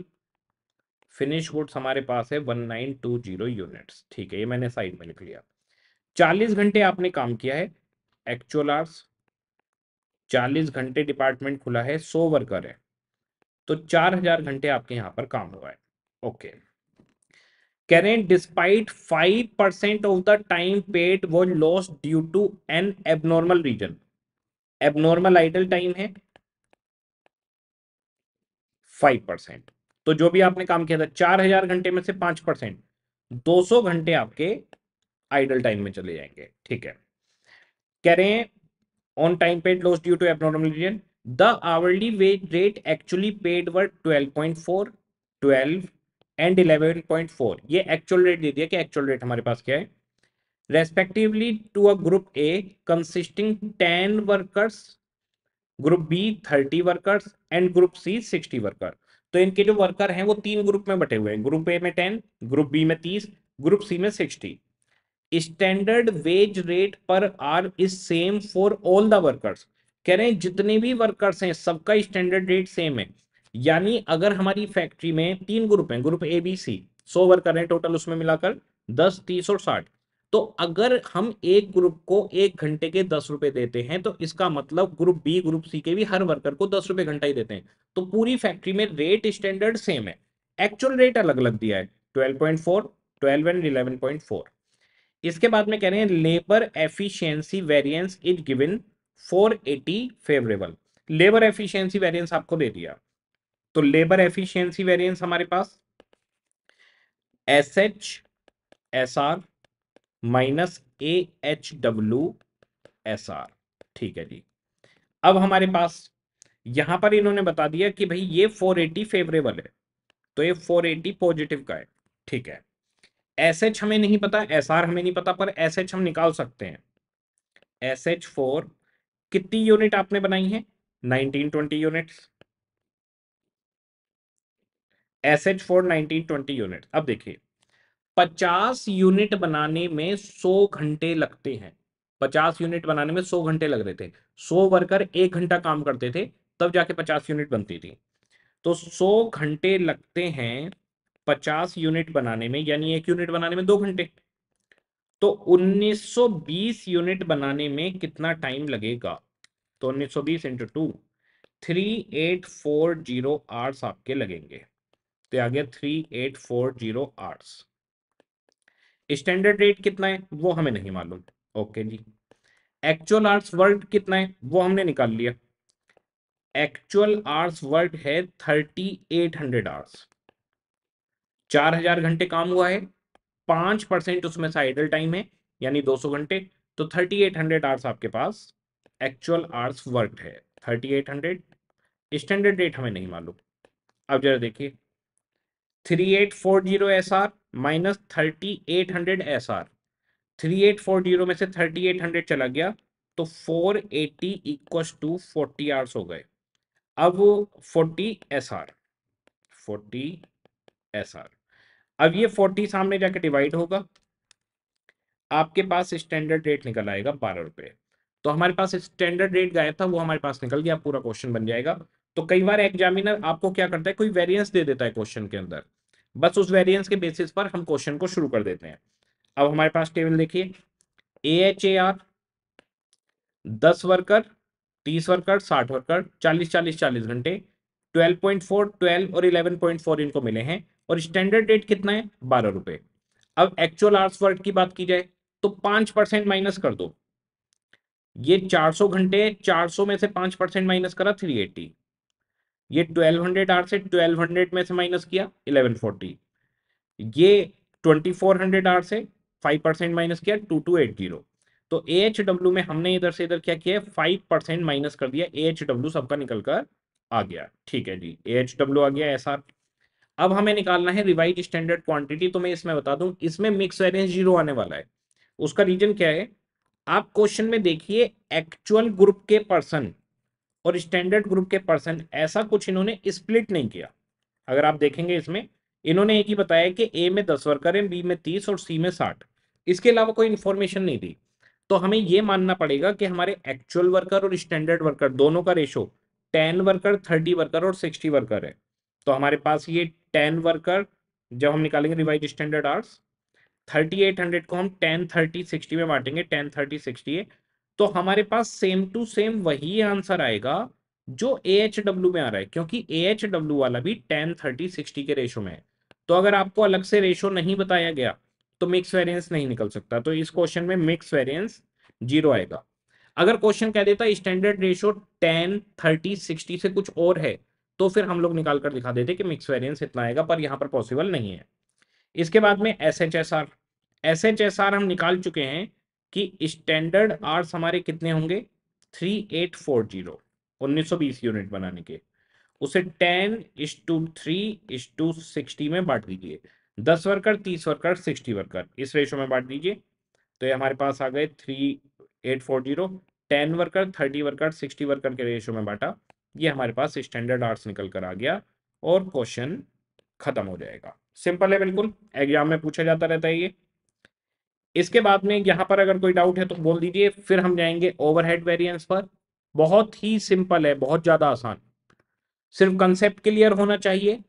फिनिश गुड्स हमारे पास है 1920 यूनिट्स ठीक है ये मैंने साइड में लिख लिया 40 घंटे आपने काम किया है एक्चुअल आर्स 40 घंटे डिपार्टमेंट खुला है 100 वर्कर है तो 4000 घंटे आपके यहाँ पर काम हुआ है ओके कह रहे हैं despite five percent of the time paid was loss due to an abnormal reason abnormal idle time है फाइव परसेंट तो जो भी आपने काम किया था चार हजार घंटे में से पांच परसेंट दो सौ घंटे आपके आइडल टाइम में चले जाएंगे ठीक है कह रहे हैं on time paid loss due to abnormal reason the hourly wage rate actually paid were twelve point four twelve and eleven point four ये एक्चुअल रेट दे दिया कि एक्चुअल रेट हमारे पास क्या है respectively to a group A consisting ten workers group B thirty workers and group C sixty worker तो इनके जो वर्कर हैं वो तीन ग्रुप में बटे हुए हैं ग्रुप ए में टेन ग्रुप बी में तीस ग्रुप सी में sixty standard wage rate per hour is same for all the workers कह रहे हैं जितने भी वर्कर्स हैं सबका स्टैंडर्ड रेट सेम है यानी अगर हमारी फैक्ट्री में तीन ग्रुप हैं ग्रुप ए बी सी सौ वर्कर हैं टोटल उसमें मिलाकर दस तीस और साठ तो अगर हम एक ग्रुप को एक घंटे के दस रुपए देते हैं तो इसका मतलब ग्रुप बी ग्रुप सी के भी हर वर्कर को दस रुपए घंटा ही देते हैं तो पूरी फैक्ट्री में रेट स्टैंडर्ड सेम है एक्चुअल रेट अलग अलग दिया है twelve point four twelve and eleven point four इसके बाद में कह रहे हैं labour efficiency variance is given four eighty favourable labour efficiency variance आपको दे दिया तो लेबर एफिशियंसी वेरियंस हमारे पास S H S R minus A H W S R ठीक है जी अब हमारे पास यहां पर इन्होंने बता दिया कि भाई ये 480 फेवरेबल है तो ये 480 पॉजिटिव का है ठीक है एस एच हमें नहीं पता एस आर हमें नहीं पता पर एस एच हम निकाल सकते हैं एस एच फोर कितनी यूनिट आपने बनाई है 1920 twenty units S H four nineteen twenty unit अब देखिए पचास यूनिट बनाने में सौ घंटे लगते हैं पचास यूनिट बनाने में सौ घंटे लग रहे थे सौ वर्कर एक घंटा काम करते थे तब जाके पचास यूनिट बनती थी तो सौ घंटे लगते हैं पचास यूनिट बनाने में यानी एक यूनिट बनाने में दो घंटे तो 1920 यूनिट बनाने में कितना टाइम लगेगा तो 1920 into two three eight four zero hours आपके लगेंगे तो आ गया three eight four zero hours standard rate कितना है वो हमें नहीं मालूम ओके जी एक्चुअल आर्ट्स वर्ल्ड कितना है वो हमने निकाल लिया एक्चुअल आर्ट्स वर्ल्ड है थर्टी एट हंड्रेड आवर्स चार हजार घंटे काम हुआ है पांच परसेंट उसमें साइडल टाइम है यानी दो सौ घंटे तो थर्टी एट हंड्रेड आवर्स आपके पास एक्चुअल आवर्स वर्ल्ड है thirty eight hundred standard rate हमें नहीं मालूम अब जरा देखिए three eight four zero S R minus thirty eight hundred S R three eight four zero में से थर्टी एट हंड्रेड चला गया तो four eighty equal to forty hours हो गए अब forty S R forty S R अब ये फोर्टी सामने जाके डिवाइड होगा आपके पास स्टैंडर्ड रेट निकल आएगा बारह रुपये तो हमारे पास स्टैंडर्ड रेट गया था वो हमारे पास निकल गया पूरा क्वेश्चन बन जाएगा तो कई बार एग्जामिनर आपको क्या करता है कोई वेरिएंस दे देता है क्वेश्चन के अंदर बस उस वेरिएंस के बेसिस पर हम क्वेश्चन को शुरू कर देते हैं अब हमारे पास टेबल देखिए ए एच ए आर दस वर्कर तीस वर्कर साठ वर्कर चालीस चालीस चालीस घंटे ट्वेल्व पॉइंट फोर ट्वेल्व और इलेवन पॉइंट फोर इनको मिले हैं और स्टैंडर्ड रेट कितना है बारह रुपए अब एक्चुअल आर्स वर्क की बात की जाए तो पांच परसेंट माइनस कर दो ये चार सौ घंटे चार सौ में से पांच परसेंट माइनस करा थ्री एट्टी ये 1200 आर से 1200 में से माइनस किया 1140 ये 2400 आर से 5 परसेंट माइनस किया 2280 तो ए एच डब्ल्यू में हमने इधर से इधर क्या किया 5 परसेंट माइनस कर दिया ए एच डब्ल्यू सबका निकल कर आ गया ठीक है जी ए एच डब्ल्यू आ गया एस आर अब हमें निकालना है रिवाइज स्टैंडर्ड क्वांटिटी तो मैं इसमें बता दूं इसमें मिक्स वेरियंस जीरो आने वाला है उसका रीजन क्या है आप क्वेश्चन में देखिए एक्चुअल ग्रुप के पर्सन और स्टैंडर्ड ग्रुप के पर्सन ऐसा कुछ इन्होंने स्प्लिट नहीं किया अगर आप देखेंगे इसमें इन्होंने एक ही बताया कि ए में दस वर्कर हैं बी में तीस और सी में साठ इसके अलावा कोई इन्फॉर्मेशन नहीं दी तो हमें ये मानना पड़ेगा कि हमारे एक्चुअल वर्कर और स्टैंडर्ड वर्कर दोनों का ratio ten worker thirty worker और सिक्सटी वर्कर है तो हमारे पास ये टेन वर्कर जब हम निकालेंगे revise standard hours thirty eight hundred को हम टेन थर्टी सिक्सटी में बांटेंगे टेन थर्टी सिक्सटी है तो हमारे पास सेम टू सेम वही आंसर आएगा जो ए एच डब्ल्यू में आ रहा है क्योंकि ए एच डब्ल्यू वाला भी टेन थर्टी सिक्सटी के रेशो में है तो अगर आपको अलग से रेशो नहीं बताया गया तो मिक्स वेरियंस नहीं निकल सकता तो इस क्वेश्चन में मिक्स वेरियंस जीरो आएगा अगर क्वेश्चन कह देता standard ratio ten thirty sixty से कुछ और है तो फिर हम लोग निकाल कर दिखा देते कि मिक्स वेरियंस इतना आएगा पर यहाँ पर पॉसिबल नहीं है इसके बाद में S H S R S H S R हम निकाल चुके हैं कि स्टैंडर्ड आर्स हमारे कितने होंगे थ्री एट फोर जीरो उन्नीस सौ बीस यूनिट बनाने के उसे ten is to three is to sixty में बांट दीजिए दस वर्कर तीस वर्कर सिक्सटी वर्कर इस रेशो में बांट दीजिए तो ये हमारे पास आ गए three eight four zero ten worker thirty worker sixty worker के रेशो में बांटा ये हमारे पास स्टैंडर्ड आर्ट्स निकल कर आ गया और क्वेश्चन खत्म हो जाएगा सिंपल है बिल्कुल एग्जाम में पूछा जाता रहता है ये इसके बाद में यहां पर अगर कोई डाउट है तो बोल दीजिए फिर हम जाएंगे ओवरहेड वेरिएंस पर बहुत ही सिंपल है बहुत ज़्यादा आसान सिर्फ कंसेप्ट क्लियर होना चाहिए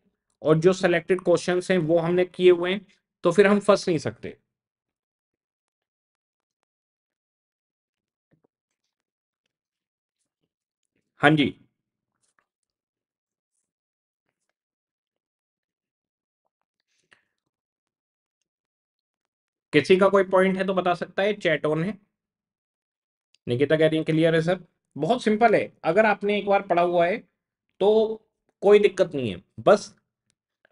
और जो सिलेक्टेड क्वेश्चन हैं वो हमने किए हुए हैं तो फिर हम फंस नहीं सकते हाँ जी किसी का कोई पॉइंट है तो बता सकता है चैट ऑन है निकिता कह रही है क्लियर है सर बहुत सिंपल है अगर आपने एक बार पढ़ा हुआ है तो कोई दिक्कत नहीं है बस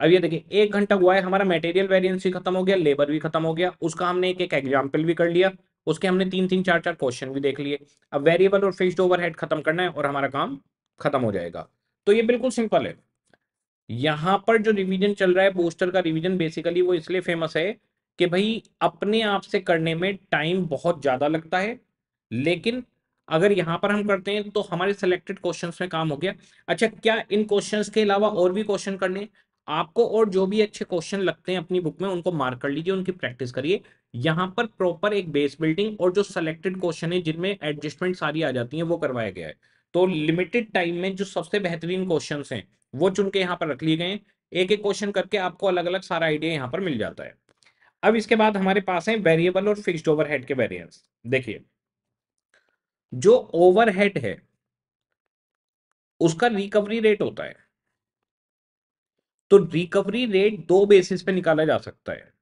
अब ये देखिए एक घंटा हुआ है हमारा मेटेरियल वेरिएंस भी खत्म हो गया लेबर भी खत्म हो गया उसका हमने एक एक एग्जाम्पल भी कर लिया उसके हमने तीन तीन चार चार क्वेश्चन भी देख लिए अब वेरिएबल और ओवर ओवरहेड खत्म करना है और हमारा काम खत्म हो जाएगा तो ये बिल्कुल सिंपल है यहाँ पर जो रिवीजन चल रहा है पोस्टर का रिवीजन बेसिकली वो इसलिए फेमस है कि भाई अपने आप से करने में टाइम बहुत ज़्यादा लगता है लेकिन अगर यहां पर हम करते हैं तो हमारे सिलेक्टेड क्वेश्चंस में काम हो गया अच्छा क्या इन क्वेश्चंस के अलावा और भी क्वेश्चन करने आपको और जो भी अच्छे क्वेश्चन लगते हैं अपनी बुक में उनको मार्क कर लीजिए उनकी प्रैक्टिस करिए यहाँ पर प्रॉपर एक बेस बिल्डिंग और जो सिलेक्टेड क्वेश्चन है जिनमें एडजस्टमेंट सारी आ जाती है वो करवाया गया है तो लिमिटेड टाइम में जो सबसे बेहतरीन क्वेश्चन हैं वो चुन के यहाँ पर रख लिए गए हैं एक एक क्वेश्चन करके आपको अलग अलग सारा आइडिया यहाँ पर मिल जाता है अब इसके बाद हमारे पास है वेरिएबल और फिक्स्ड ओवरहेड के वेरिएंस देखिए जो ओवरहेड है उसका रिकवरी रेट होता है तो रिकवरी रेट दो बेसिस पे निकाला जा सकता है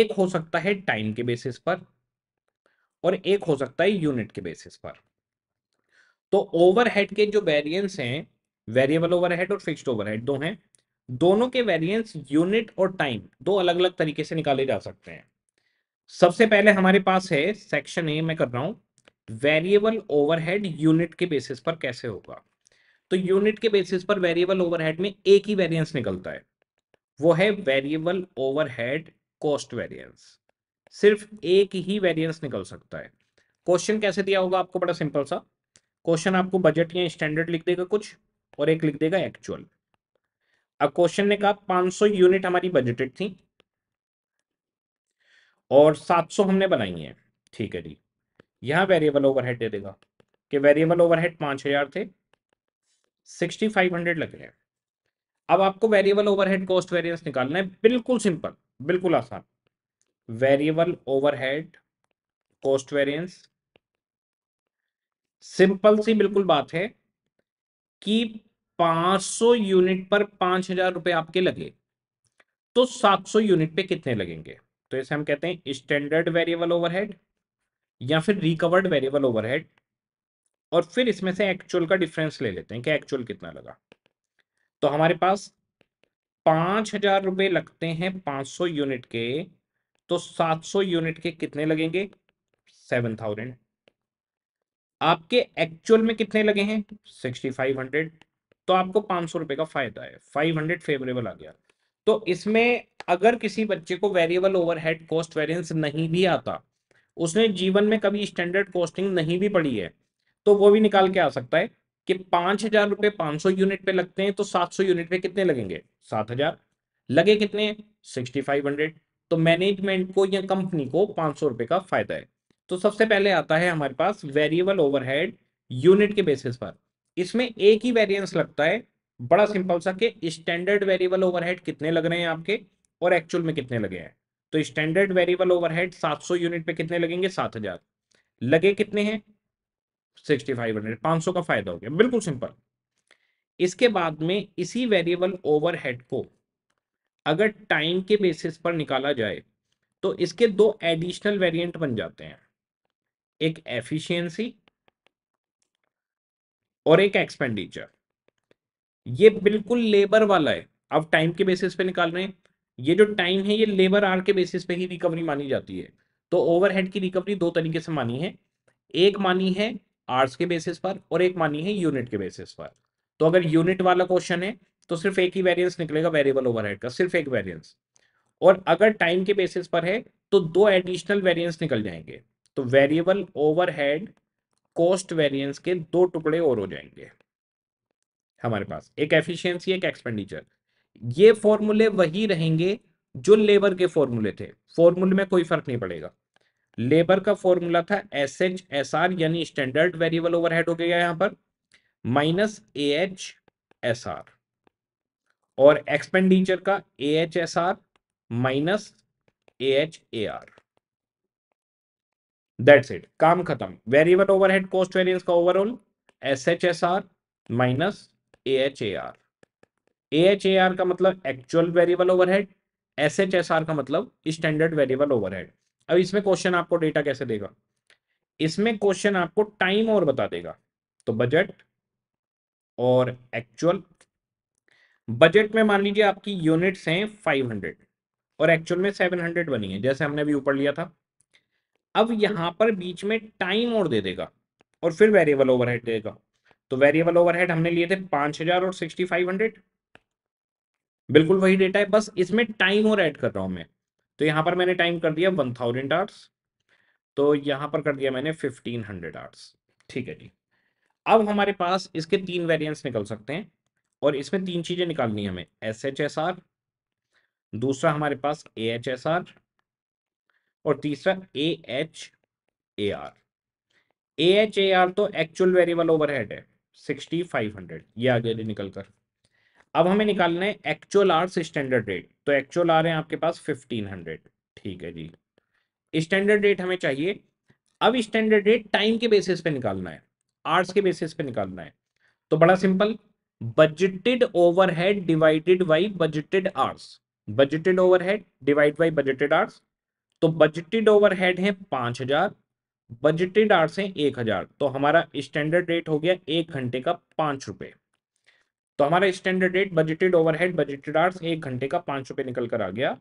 एक हो सकता है टाइम के बेसिस पर और एक हो सकता है यूनिट के बेसिस पर तो ओवरहेड के जो वेरिएंस हैं वेरिएबल ओवरहेड और फिक्स्ड ओवरहेड दो हैं दोनों के वेरिएंस यूनिट और टाइम दो अलग अलग तरीके से निकाले जा सकते हैं सबसे पहले हमारे पास है सेक्शन ए मैं कर रहा हूं वेरिएबल ओवरहेड यूनिट के बेसिस पर कैसे होगा तो यूनिट के बेसिस पर वेरिएबल ओवरहेड में एक ही वेरिएंस निकलता है वो है वेरिएबल ओवरहेड कॉस्ट वेरिएंस सिर्फ एक ही वेरिएंस निकल सकता है क्वेश्चन कैसे दिया होगा आपको बड़ा सिंपल सा क्वेश्चन आपको बजट या स्टैंडर्ड लिख देगा कुछ और एक लिख देगा एक्चुअल अब क्वेश्चन ने कहा 500 यूनिट हमारी बजटेड थी और 700 हमने बनाई है ठीक है जी यहां वेरिएबल ओवरहेड दे देगा कि वेरिएबल ओवरहेड 5000 थे 6500 लग रहे हैं अब आपको वेरिएबल ओवरहेड कॉस्ट वेरियंस निकालना है बिल्कुल सिंपल बिल्कुल आसान variable overhead cost variance simple सी बिल्कुल बात है कि 500 यूनिट पर पांच हजार रुपए आपके लगे तो 700 यूनिट पे कितने लगेंगे तो इसे हम कहते हैं स्टैंडर्ड वेरिएबल ओवरहेड या फिर रिकवर्ड वेरिएबल ओवरहेड और फिर इसमें से एक्चुअल का डिफरेंस ले लेते हैं कि एक्चुअल कितना लगा तो हमारे पास पांच हजार रुपए लगते हैं पांच सौ यूनिट के तो सात सौ यूनिट के कितने लगेंगे सेवन थाउजेंड आपके एक्चुअल में कितने लगे हैं सिक्सटी फाइव हंड्रेड तो आपको पांच सौ रुपए का फायदा है फाइव हंड्रेड फेवरेबल आ गया तो इसमें अगर किसी बच्चे को वेरिएबल ओवरहेड कॉस्ट वेरियंस नहीं भी आता उसने जीवन में कभी स्टैंडर्ड कॉस्टिंग नहीं भी पड़ी है तो वो भी निकाल के आ सकता है कि पांच हजार रुपए पांच सौ यूनिट पे लगते हैं तो सात सौ यूनिट पे कितने लगेंगे सात हजार लगे कितने सिक्सटी फाइव हंड्रेड तो मैनेजमेंट को या कंपनी को पांच सौ रुपए का फायदा है तो सबसे पहले आता है हमारे पास वेरिएबल ओवरहेड यूनिट के बेसिस पर इसमें एक ही वेरिएंस लगता है बड़ा सिंपल हम्म। सा कि स्टैंडर्ड वेरिएबल ओवरहेड कितने लग रहे हैं आपके और एक्चुअल में कितने लगे हैं तो स्टैंडर्ड वेरिएबल ओवरहेड 700 यूनिट पे कितने लगेंगे 7000 लगे कितने हैं 6500 500 का फायदा हो गया बिल्कुल सिंपल इसके बाद में इसी वेरिएबल ओवरहेड को अगर टाइम के बेसिस पर निकाला जाए तो इसके दो एडिशनल वेरियंट बन जाते हैं एक एफिशियंसी और एक एक्सपेंडिचर ये बिल्कुल लेबर वाला है अब टाइम के बेसिस पे निकाल रहे हैं ये जो टाइम है ये लेबर आर के बेसिस पे ही रिकवरी मानी जाती है तो ओवरहेड की रिकवरी दो तरीके से मानी है एक मानी है आर्स के बेसिस पर और एक मानी है यूनिट के बेसिस पर तो अगर यूनिट वाला क्वेश्चन है तो सिर्फ एक ही वेरियंस निकलेगा वेरिएबल ओवरहेड का सिर्फ एक वेरियंस और अगर टाइम के बेसिस पर है तो दो एडिशनल वेरियंस निकल जाएंगे तो वेरिएबल ओवरहेड कॉस्ट वेरिएंस के दो टुकड़े और हो जाएंगे हमारे पास एक एफिशिएंसी एक एक्सपेंडिचर ये फॉर्मूले वही रहेंगे जो लेबर के फॉर्मूले थे फॉर्मूले में कोई फर्क नहीं पड़ेगा लेबर का फॉर्मूला था एस एच एस आर यानी स्टैंडर्ड वेरिएबल ओवरहेड हो गया यहां पर minus A H S R और एक्सपेंडिचर का A H S R minus A H A R that's it काम खत्म वेरिएबल ओवरहेड कॉस्ट वेरियंस का overall S H S R minus A H A R A H A R का मतलब actual variable overhead S H S R का मतलब स्टैंडर्ड वेरिएबल ओवरहेड अब इसमें क्वेश्चन आपको डेटा कैसे देगा इसमें क्वेश्चन आपको टाइम और बता देगा तो बजट और एक्चुअल बजट में मान लीजिए आपकी यूनिट्स हैं 500 और एक्चुअल में 700 बनी है जैसे हमने अभी ऊपर लिया था अब यहां पर बीच में टाइम और दे देगा और फिर वेरिएबल ओवरहेड देगा तो वेरिएबल ओवरहेड हमने लिए थे पांच हजार और सिक्सटी फाइव हंड्रेड बिल्कुल वही डेटा है बस इसमें टाइम और ऐड कर रहा हूं मैं तो यहां पर मैंने टाइम कर दिया वन थाउजेंड आर्ट्स तो यहां पर कर दिया मैंने फिफ्टीन हंड्रेड आर्ट्स ठीक है जी अब हमारे पास इसके तीन वेरियंट्स निकल सकते हैं और इसमें तीन चीज़ें निकालनी है हमें एस एच एस आर दूसरा हमारे पास ए एच एस आर और तीसरा A H A R A H A R तो एक्चुअल वेरिएबल ओवरहेड है सिक्सटी फाइव हंड्रेड ये आगे निकल कर अब हमें निकालना है एक्चुअल आर से स्टैंडर्ड रेट तो एक्चुअल आर है आपके पास फिफ्टीन हंड्रेड ठीक है जी स्टैंडर्ड रेट हमें चाहिए अब स्टैंडर्ड रेट टाइम के बेसिस पे निकालना है आर्स के बेसिस पे निकालना है तो बड़ा simple budgeted overhead divided by budgeted hours budgeted overhead divide by budgeted hours तो बजटेड ओवरहेड है पांच हजार बजटेड आर्ट्स है एक हजार तो हमारा स्टैंडर्ड रेट हो गया एक घंटे का पांच रुपए तो हमारा standard rate budgeted overhead budgeted hours एक घंटे का पांच रुपए निकल कर आ गया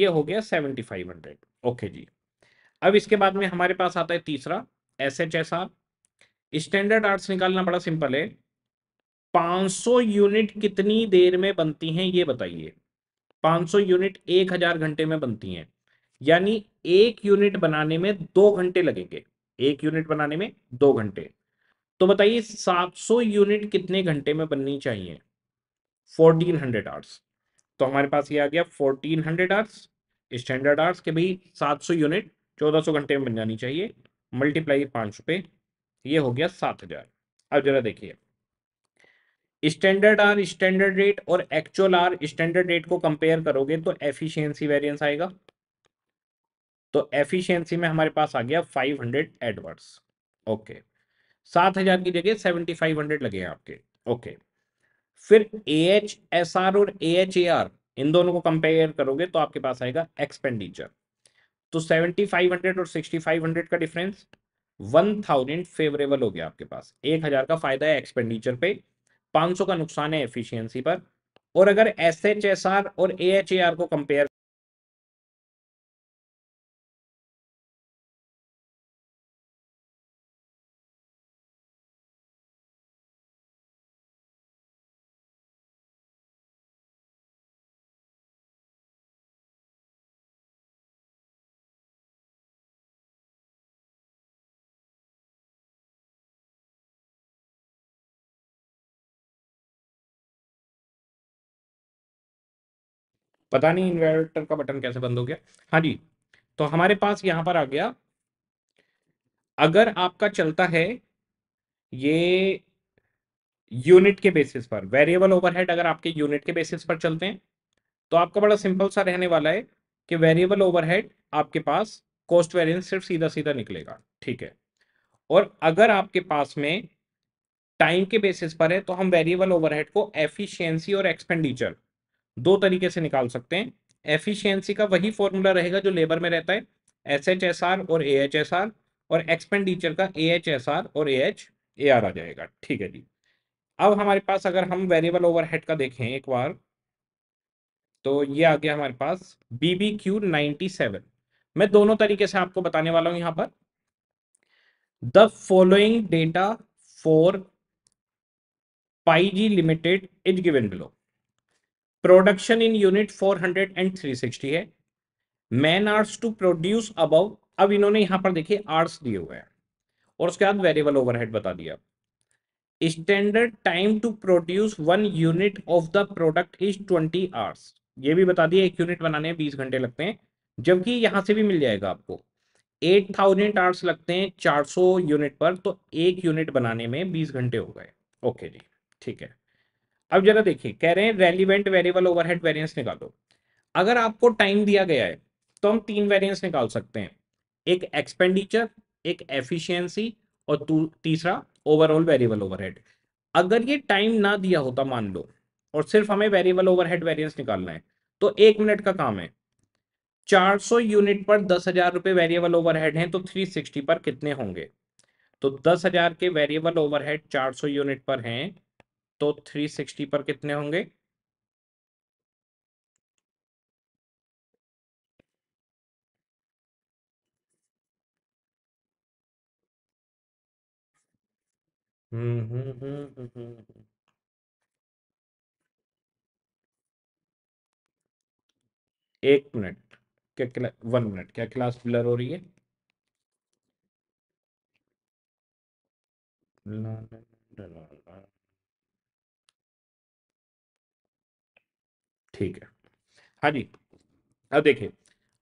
ये हो गया सेवेंटी फाइव हंड्रेड ओके जी अब इसके बाद में हमारे पास आता है तीसरा S H S R standard hours निकालना बड़ा सिंपल है 500 यूनिट कितनी देर में बनती हैं ये बताइए 500 यूनिट 1000 घंटे में बनती हैं यानी एक यूनिट बनाने में दो घंटे लगेंगे एक यूनिट बनाने में दो घंटे तो बताइए 700 यूनिट कितने घंटे में बननी चाहिए 1400 आवर्स तो हमारे पास ये आ गया 1400 आवर्स स्टैंडर्ड आवर्स के भाई 700 यूनिट 1400 घंटे में बन जानी चाहिए मल्टीप्लाई पांच रुपए ये हो गया सात हजार अब जरा देखिए स्टैंडर्ड आर स्टैंडर्ड रेट और एक्चुअल आर स्टैंडर्ड रेट को कंपेयर करोगे तो एफिशिएंसी वेरिएंस आएगा तो एफिशिएंसी में हमारे पास आ गया 500 हंड्रेड एडवर्ड्स ओके सात हजार की जगह 7500 लगे आपके ओके फिर ए एच एस आर और ए एच ए आर इन दोनों को कंपेयर करोगे तो आपके पास आएगा एक्सपेंडिचर तो 7500 और 6500 का डिफरेंस 1000 फेवरेबल हो गया आपके पास 1000 का फायदा है एक्सपेंडिचर पे 500 का नुकसान है एफिशिएंसी पर और अगर एस एच एस आर और ए एच ए आर को कंपेयर पता नहीं इन्वर्टर का बटन कैसे बंद हो गया हाँ जी तो हमारे पास यहां पर आ गया अगर आपका चलता है ये यूनिट के बेसिस पर वेरिएबल ओवरहेड अगर आपके यूनिट के बेसिस पर चलते हैं तो आपका बड़ा सिंपल सा रहने वाला है कि वेरिएबल ओवरहेड आपके पास कॉस्ट वेरियंस सिर्फ सीधा सीधा निकलेगा ठीक है और अगर आपके पास में टाइम के बेसिस पर है तो हम वेरिएबल ओवरहेड को एफिशिएंसी और एक्सपेंडिचर दो तरीके से निकाल सकते हैं एफिशिएंसी का वही फॉर्मूला रहेगा जो लेबर में रहता है एस एच एस आर और ए एच एस आर और एक्सपेंडिचर का ए एच एस आर और ए एच ए आर आ जाएगा ठीक है जी अब हमारे पास अगर हम वेरिएबल ओवरहेड का देखें एक बार तो ये आ गया हमारे पास B B Q ninety seven मैं दोनों तरीके से आपको बताने वाला हूं यहां पर the following data for Pi G limited is given below production in unit 400 and 360 है man hours to produce above अब इन्होंने यहां पर देखिए आर्ट्स दिए हुए हैं और उसके बाद वेरिएबल ओवरहेड बता दिया standard time to produce one unit of the product is twenty hours ये भी बता दिया एक यूनिट बनाने में बीस घंटे लगते हैं जबकि यहां से भी मिल जाएगा आपको एट थाउजेंड आवर्स लगते हैं चार सौ यूनिट पर तो एक यूनिट बनाने में बीस घंटे हो गए ओके जी ठीक है अब जरा देखिए कह रहे हैं रेलिवेंट वेरिएबल ओवरहेड वेरिएंस निकालो अगर आपको टाइम दिया गया है तो हम तीन वेरिएंस निकाल सकते हैं एक एक्सपेंडिचर एक एफिशिएंसी और तीसरा ओवरऑल वेरिएबल ओवरहेड अगर ये टाइम ना दिया होता मान लो और सिर्फ हमें वेरिएबल ओवरहेड वेरिएंस निकालना है तो एक मिनट का काम है चार यूनिट पर दस हजार वेरिएबल ओवरहेड हेड तो थ्री पर कितने होंगे तो दस हजार के वेरिएबल ओवरहेड हेड यूनिट पर हैं तो 360 पर कितने होंगे हम्म, हम्म, हम्म, एक मिनट क्या क्लास वन मिनट क्या क्लास ब्लर हो रही है ला, ला, ला, ला, ला, ला। ठीक है हाँ जी अब देखिए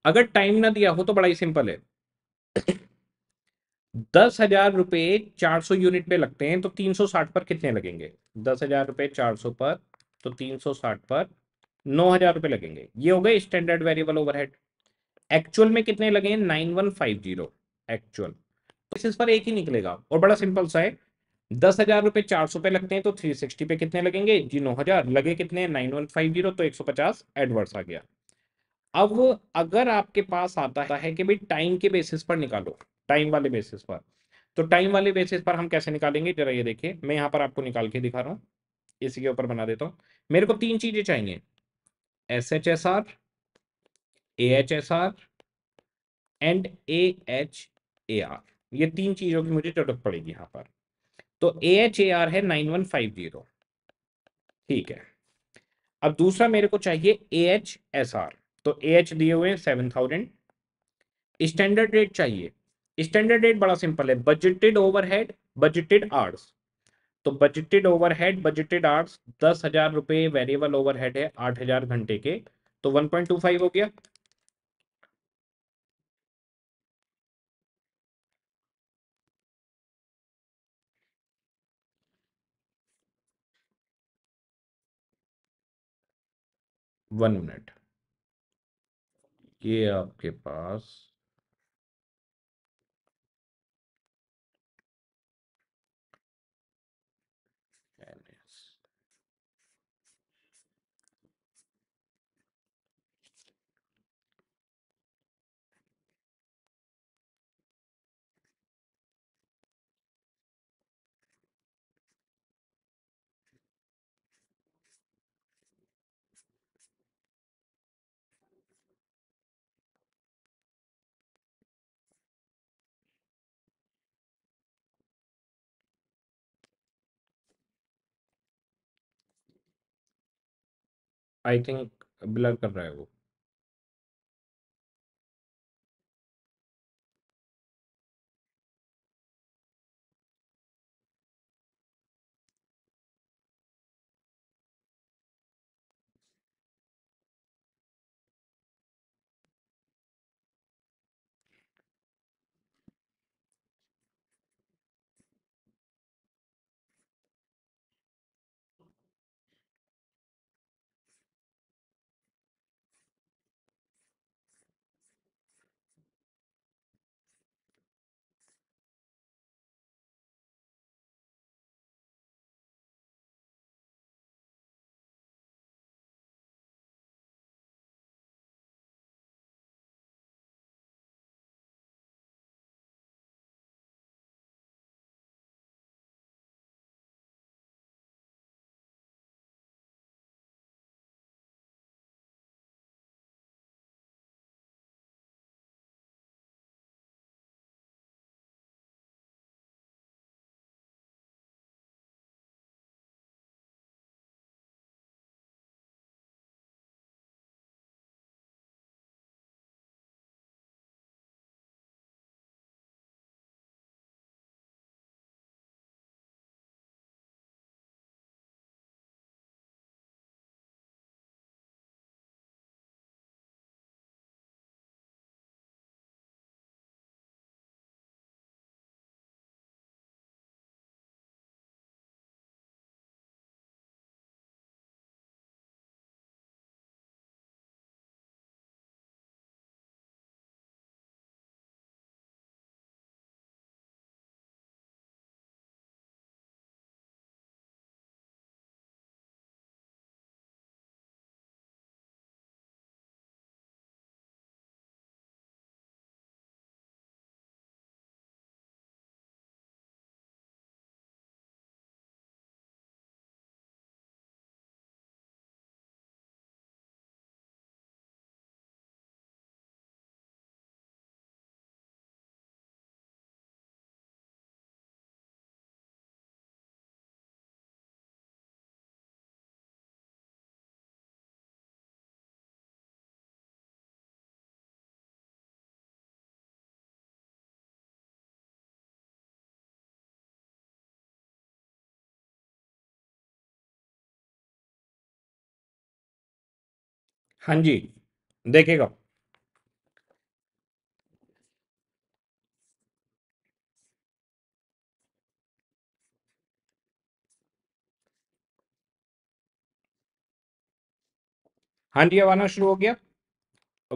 अगर टाइम ना दिया हो तो बड़ा ही सिंपल है दस हजार रुपये चार सौ यूनिट पे लगते हैं तो तीन सौ साठ पर कितने लगेंगे दस हजार रुपये चार सौ पर तो तीन सौ साठ पर नौ हजार रुपये लगेंगे ये हो गए स्टैंडर्ड वेरिएबल ओवरहेड एक्चुअल में कितने लगे nine one five zero actual तो इस पर एक ही निकलेगा और बड़ा सिंपल सा है दस हजार रुपए चार सौ पे लगते हैं तो थ्री सिक्सटी पे कितने लगेंगे जी नौ हजार लगे कितने नाइन वन फाइव जीरो तो एक सौ पचास एडवर्स आ गया अब अगर आपके पास आता है कि भाई टाइम के बेसिस पर निकालो टाइम वाले बेसिस पर तो टाइम वाले बेसिस पर हम कैसे निकालेंगे जरा ये देखिए मैं यहाँ पर आपको निकाल के दिखा रहा हूँ इसी के ऊपर बना देता हूँ मेरे को तीन चीजें चाहिए S H S R A H S R and A H A R ये तीन चीजों की मुझे जरूरत पड़ेगी यहाँ पर तो ए एच ए आर है नाइन वन फाइव जीरो ठीक है अब दूसरा मेरे को चाहिए ए एच एस आर तो ए एच दिए हुए सेवन थाउजेंड स्टैंडर्ड रेट चाहिए स्टैंडर्ड रेट बड़ा सिंपल है बजटेड ओवरहेड बजटेड आर्ट्स तो बजटेड ओवरहेड बजटेड आर्ट्स दस हजार रुपए वेरिएबल ओवरहेड है आठ हजार घंटे के तो वन पॉइंट टू फाइव हो गया वन मिनट ये आपके पास आई थिंक ब्लर कर रहा है वो हाँ जी देखेगा हाँ जी अब आना शुरू हो गया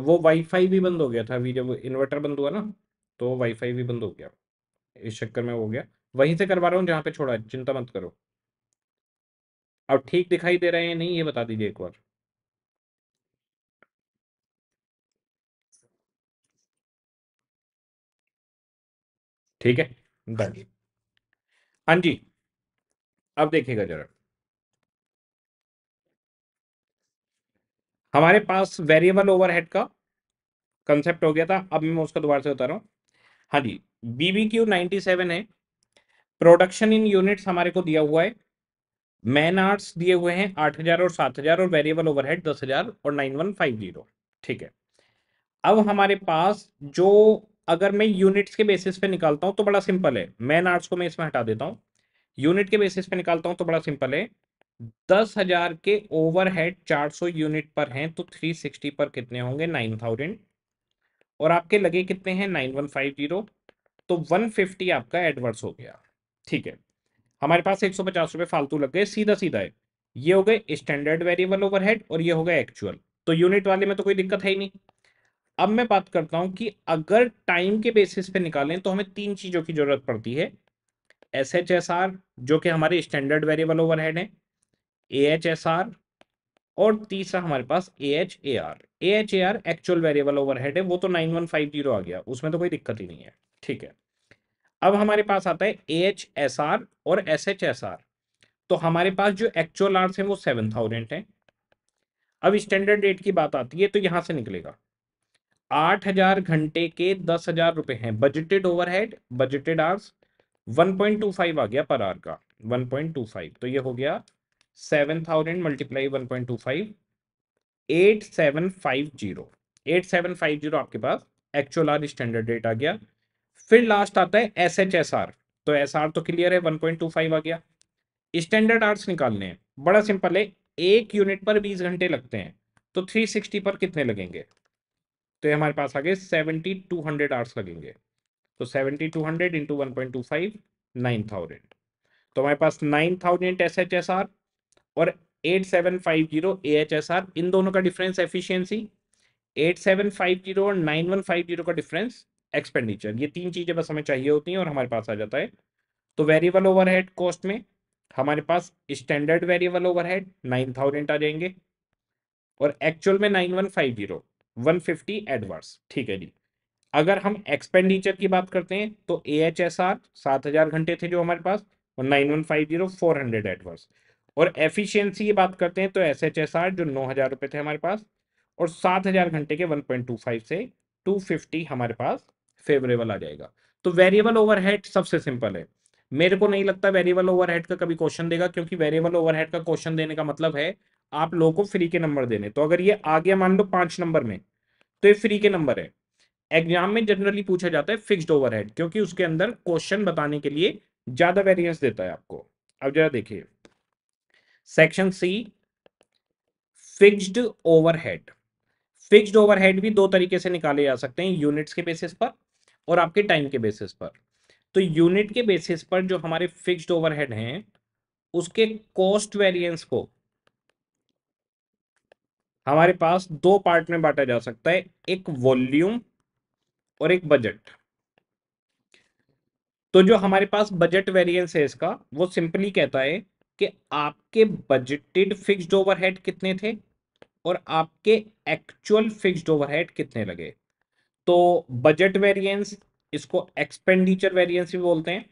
वो वाईफाई भी बंद हो गया था अभी जब इन्वर्टर बंद हुआ ना तो वाईफाई भी बंद हो गया इस चक्कर में हो गया वहीं से करवा रहा हूँ जहाँ पे छोड़ा चिंता मत करो अब ठीक दिखाई दे रहे हैं नहीं ये बता दीजिए एक बार ठीक है हाँ, हाँ जी अब देखिएगा जरा हमारे पास वेरिएबल ओवरहेड का कंसेप्ट हो गया था अब मैं उसको दोबारा से बता रहा हूँ हाँ जी बीबी क्यू नाइनटी सेवन है प्रोडक्शन इन यूनिट्स हमारे को दिया हुआ है मैन आर्ट्स दिए हुए हैं आठ हजार और सात हजार और वेरिएबल ओवरहेड दस हजार और नाइन वन फाइव जीरो ठीक है अब हमारे पास जो अगर मैं यूनिट्स के बेसिस पे निकालता हूं तो बड़ा सिंपल है मैन आर्ट्स को मैं इसमें हटा देता हूं यूनिट के बेसिस पे निकालता हूं तो बड़ा सिंपल है दस हजार के ओवरहेड चार सौ यूनिट पर हैं तो थ्री सिक्सटी पर कितने होंगे नाइन थाउजेंड और आपके लगे कितने हैं नाइन वन फाइव जीरो तो वन फिफ्टी आपका एडवर्स हो गया ठीक है हमारे पास एक सौ पचास रुपये फालतू लग गए सीधा सीधा है ये हो गए स्टैंडर्ड वेरिएबल ओवरहेड और ये हो गए एक्चुअल तो यूनिट वाले में तो कोई दिक्कत है ही नहीं अब मैं बात करता हूं कि अगर टाइम के बेसिस पे निकालें तो हमें तीन चीजों की जरूरत पड़ती है एस एच एस आर जो कि हमारे स्टैंडर्ड वेरिएबल ओवरहेड है ए एच एस आर और तीसरा हमारे पास A H A R A H A R actual variable overhead है वो तो नाइन वन फाइव जीरो आ गया उसमें तो कोई दिक्कत ही नहीं है ठीक है अब हमारे पास आता है ए एच एस आर और एस एच एस आर तो हमारे पास जो एक्चुअल आर्स है वो सेवन थाउजेंड है अब स्टैंडर्ड रेट की बात आती है तो यहां से निकलेगा आठ हजार घंटे के दस हजार रुपए हैं बजटेड ओवरहेड बजटेड आवर्स 1.25 आ गया पर आर का 1.25 तो ये हो गया 7000 मल्टीप्लाई 1.25 8750 8750 आपके पास एक्चुअल आर स्टैंडर्ड रेट आ गया फिर लास्ट आता है एस एच एस आर तो एस आर तो क्लियर है 1.25 आ गया स्टैंडर्ड आर्स निकालने हैं बड़ा सिंपल है एक यूनिट पर 20 घंटे लगते हैं तो 360 पर कितने लगेंगे तो ये हमारे पास आ गए सेवेंटी टू हंड्रेड आवर्स लगेंगे तो seventy two hundred into one point two five nine thousand तो हमारे पास nine thousand S H S R और eight seven five zero A H S R इन दोनों का difference efficiency eight seven five zero और नाइन वन फाइव जीरो का डिफरेंस एक्सपेंडिचर ये तीन चीज़ें बस हमें चाहिए होती हैं और हमारे पास आ जाता है तो वेरिएबल ओवरहेड कॉस्ट में हमारे पास standard variable overhead nine thousand आ जाएंगे और एक्चुअल में nine one five zero one fifty adverse ठीक है जी अगर हम एक्सपेंडिचर की बात करते हैं तो ए एच एस आर सात हजार घंटे थे जो हमारे पास और nine one five zero four hundred adverse और एफिशियंसी की बात करते हैं तो एस एच एस आर जो नौ हजार रुपये थे हमारे पास और सात हजार घंटे के वन पॉइंट टू फाइव से टू फिफ्टी हमारे पास फेवरेबल आ जाएगा तो वेरिएबल ओवरहेड सबसे सिंपल है मेरे को नहीं लगता वेरिएबल ओवरहेड का कभी क्वेश्चन देगा क्योंकि वेरिएबल ओवरहेड का क्वेश्चन देने का मतलब है आप लोगों को फ्री के नंबर देने तो अगर ये आ गया मान लो पांच नंबर में तो ये फ्री के नंबर है एग्जाम में जनरली पूछा जाता है फिक्स्ड ओवरहेड क्योंकि उसके अंदर क्वेश्चन बताने के लिए ज्यादा वेरियंस देता है आपको अब जरा देखिए section C fixed overhead fixed overhead भी दो तरीके से निकाले जा सकते हैं यूनिट्स के बेसिस पर और आपके टाइम के बेसिस पर तो यूनिट के बेसिस पर जो हमारे फिक्स्ड ओवरहेड हैं उसके कॉस्ट वेरियंस को हमारे पास दो पार्ट में बांटा जा सकता है एक वॉल्यूम और एक बजट तो जो हमारे पास बजट वेरिएंस है इसका वो सिंपली कहता है कि आपके बजटेड फिक्स्ड ओवरहेड कितने थे और आपके एक्चुअल फिक्स्ड ओवरहेड कितने लगे तो बजट वेरिएंस इसको एक्सपेंडिचर वेरिएंस भी बोलते हैं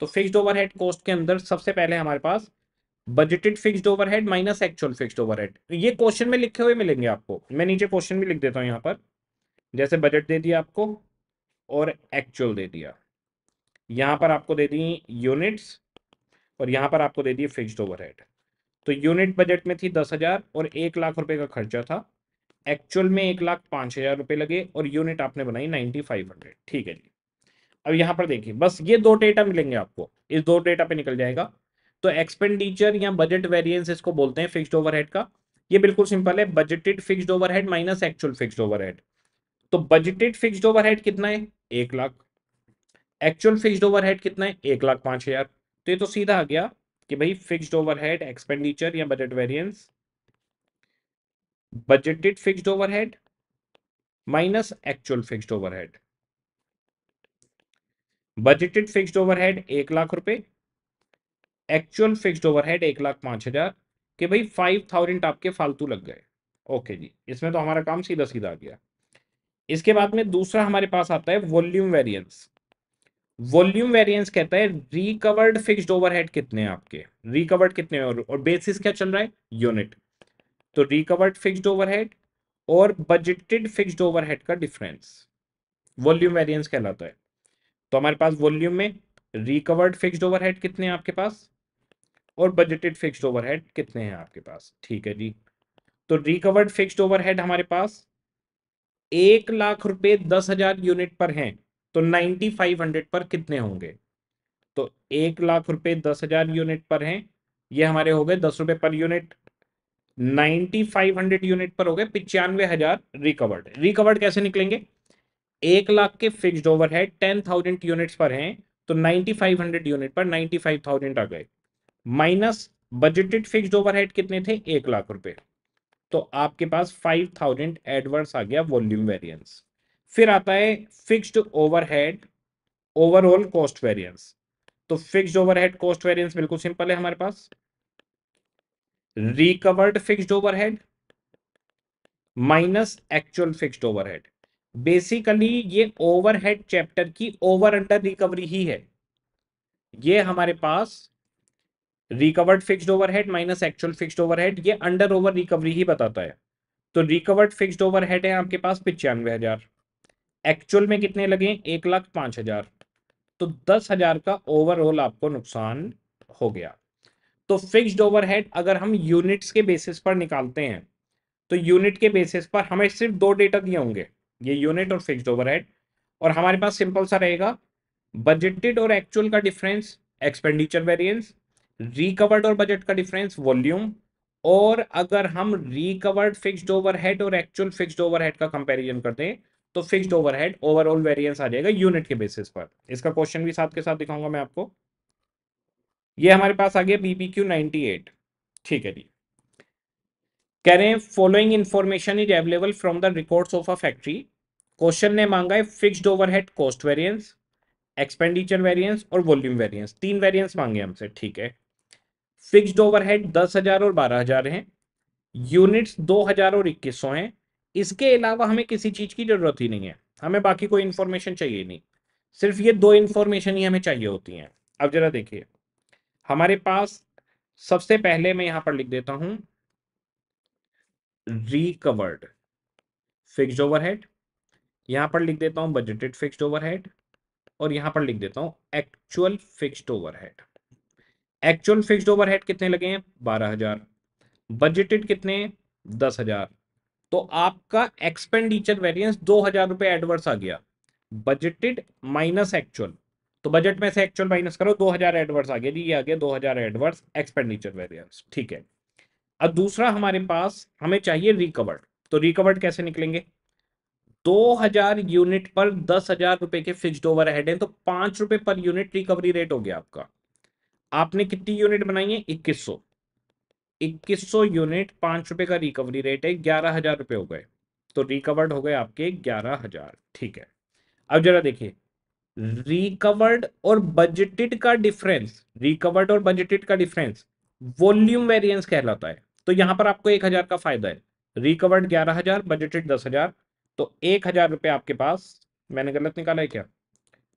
तो फिक्स्ड ओवरहेड कॉस्ट के अंदर सबसे पहले हमारे पास budgeted fixed overhead minus actual fixed overhead ये क्वेश्चन में लिखे हुए मिलेंगे आपको मैं नीचे क्वेश्चन भी लिख देता हूँ यहाँ पर जैसे बजट दे दिया आपको और एक्चुअल दे दिया यहाँ पर आपको दे दी यूनिट्स और यहाँ पर आपको दे दिए फिक्स्ड ओवरहेड तो यूनिट बजट में थी दस हज़ार और एक लाख रुपए का खर्चा था एक्चुअल में एक लाख पाँच हज़ार रुपये लगे और यूनिट आपने बनाई नाइन्टी फाइव हंड्रेड ठीक है जी अब यहाँ पर देखिए बस ये दो डेटा मिलेंगे आपको इस दो डेटा पे निकल जाएगा तो एक्सपेंडिचर या बजट वेरियंस इसको बोलते हैं फिक्स्ड ओवर का ये बिल्कुल सिंपल है budgeted fixed overhead minus actual fixed overhead तो बजटेड फिक्स्ड ओवरहेड कितना है एक लाख एक्चुअल फिक्स्ड ओवरहेड कितना है एक लाख पांच हजार तो ये तो सीधा आ गया कि भाई फिक्स्ड ओवरहेड एक्सपेंडिचर या budget variance budgeted fixed overhead minus actual fixed overhead budgeted over overhead एक लाख रुपए एक्चुअल फिक्स्ड ओवरहेड एक लाख पांच हज़ार कि भाई फाइव थाउजेंड आपके फालतू लग गए ओके जी इसमें तो हमारा काम सीधा सीधा आ गया इसके बाद में दूसरा हमारे पास आता है वॉल्यूम वेरिएंस वॉल्यूम वेरिएंस कहता है रिकवर्ड फिक्स्ड ओवरहेड कितने हैं आपके रिकवर्ड कितने और, और बेसिस क्या चल रहा है यूनिट तो रिकवर्ड फिक्स्ड ओवरहेड और बजटेड फिक्स्ड ओवरहेड का डिफरेंस वॉल्यूम वेरिएंस कहलाता है तो हमारे पास वॉल्यूम में रिकवर्ड फिक्स्ड ओवरहेड कितने हैं आपके पास और बजटेड फिक्स ओवरहेड कितने हैं आपके पास ठीक है जी तो रिकवर्ड फिक्स ओवरहेड हमारे पास एक लाख रुपए दस हजार यूनिट पर हैं तो नाइन्टी फाइव हंड्रेड पर कितने होंगे तो एक लाख रुपए दस हजार यूनिट पर हैं ये हमारे हो गए दस रुपए per unit ninety five hundred unit पर हो गए पिचानवे हजार रिकवर्ड रिकवर्ड कैसे निकलेंगे एक लाख के फिक्स्ड ओवर है टेन थाउजेंड यूनिट्स पर हैं तो नाइन्टी फाइव हंड्रेड यूनिट पर नाइन्टी फाइव थाउजेंड आ गए माइनस बजटेड फिक्स ओवरहेड कितने थे एक लाख रुपए तो आपके पास फाइव थाउजेंड एडवर्स आ गया वॉल्यूम वेरिएंस फिर आता है fixed overhead overall cost variance तो फिक्स्ड ओवरहेड कॉस्ट वेरिएंस बिल्कुल सिंपल है हमारे पास recovered fixed overhead minus actual fixed overhead basically ये ओवरहेड चैप्टर की ओवर अंडर रिकवरी ही है ये हमारे पास recovered fixed overhead minus actual fixed overhead ये अंडर ओवर रिकवरी ही बताता है तो रिकवर्ड फिक्स्ड ओवरहेड है आपके पास पिचानवे हजार एक्चुअल में कितने लगे एक लाख पांच हजार तो दस हजार का ओवरऑल आपको नुकसान हो गया तो फिक्स्ड ओवरहेड अगर हम यूनिट्स के बेसिस पर निकालते हैं तो यूनिट के बेसिस पर हमें सिर्फ दो डेटा दिए होंगे ये यूनिट और फिक्स्ड ओवरहेड और हमारे पास सिंपल सा रहेगा बजटेड और एक्चुअल का डिफरेंस एक्सपेंडिचर वेरिएंस रिकवर्ड और बजट का डिफरेंस वॉल्यूम और अगर हम रिकवर्ड फिक्स्ड ओवरहेड और एक्चुअल फिक्स्ड ओवरहेड का कंपैरिजन करते हैं तो फिक्स्ड ओवरहेड ओवरऑल वेरिएंस आ जाएगा यूनिट के बेसिस पर इसका क्वेश्चन भी साथ के साथ दिखाऊंगा मैं आपको ये हमारे पास आ गया बीपीक्यू एट ठीक है जी कह रहे हैं following information is available from the records of a factory question ने मांगा है fixed overhead cost variance expenditure variance और वॉल्यूम वेरिएंस तीन वेरिएंस मांगे हमसे ठीक है फिक्स्ड ओवरहेड दस हजार और बारह हजार है यूनिट्स दो हजार और इक्कीस सौ है इसके अलावा हमें किसी चीज की जरूरत ही नहीं है हमें बाकी कोई इंफॉर्मेशन चाहिए नहीं सिर्फ ये दो इंफॉर्मेशन ही हमें चाहिए होती हैं अब जरा देखिए हमारे पास सबसे पहले मैं यहां पर लिख देता हूं रिकवर्ड फिक्स्ड ओवरहेड यहां पर लिख देता हूं बजटेड फिक्स्ड ओवरहेड और यहां पर लिख देता हूं actual fixed overhead actual fixed overhead कितने लगे हैं बारह हजार बजटेड कितने दस हजार तो आपका एक्सपेंडिचर वेरियंस दो हजार रुपए एडवर्स आ गया बजटेड माइनस एक्चुअल तो बजट में से एक्चुअल माइनस करो दो हजार एडवर्स आ गया जी ये आ गया दो हजार एडवर्स एक्सपेंडिचर वेरियंस ठीक है अब दूसरा हमारे पास हमें चाहिए रिकवर्ड तो रिकवर्ड कैसे निकलेंगे दो हजार यूनिट पर दस हजार रुपए के फिक्स्ड ओवर हेड है तो पांच रुपए पर यूनिट रिकवरी रेट हो गया आपका आपने कितनी यूनिट बनाई है इक्कीस सौ इक्कीस सौ यूनिट पांच रुपए का रिकवरी रेट है ग्यारह हजार रुपए हो गए तो रिकवर्ड हो गए आपके ग्यारह हजार ठीक है अब जरा देखिए रिकवर्ड और बजटेड का डिफरेंस रिकवर्ड और बजटेड का डिफरेंस वॉल्यूम वेरियंस कहलाता है तो यहां पर आपको एक हजार का फायदा है रिकवर्ड ग्यारह हजार बजटेड दस हजार तो एक हजार रुपए आपके पास मैंने गलत निकाला है क्या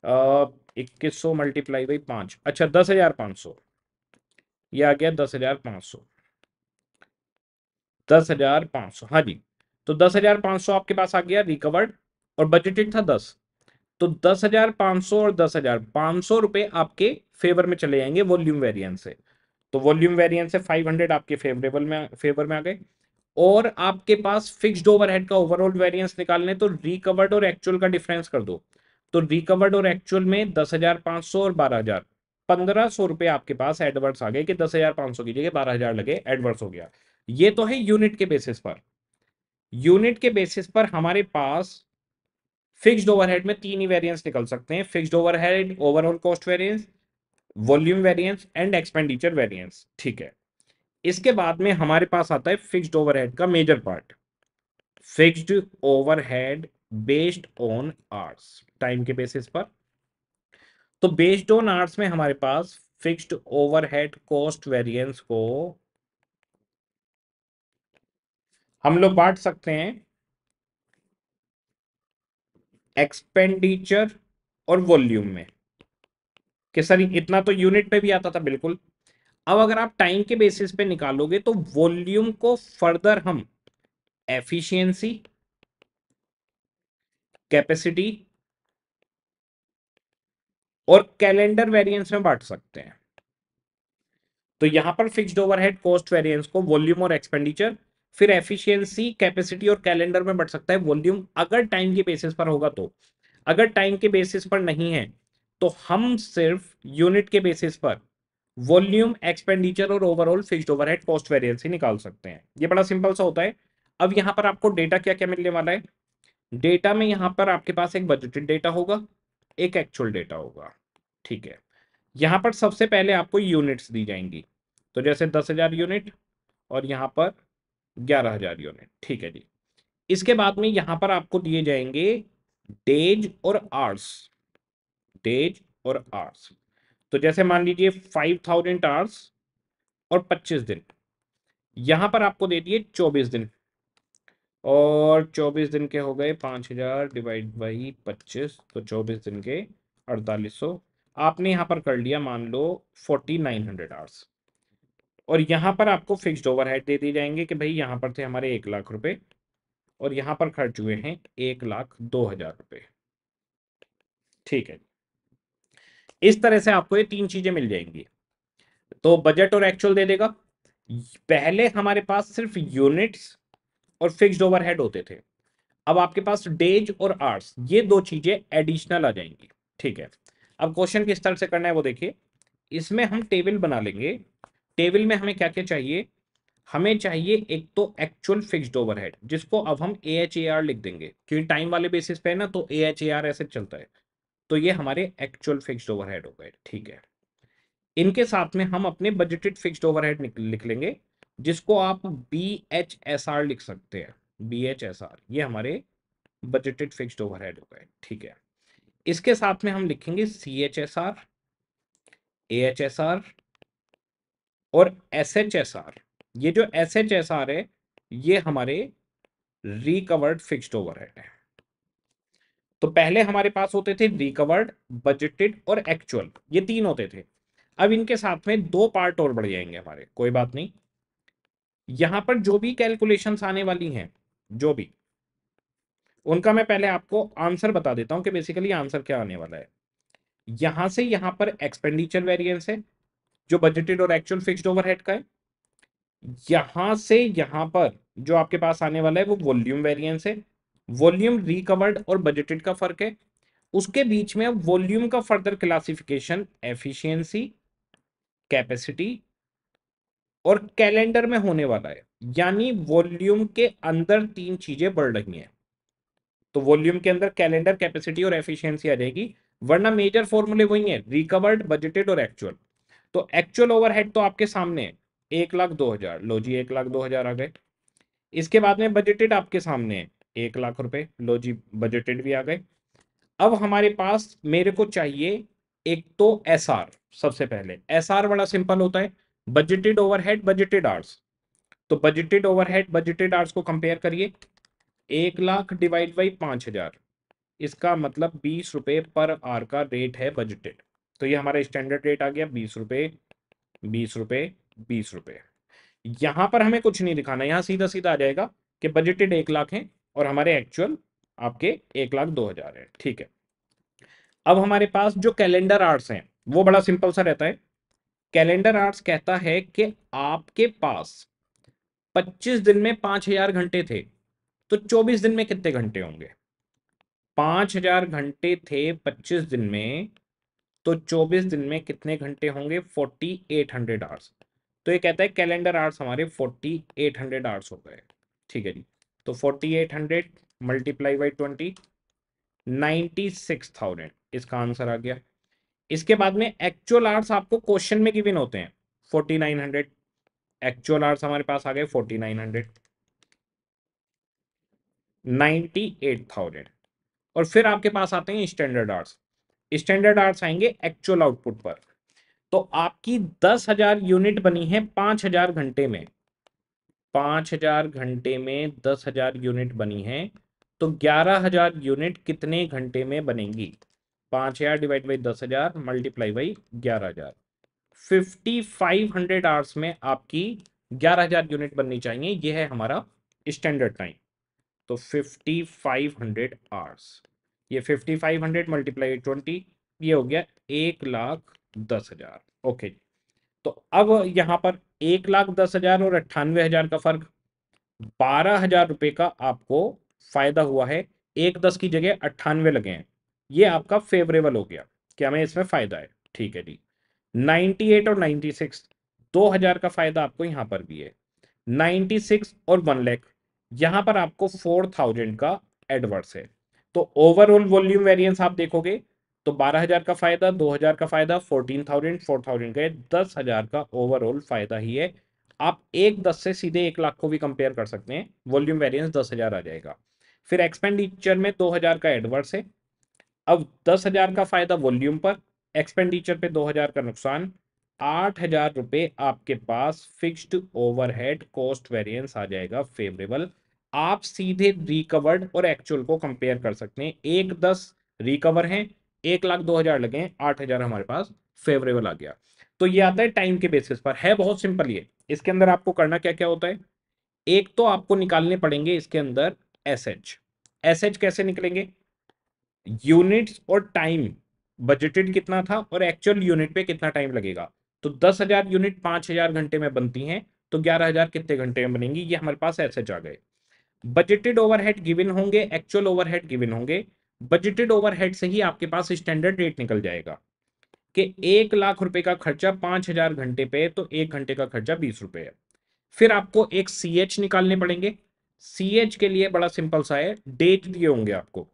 इक्कीस सौ मल्टीप्लाई बाई पांच अच्छा दस हजार पांच सौ यह आ गया दस हजार पांच सौ दस हजार पांच सौ हाँ जी तो दस हजार पांच सौ आपके पास आ गया रिकवर्ड और बजटेड था दस तो दस हजार पांच सौ और दस हजार पांच सौ रुपए आपके फेवर में चले जाएंगे वॉल्यूम वेरिएंस से तो वॉल्यूम वेरिएंस से फाइव हंड्रेड आपके फेवरेबल में फेवर में आ गए और आपके पास फिक्स्ड ओवरहेड का ओवरऑल वेरिएंस निकालने तो रिकवर्ड और एक्चुअल का डिफरेंस कर दो तो रिकवर्ड और एक्चुअल में दस हजार पांच सौ और बारह हजार पंद्रह सौ रुपए आपके पास एडवर्स आ गए कि दस हजार पांच सौ की जगह बारह हजार लगे एडवर्स हो गया ये तो है यूनिट के बेसिस पर यूनिट के बेसिस पर हमारे पास फिक्स्ड ओवरहेड में तीन ही वेरियंस निकल सकते हैं fixed overhead overall cost variance volume variance and expenditure variance ठीक है इसके बाद में हमारे पास आता है फिक्स्ड ओवरहेड का major part fixed overhead based on hours time के बेसिस पर तो बेस्ड ऑन आर्ट्स में हमारे पास फिक्स्ड ओवरहेड कॉस्ट वेरिएंस को हम लोग बांट सकते हैं एक्सपेंडिचर और वॉल्यूम में कि सर इतना तो यूनिट पे भी आता था बिल्कुल अब अगर आप टाइम के बेसिस पे निकालोगे तो वॉल्यूम को फर्दर हम एफिशिएंसी कैपेसिटी और कैलेंडर वेरिएंस में बांट सकते हैं तो यहां पर फिक्स्ड ओवरहेड कॉस्ट वेरिएंस को वॉल्यूम और एक्सपेंडिचर फिर एफिशिएंसी कैपेसिटी और कैलेंडर में बढ़ सकता है वॉल्यूम अगर टाइम के बेसिस पर होगा तो अगर टाइम के बेसिस पर नहीं है तो हम सिर्फ यूनिट के बेसिस पर वॉल्यूम एक्सपेंडिचर और overall fixed overhead cost variance ही निकाल सकते हैं ये बड़ा सिंपल सा होता है अब यहां पर आपको डेटा क्या क्या मिलने वाला है डेटा में यहां पर आपके पास एक बजटेड डेटा होगा एक एक्चुअल डेटा होगा ठीक है यहां पर सबसे पहले आपको यूनिट्स दी जाएंगी तो जैसे दस हज़ार यूनिट और यहां पर ग्यारह हज़ार यूनिट ठीक है जी इसके बाद में यहां पर आपको दिए जाएंगे डेज और आर्स डेज और आर्स तो जैसे मान लीजिए फाइव थाउजेंड आर्स और पच्चीस दिन यहां पर आपको दे दिए चौबीस दिन और चौबीस दिन के हो गए पाँच हजार डिवाइड बाई पच्चीस तो चौबीस दिन के अड़तालीस सौ आपने यहाँ पर कर लिया मान लो फोर्टी नाइन हंड्रेड आवर्स और यहाँ पर आपको फिक्स्ड ओवरहेड दे दिए जाएंगे कि भाई यहाँ पर थे हमारे एक लाख रुपए और यहाँ पर खर्च हुए हैं एक लाख दो हजार रुपये ठीक है इस तरह से आपको ये तीन चीज़ें मिल जाएंगी तो बजट और एक्चुअल दे देगा पहले हमारे पास सिर्फ यूनिट्स और फिक्स्ड ओवरहेड होते थे अब आपके पास डेज और आर्ट्स ये दो चीज़ें एडिशनल आ जाएंगी ठीक है अब क्वेश्चन किस तरह से करना है वो देखिए इसमें हम टेबल बना लेंगे टेबल में हमें क्या क्या चाहिए हमें चाहिए एक तो एक्चुअल फिक्स्ड ओवरहेड जिसको अब हम ए एच ए आर लिख देंगे क्योंकि टाइम वाले बेसिस पे है ना तो ए एच ए आर ऐसे चलता है तो ये हमारे एक्चुअल फिक्स्ड ओवरहेड हो गए ठीक है इनके साथ में हम अपने बजटेड फिक्स्ड ओवरहेड लिख लेंगे जिसको आप बी एच एस आर लिख सकते हैं बी एच एस आर ये हमारे बजटेड फिक्स्ड ओवरहेड हो गए ठीक है इसके साथ में हम लिखेंगे C H S R A H S R और एस एच एस आर ये जो एस एच एस आर है ये हमारे रिकवर्ड फिक्स्ड ओवरहेड है तो पहले हमारे पास होते थे रिकवर्ड बजटेड और एक्चुअल ये तीन होते थे अब इनके साथ में दो पार्ट और बढ़ जाएंगे हमारे कोई बात नहीं यहां पर जो भी कैलकुलेशन आने वाली हैं जो भी उनका मैं पहले आपको आंसर बता देता हूं कि बेसिकली आंसर क्या आने वाला है यहां से यहां पर एक्सपेंडिचर वेरियंस है जो बजटेड और एक्चुअल फिक्स्ड ओवरहेड का है यहां से यहां पर जो आपके पास आने वाला है वो वॉल्यूम वेरियंस है वॉल्यूम रिकवर्ड और बजटेड का फर्क है उसके बीच में वॉल्यूम का फर्दर क्लासिफिकेशन एफिशिएंसी कैपेसिटी और कैलेंडर में होने वाला है यानी वॉल्यूम के अंदर तीन चीजें बढ़ रही हैं तो वॉल्यूम के अंदर कैलेंडर कैपेसिटी और एफिशिएंसी आ जाएगी वरना मेजर फॉर्मूले वही है रिकवर्ड बजटेड और एक्चुअल तो एक्चुअल ओवरहेड तो आपके सामने है एक लाख दो हजार लो जी एक लाख दो हजार आ गए इसके बाद में बजटेड आपके सामने है एक लाख रुपए लो जी बजटेड भी आ गए अब हमारे पास मेरे को चाहिए एक तो एस सबसे पहले एस वाला सिंपल होता है बजटेड ओवरहेड बजटेड आर्ट्स तो बजटेड ओवरहेड बजटेड आर्ट्स को कंपेयर करिए एक लाख डिवाइड बाई पाँच हजार इसका मतलब बीस रुपये पर आर का रेट है बजटेड तो ये हमारा स्टैंडर्ड रेट आ गया बीस रुपये बीस रुपये बीस रुपये यहाँ पर हमें कुछ नहीं दिखाना यहाँ सीधा सीधा आ जाएगा कि बजटेड एक लाख है और हमारे एक्चुअल आपके एक लाख दो हजार है ठीक है अब हमारे पास जो कैलेंडर आर्ट्स हैं वो बड़ा सिंपल सा रहता है कैलेंडर आर्ट्स कहता है कि आपके पास 25 दिन में 5000 घंटे थे तो 24 दिन में कितने घंटे होंगे 5000 घंटे थे 25 दिन में तो 24 दिन में कितने घंटे होंगे 4800 एट आवर्स तो ये कहता है कैलेंडर आर्ट्स हमारे 4800 एट आवर्स हो गए ठीक है जी तो 4800 एट मल्टीप्लाई बाई ट्वेंटी 96,000 इसका आंसर आ गया इसके बाद में एक्चुअल आर्ट्स आपको क्वेश्चन में गिविन होते हैं forty nine hundred actual hours हमारे पास आ गए forty nine hundred ninety eight thousand और फिर आपके पास आते हैं स्टैंडर्ड आर्ट्स स्टैंडर्ड आर्ट्स आएंगे एक्चुअल आउटपुट पर तो आपकी दस हजार यूनिट बनी है पांच हजार घंटे में पांच हजार घंटे में दस हजार यूनिट बनी है तो ग्यारह हजार यूनिट कितने घंटे में बनेंगी पांच हजार डिवाइड बाई दस हजार मल्टीप्लाई बाई ग्यारह हजार फिफ्टी फाइव हंड्रेड आवर्स में आपकी ग्यारह हजार यूनिट बननी चाहिए यह है हमारा स्टैंडर्ड टाइम तो फिफ्टी फाइव हंड्रेड आवर्स ये fifty five hundred multiply twenty ये हो गया एक लाख दस हजार ओके तो अब यहां पर एक लाख दस हजार और अट्ठानवे हजार का फर्क बारह हजार रुपए का आपको फायदा हुआ है एक दस की जगह अट्ठानवे लगे हैं ये आपका फेवरेबल हो गया कि हमें इसमें फ़ायदा है ठीक है जी 98 और 96 2000 का फ़ायदा आपको यहां पर भी है 96 और 1 लैख यहां पर आपको 4000 का एडवर्स है तो ओवरऑल वॉल्यूम वेरिएंस आप देखोगे तो 12000 का फ़ायदा 2000 का फ़ायदा 14000 4000 का दस हजार का ओवरऑल फ़ायदा ही है आप एक दस से सीधे एक लाख को भी कंपेयर कर सकते हैं वॉल्यूम वेरियंस दस हज़ार आ जाएगा फिर एक्सपेंडिचर में दो का एडवर्स है अब दस हजार का फायदा वॉल्यूम पर एक्सपेंडिचर पे दो हजार का नुकसान आठ हजार रुपये आपके पास फिक्स्ड ओवरहेड कॉस्ट वेरिएंस आ जाएगा फेवरेबल आप सीधे रिकवर्ड और एक्चुअल को कंपेयर कर सकते हैं एक दस रिकवर है एक लाख दो हजार लगे आठ हजार हमारे पास फेवरेबल आ गया तो ये आता है टाइम के बेसिस पर है बहुत सिंपल ये इसके अंदर आपको करना क्या क्या होता है एक तो आपको निकालने पड़ेंगे इसके अंदर एस एच एस एच कैसे निकलेंगे यूनिट्स और टाइम बजटेड हम्म। कितना था और एक्चुअल यूनिट पे कितना टाइम लगेगा तो दस हजार यूनिट पांच हजार घंटे में बनती हैं तो ग्यारह हजार कितने घंटे में बनेंगी ये हमारे पास ऐसे जा गए बजटेड ओवरहेड गिवन होंगे एक्चुअल ओवरहेड गिवन होंगे बजटेड ओवरहेड से ही आपके पास स्टैंडर्ड रेट निकल जाएगा कि एक लाख रुपए का खर्चा पांच हजार घंटे पे तो एक घंटे का खर्चा बीस रुपए है फिर आपको एक सी एच निकालने पड़ेंगे सी एच के लिए बड़ा सिंपल सा है डेट दिए होंगे आपको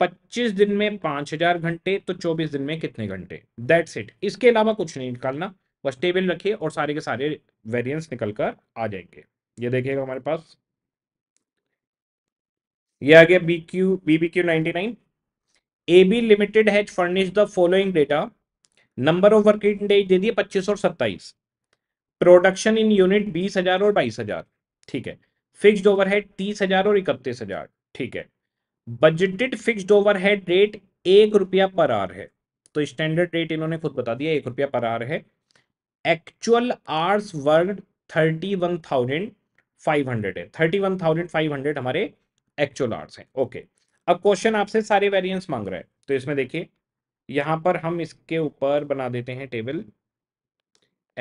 पच्चीस दिन में पांच हजार घंटे तो चौबीस दिन में कितने घंटे दैट्स इट इसके अलावा कुछ नहीं निकालना बस टेबल रखिए और सारे के सारे वेरियंस निकल कर आ जाएंगे ये देखिएगा हमारे पास ये आ गया B Q B B Q ninety nine A B limited has furnish the following data number of working days दे दिए पच्चीस और सत्ताईस प्रोडक्शन इन यूनिट बीस हजार और बाईस हजार ठीक है फिक्स्ड ओवरहेड तीस हजार और इकतीस हजार ठीक है बजटेड फिक्स्ड ओवरहेड रेट एक रुपया पर आर है तो स्टैंडर्ड रेट इन्होंने खुद बता दिया एक रुपया पर आर है एक्चुअल आर्स वर्ग thirty one thousand five hundred है thirty one thousand five hundred हमारे एक्चुअल आर्स हैं ओके अब क्वेश्चन आपसे सारे वेरियंस मांग रहा है तो इसमें देखिए यहां पर हम इसके ऊपर बना देते हैं table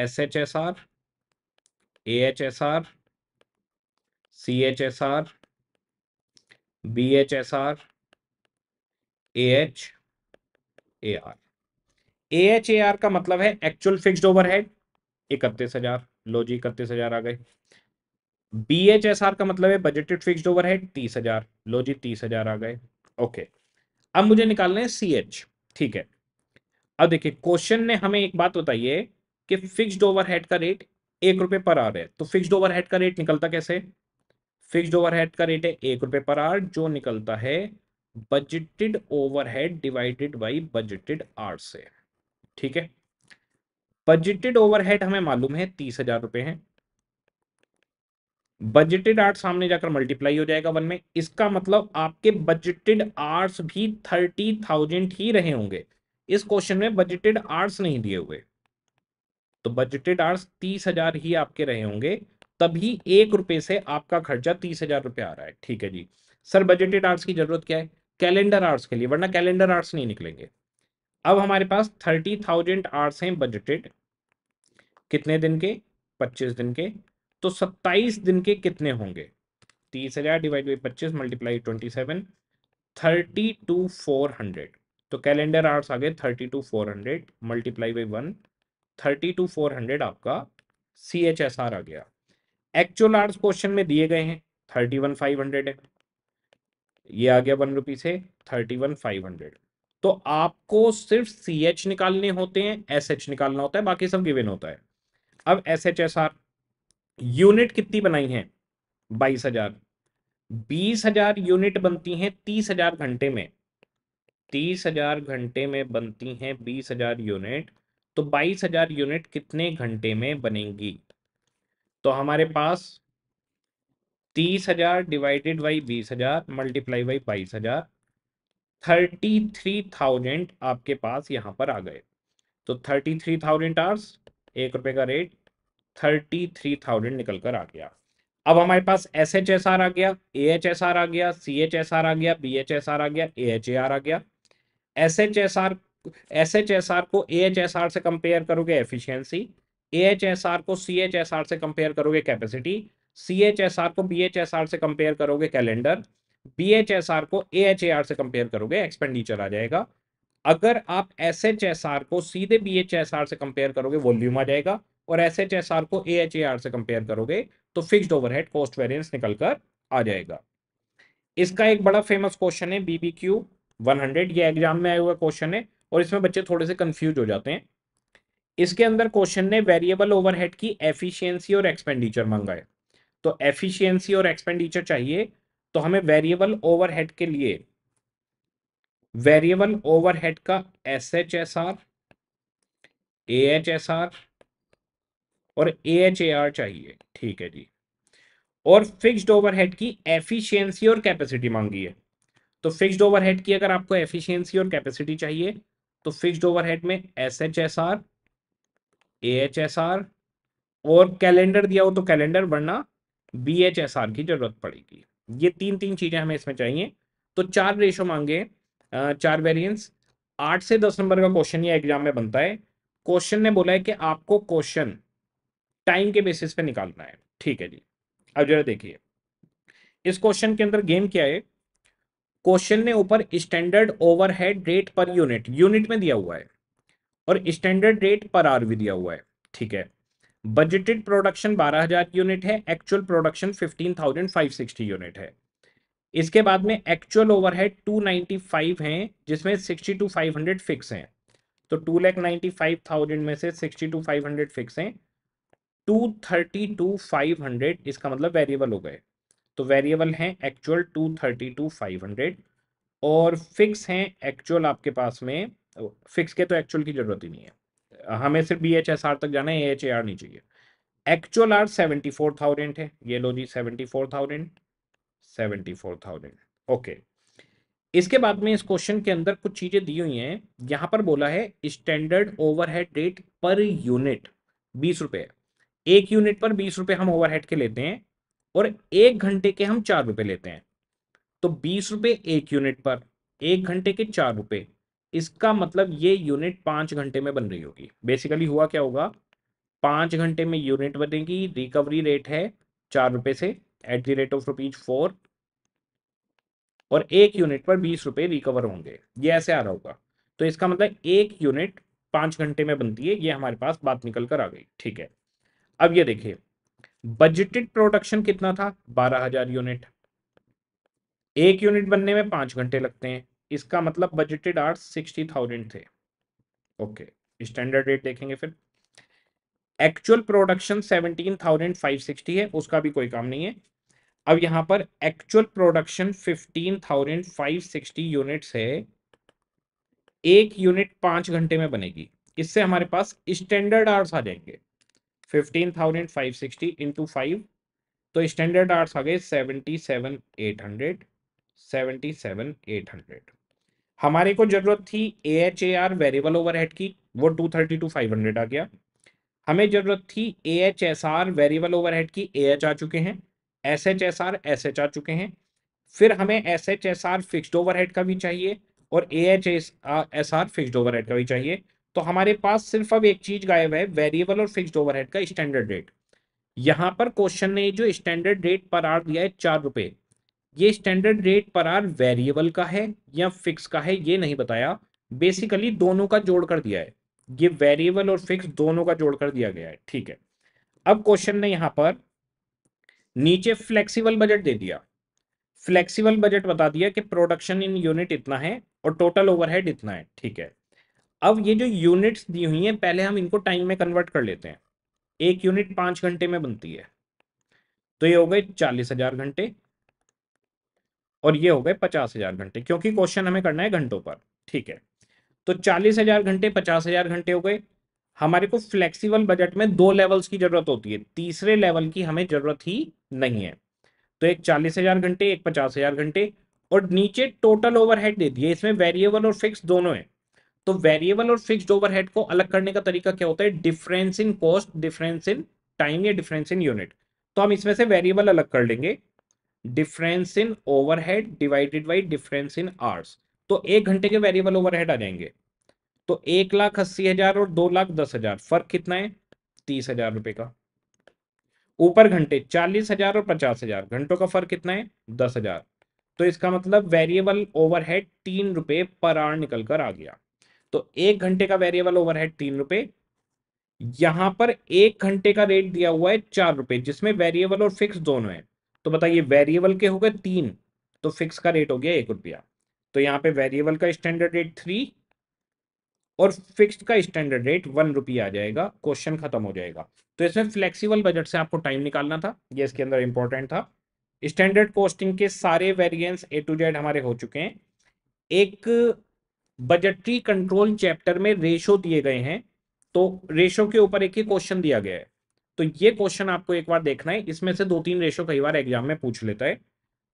S H S R A H S R C H S R B H S R A H A R A H A R का मतलब है एक्चुअल फिक्स्ड ओवरहेड इकतीस हजार लो जी इकतीस हजार आ गए बी एच एस आर का मतलब है बजटेड फिक्स्ड ओवरहेड तीस हजार लो जी तीस हजार आ गए ओके अब मुझे निकालना है सी एच ठीक है अब देखिए क्वेश्चन ने हमें एक बात बताइए कि फिक्स्ड ओवरहेड का रेट एक रुपए पर आ रहा है तो फिक्स्ड ओवरहेड का रेट निकलता कैसे फिक्स्ड ओवरहेड का रेट है एक रुपए पर आर जो निकलता है budgeted overhead divided by budgeted hour से ठीक है बजटेड ओवरहेड हमें मालूम है तीस हजार रुपए है बजटेड आर्ट सामने जाकर मल्टीप्लाई हो जाएगा वन में इसका मतलब आपके बजटेड आर्ट्स भी थर्टी थाउजेंड ही रहे होंगे इस क्वेश्चन में बजटेड आर्ट्स नहीं दिए हुए तो बजटेड आर्ट्स तीस हजार ही आपके रहे होंगे तभी एक रुपए से आपका खर्चा तीस हजार रुपये आ रहा है ठीक है जी सर बजटेड आर्ट्स की जरूरत क्या है कैलेंडर आर्ट्स के लिए वरना कैलेंडर आर्ट्स नहीं निकलेंगे अब हमारे पास थर्टी थाउजेंड आर्ट्स हैं बजटेड कितने दिन के पच्चीस दिन के तो सत्ताईस दिन के कितने होंगे तीस हजार डिवाइड बाई पच्चीस multiply twenty seven thirty two four hundred तो कैलेंडर आर्ट्स आ गए thirty two four hundred multiply by one thirty two four hundred आपका सी एच एस आर आ गया एक्चुअल आर्स क्वेश्चन में दिए गए हैं थर्टी वन फाइव हंड्रेड है ये आ गया वन रुपी से थर्टी वन फाइव हंड्रेड तो आपको सिर्फ सी एच निकालने होते हैं एस एच निकालना होता है बाकी सब गिवेन होता है अब S H S R unit कितनी बनाई है बाईस हजार बीस हजार यूनिट बनती हैं तीस हजार घंटे में तीस हजार घंटे में बनती हैं बीस हजार यूनिट तो बाईस हजार यूनिट कितने घंटे में बनेंगी तो हमारे पास तीस हजार डिवाइडेड बाई बीस हजार मल्टीप्लाई बाई बाईस हजार थर्टी थ्री थाउजेंड आपके पास यहां पर आ गए तो थर्टी थ्री थाउजेंड आर्स एक रुपए का रेट थर्टी थ्री थाउजेंड निकल कर आ गया अब हमारे पास एस एच एस आर आ गया ए एच एस आर आ गया सी एच एस आर आ गया बी एच एस आर आ गया ए एच ए आर आ गया S H S R S H S R को ए एच एस आर से कंपेयर करोगे एफिशियंसी एएचएसआर को सी से कंपेयर करोगे कैपेसिटी सी को बी से कंपेयर करोगे कैलेंडर बी को एएचएआर से कंपेयर करोगे एक्सपेंडिचर आ जाएगा अगर आप एस को सीधे बी से कंपेयर करोगे वॉल्यूम आ जाएगा और एस को ए से कंपेयर करोगे तो फिक्स्ड ओवरहेड कॉस्ट वेरिएंस निकल कर आ जाएगा इसका एक बड़ा फेमस क्वेश्चन है बीबीक्यू 100 ये एग्जाम में आया हुआ क्वेश्चन है और इसमें बच्चे थोड़े से कंफ्यूज हो जाते हैं इसके अंदर क्वेश्चन ने वेरिएबल ओवरहेड की एफिशिएंसी और एक्सपेंडिचर मंगाए तो एफिशिएंसी और एक्सपेंडिचर चाहिए तो हमें वेरिएबल ओवरहेड के लिए वेरिएबल ओवरहेड का S H S R A H S R और ए एच ए आर चाहिए ठीक है जी और फिक्स्ड ओवरहेड की एफिशिएंसी और कैपेसिटी मांगी है तो फिक्स्ड ओवरहेड की अगर आपको एफिशिएंसी और कैपेसिटी चाहिए तो फिक्स्ड ओवरहेड में S H S R A H S R और कैलेंडर दिया हो तो कैलेंडर वरना बी एच एस आर की जरूरत पड़ेगी ये तीन तीन चीज़ें हमें इसमें चाहिए तो चार रेशो मांगे चार वेरियंस आठ से दस नंबर का क्वेश्चन ये एग्जाम में बनता है क्वेश्चन ने बोला है कि आपको क्वेश्चन टाइम के बेसिस पे निकालना है ठीक है जी अब जरा देखिए इस क्वेश्चन के अंदर गेम क्या है क्वेश्चन ने ऊपर standard overhead rate per unit unit में दिया हुआ है और स्टैंडर्ड रेट पर आर भी दिया हुआ है ठीक है बजटेड प्रोडक्शन 12000 यूनिट है एक्चुअल प्रोडक्शन 15560 यूनिट है इसके बाद में एक्चुअल ओवरहेड 295 हैं जिसमें 60 टू 500 फिक्स हैं तो two lakh ninety five thousand में से 60 टू 500 फिक्स हैं two thirty two five hundred इसका मतलब वेरिएबल हो गए तो वेरिएबल हैं actual two thirty two five hundred और फिक्स हैं एक्चुअल आपके पास में फिक्स के तो एक्चुअल की जरूरत ही नहीं है हमें सिर्फ बी एच एस आर तक जाना है ए एच ए आर नहीं चाहिए actual hours seventy four thousand है ये लो जी seventy four thousand seventy four thousand okay इसके बाद में इस क्वेश्चन के अंदर कुछ चीजें दी हुई हैं यहां पर बोला है standard overhead rate per unit बीस रुपए एक यूनिट पर बीस रुपए हम ओवरहेड के लेते हैं और एक घंटे के हम चार रुपए लेते हैं तो बीस रुपए एक यूनिट पर एक घंटे के चार रुपए इसका मतलब ये यूनिट पांच घंटे में बन रही होगी बेसिकली हुआ क्या होगा पांच घंटे में यूनिट बनेगी रिकवरी रेट है चार रुपए से at the rate of rupees four और एक यूनिट पर बीस रुपए रिकवर होंगे ये ऐसे आ रहा होगा तो इसका मतलब एक यूनिट पांच घंटे में बनती है ये हमारे पास बात निकल कर आ गई ठीक है अब ये देखिए बजटेड प्रोडक्शन कितना था बारह हजार यूनिट एक यूनिट बनने में पांच घंटे लगते हैं इसका मतलब बजटेड आर्ट्स सिक्सटी थाउजेंड थे ओके स्टैंडर्ड रेट देखेंगे फिर actual production seventeen thousand five sixty है उसका भी कोई काम नहीं है अब यहां पर actual production fifteen thousand five sixty unit है एक यूनिट पांच घंटे में बनेगी इससे हमारे पास स्टैंडर्ड आर्ट्स आ जाएंगे fifteen thousand five sixty into five तो स्टैंडर्ड आर्ट्स आ गए seventy seven eight hundred seventy seven eight hundred हमारे को जरूरत थी A H A R variable head की वो two thirty two five hundred आ गया हमें जरूरत थी A H S R variable head की ए एच आ चुके हैं S H S R S H आ चुके हैं फिर हमें S H S R fixed head का भी चाहिए और A H S R fixed head का भी चाहिए तो हमारे पास सिर्फ अब एक चीज गायब है वेरिएबल और फिक्सड हेड का स्टैंडर्ड रेट यहाँ पर क्वेश्चन ने जो स्टैंडर्ड रेट पर आर दिया है चार रुपये ये standard rate per hour variable का है या फिक्स का है ये नहीं बताया बेसिकली दोनों का जोड़ कर दिया है ये वेरिएबल और फिक्स दोनों का जोड़ कर दिया गया है ठीक है अब क्वेश्चन ने यहां पर नीचे फ्लेक्सिबल बजट दे दिया फ्लेक्सिबल बजट बता दिया कि प्रोडक्शन इन यूनिट इतना है और टोटल ओवरहेड इतना है ठीक है अब ये जो यूनिट्स दी हुई हैं पहले हम इनको टाइम में कन्वर्ट कर लेते हैं एक यूनिट पांच घंटे में बनती है तो ये हो गए चालीस हजार घंटे और ये हो गए पचास हजार घंटे क्योंकि क्वेश्चन हमें करना है घंटों पर ठीक है तो चालीस हजार घंटे पचास हजार घंटे हो गए हमारे को फ्लेक्सिबल बजट में दो लेवल्स की जरूरत होती है तीसरे लेवल की हमें जरूरत ही नहीं है तो एक चालीस हजार घंटे एक पचास हजार घंटे और नीचे टोटल ओवरहेड दे दिए इसमें वेरिएबल और फिक्स दोनों है तो वेरिएबल और फिक्स ओवरहेड को अलग करने का तरीका क्या होता है difference in cost difference in time या डिफरेंस इन यूनिट तो हम इसमें से वेरिएबल अलग कर लेंगे difference in overhead divided by difference in hours तो एक घंटे के वेरिएबल ओवरहेड आ जाएंगे तो एक लाख अस्सी हजार और दो लाख दस हजार फर्क कितना है तीस हजार रुपए का ऊपर घंटे चालीस हजार और पचास हजार घंटों का फर्क कितना है दस हजार तो इसका मतलब वेरिएबल ओवरहेड तीन रुपए पर आर निकल कर आ गया तो एक घंटे का वेरिएबल ओवरहेड तीन रुपए यहां पर एक घंटे का रेट दिया हुआ है चार रुपए जिसमें वेरिएबल और फिक्स दोनों है तो बताइए वेरिएबल के हो गए तीन तो फिक्स का रेट हो गया एक रुपया तो यहाँ पे वेरिएबल का स्टैंडर्ड रेट थ्री और फिक्स का स्टैंडर्ड रेट वन रुपया आ जाएगा क्वेश्चन खत्म हो जाएगा तो इसमें फ्लेक्सिबल बजट से आपको टाइम निकालना था ये इसके अंदर इंपॉर्टेंट था स्टैंडर्ड कॉस्टिंग के सारे वेरियंस ए टू जेड हमारे हो चुके हैं एक बजटरी कंट्रोल चैप्टर में रेशो दिए गए हैं तो रेशो के ऊपर एक ही क्वेश्चन दिया गया है तो ये क्वेश्चन आपको एक बार देखना है इसमें से दो तीन रेशो कई बार एग्जाम में पूछ लेता है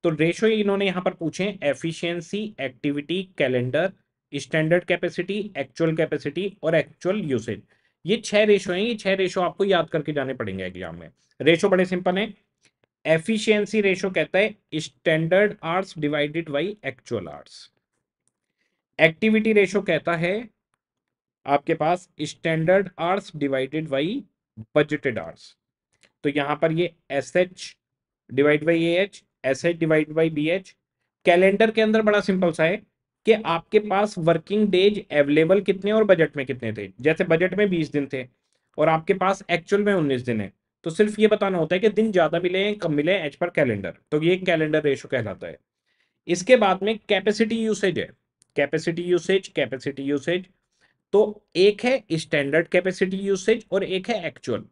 तो रेशो इन्होंने यहाँ पर पूछे efficiency activity calendar standard capacity actual capacity और एक्चुअल यूसेज ये छह रेशो हैं ये छह रेशो आपको याद करके जाने पड़ेंगे एग्जाम में रेशो बड़े सिंपल है एफिशियंसी रेशो कहता है standard hours divided by actual hours activity ratio कहता है आपके पास standard hours divided by budgeted hours तो यहां पर ये S H divide by A H S H divide by B H calendar के अंदर बड़ा सिंपल सा है कि आपके पास वर्किंग डेज अवेलेबल कितने और बजट में कितने थे जैसे बजट में बीस दिन थे और आपके पास एक्चुअल में उन्नीस दिन है तो सिर्फ ये बताना होता है कि दिन ज़्यादा मिले हैं कम मिले एच पर कैलेंडर तो ये कैलेंडर रेशो कहलाता है इसके बाद में कैपेसिटी यूसेज है कैपेसिटी यूसेज कैपेसिटी यूसेज तो एक है स्टैंडर्ड कैपेसिटी यूसेज और एक है एक्चुअल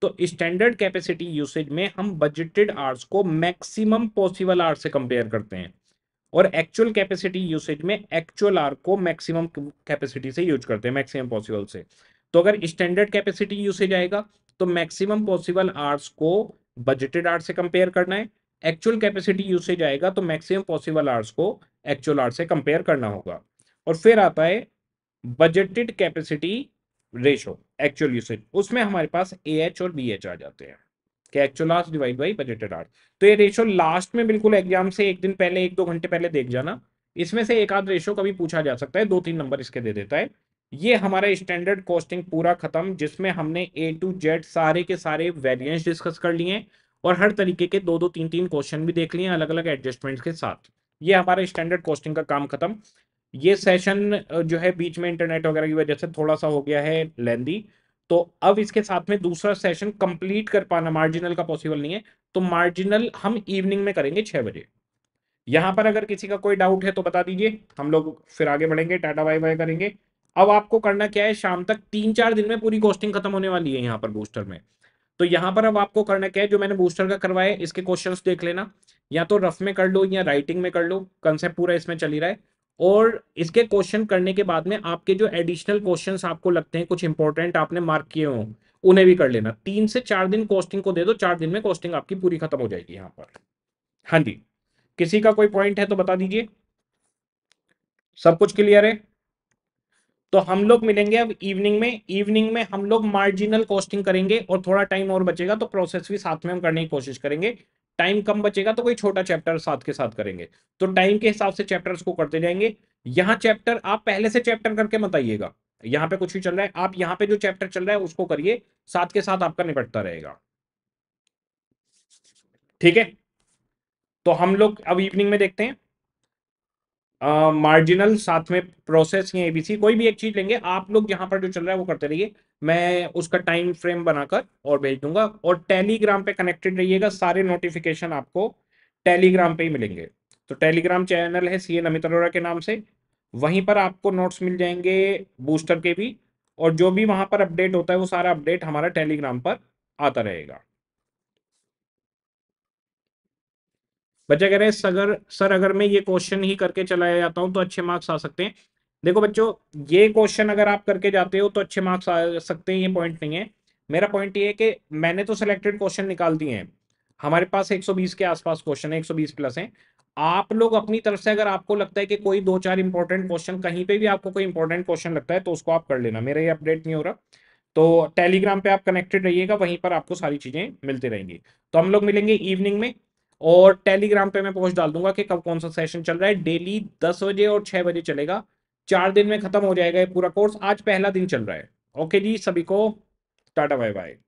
तो स्टैंडर्ड कैपेसिटी यूसेज में हम बजटेड आर्स को मैक्सिमम पॉसिबल आर से कंपेयर करते हैं और एक्चुअल कैपेसिटी यूसेज में एक्चुअल आर को मैक्सिमम कैपेसिटी से यूज करते हैं मैक्सिमम पॉसिबल से तो अगर स्टैंडर्ड कैपेसिटी यूसेज आएगा तो मैक्सिमम पॉसिबल आर्स को बजटेड आर से कंपेयर करना है एक्चुअल कैपेसिटी यूसेज आएगा तो मैक्सिमम पॉसिबल आर्स को एक्चुअल आर से कंपेयर करना होगा और फिर आता है budgeted capacity ratio actual usage उसमें हमारे पास ए एच और बी एच आ जाते हैं कि actual hour divide by budgeted hour तो ये रेशो लास्ट में बिल्कुल एग्जाम से एक दिन पहले एक दो घंटे पहले देख जाना इसमें से एक आध रेशो कभी पूछा जा सकता है दो तीन नंबर इसके दे देता है ये हमारा स्टैंडर्ड कॉस्टिंग पूरा खत्म जिसमें हमने ए टू जेड सारे के सारे वेरियंस डिस्कस कर लिए और हर तरीके के दो दो तीन तीन क्वेश्चन भी देख लिए अलग अलग एडजस्टमेंट्स के साथ ये हमारा स्टैंडर्ड कॉस्टिंग का काम खत्म ये सेशन जो है बीच में इंटरनेट वगैरह की वजह से थोड़ा सा हो गया है लेंदी तो अब इसके साथ में दूसरा सेशन कंप्लीट कर पाना मार्जिनल का पॉसिबल नहीं है तो मार्जिनल हम इवनिंग में करेंगे छह बजे यहाँ पर अगर किसी का कोई डाउट है तो बता दीजिए हम लोग फिर आगे बढ़ेंगे टाटा बाय बाय करेंगे अब आपको करना क्या है शाम तक तीन चार दिन में पूरी कोस्टिंग खत्म होने वाली है यहाँ पर बूस्टर में तो यहाँ पर अब आपको करना क्या है जो मैंने बूस्टर का करवाया इसके क्वेश्चन देख लेना या तो रफ में कर लो या राइटिंग में कर लो कंसेप्ट पूरा इसमें चल ही रहा है और इसके क्वेश्चन करने के बाद में आपके जो एडिशनल क्वेश्चन आपको लगते हैं कुछ इंपॉर्टेंट आपने मार्क किए हों उन्हें भी कर लेना तीन से चार दिन कोस्टिंग को दे दो चार दिन में कोस्टिंग आपकी पूरी खत्म हो जाएगी यहां पर हाँ जी किसी का कोई पॉइंट है तो बता दीजिए सब कुछ क्लियर है तो हम लोग मिलेंगे अब इवनिंग में इवनिंग में हम लोग मार्जिनल कॉस्टिंग करेंगे और थोड़ा टाइम और बचेगा तो प्रोसेस भी साथ में हम करने की कोशिश करेंगे टाइम कम बचेगा तो कोई छोटा चैप्टर साथ के साथ करेंगे तो टाइम के हिसाब से चैप्टर्स को करते जाएंगे यहाँ चैप्टर आप पहले से चैप्टर करके बताइएगा यहाँ पे कुछ भी चल रहा है आप यहाँ पे जो चैप्टर चल रहा है उसको करिए साथ के साथ आपका निपटता रहेगा ठीक है तो हम लोग अब इवनिंग में देखते हैं मार्जिनल uh, साथ में प्रोसेस या एबीसी कोई भी एक चीज लेंगे आप लोग यहां पर जो चल रहा है वो करते रहिए मैं उसका टाइम फ्रेम बनाकर और भेज दूंगा और टेलीग्राम पे कनेक्टेड रहिएगा सारे नोटिफिकेशन आपको टेलीग्राम पे ही मिलेंगे तो टेलीग्राम चैनल है सी एन अमित अरोरा के नाम से वहीं पर आपको नोट्स मिल जाएंगे बूस्टर के भी और जो भी वहां पर अपडेट होता है वो सारा अपडेट हमारा टेलीग्राम पर आता रहेगा बच्चा कह रहे हैं सर अगर मैं ये क्वेश्चन ही करके चलाया जाता हूं तो अच्छे मार्क्स आ सकते हैं देखो बच्चों ये क्वेश्चन अगर आप करके जाते हो तो अच्छे मार्क्स आ सकते हैं ये पॉइंट नहीं है मेरा पॉइंट ये है कि मैंने तो सिलेक्टेड क्वेश्चन निकाल दिए हैं हमारे पास 120 के आसपास क्वेश्चन है 120 प्लस हैं आप लोग अपनी तरफ से अगर आपको लगता है कि कोई दो चार इंपॉर्टेंट क्वेश्चन कहीं पे भी आपको कोई इंपॉर्टेंट क्वेश्चन लगता है तो उसको आप कर लेना मेरा ये अपडेट नहीं हो रहा तो टेलीग्राम पे आप कनेक्टेड रहिएगा वहीं पर आपको सारी चीज़ें मिलती रहेंगी तो हम लोग मिलेंगे इवनिंग में और टेलीग्राम पे मैं पोस्ट डाल दूंगा कि कब कौन सा सेशन चल रहा है डेली दस बजे और छह बजे चलेगा चार दिन में खत्म हो जाएगा ये पूरा कोर्स आज पहला दिन चल रहा है ओके जी सभी को टाटा बाय बाय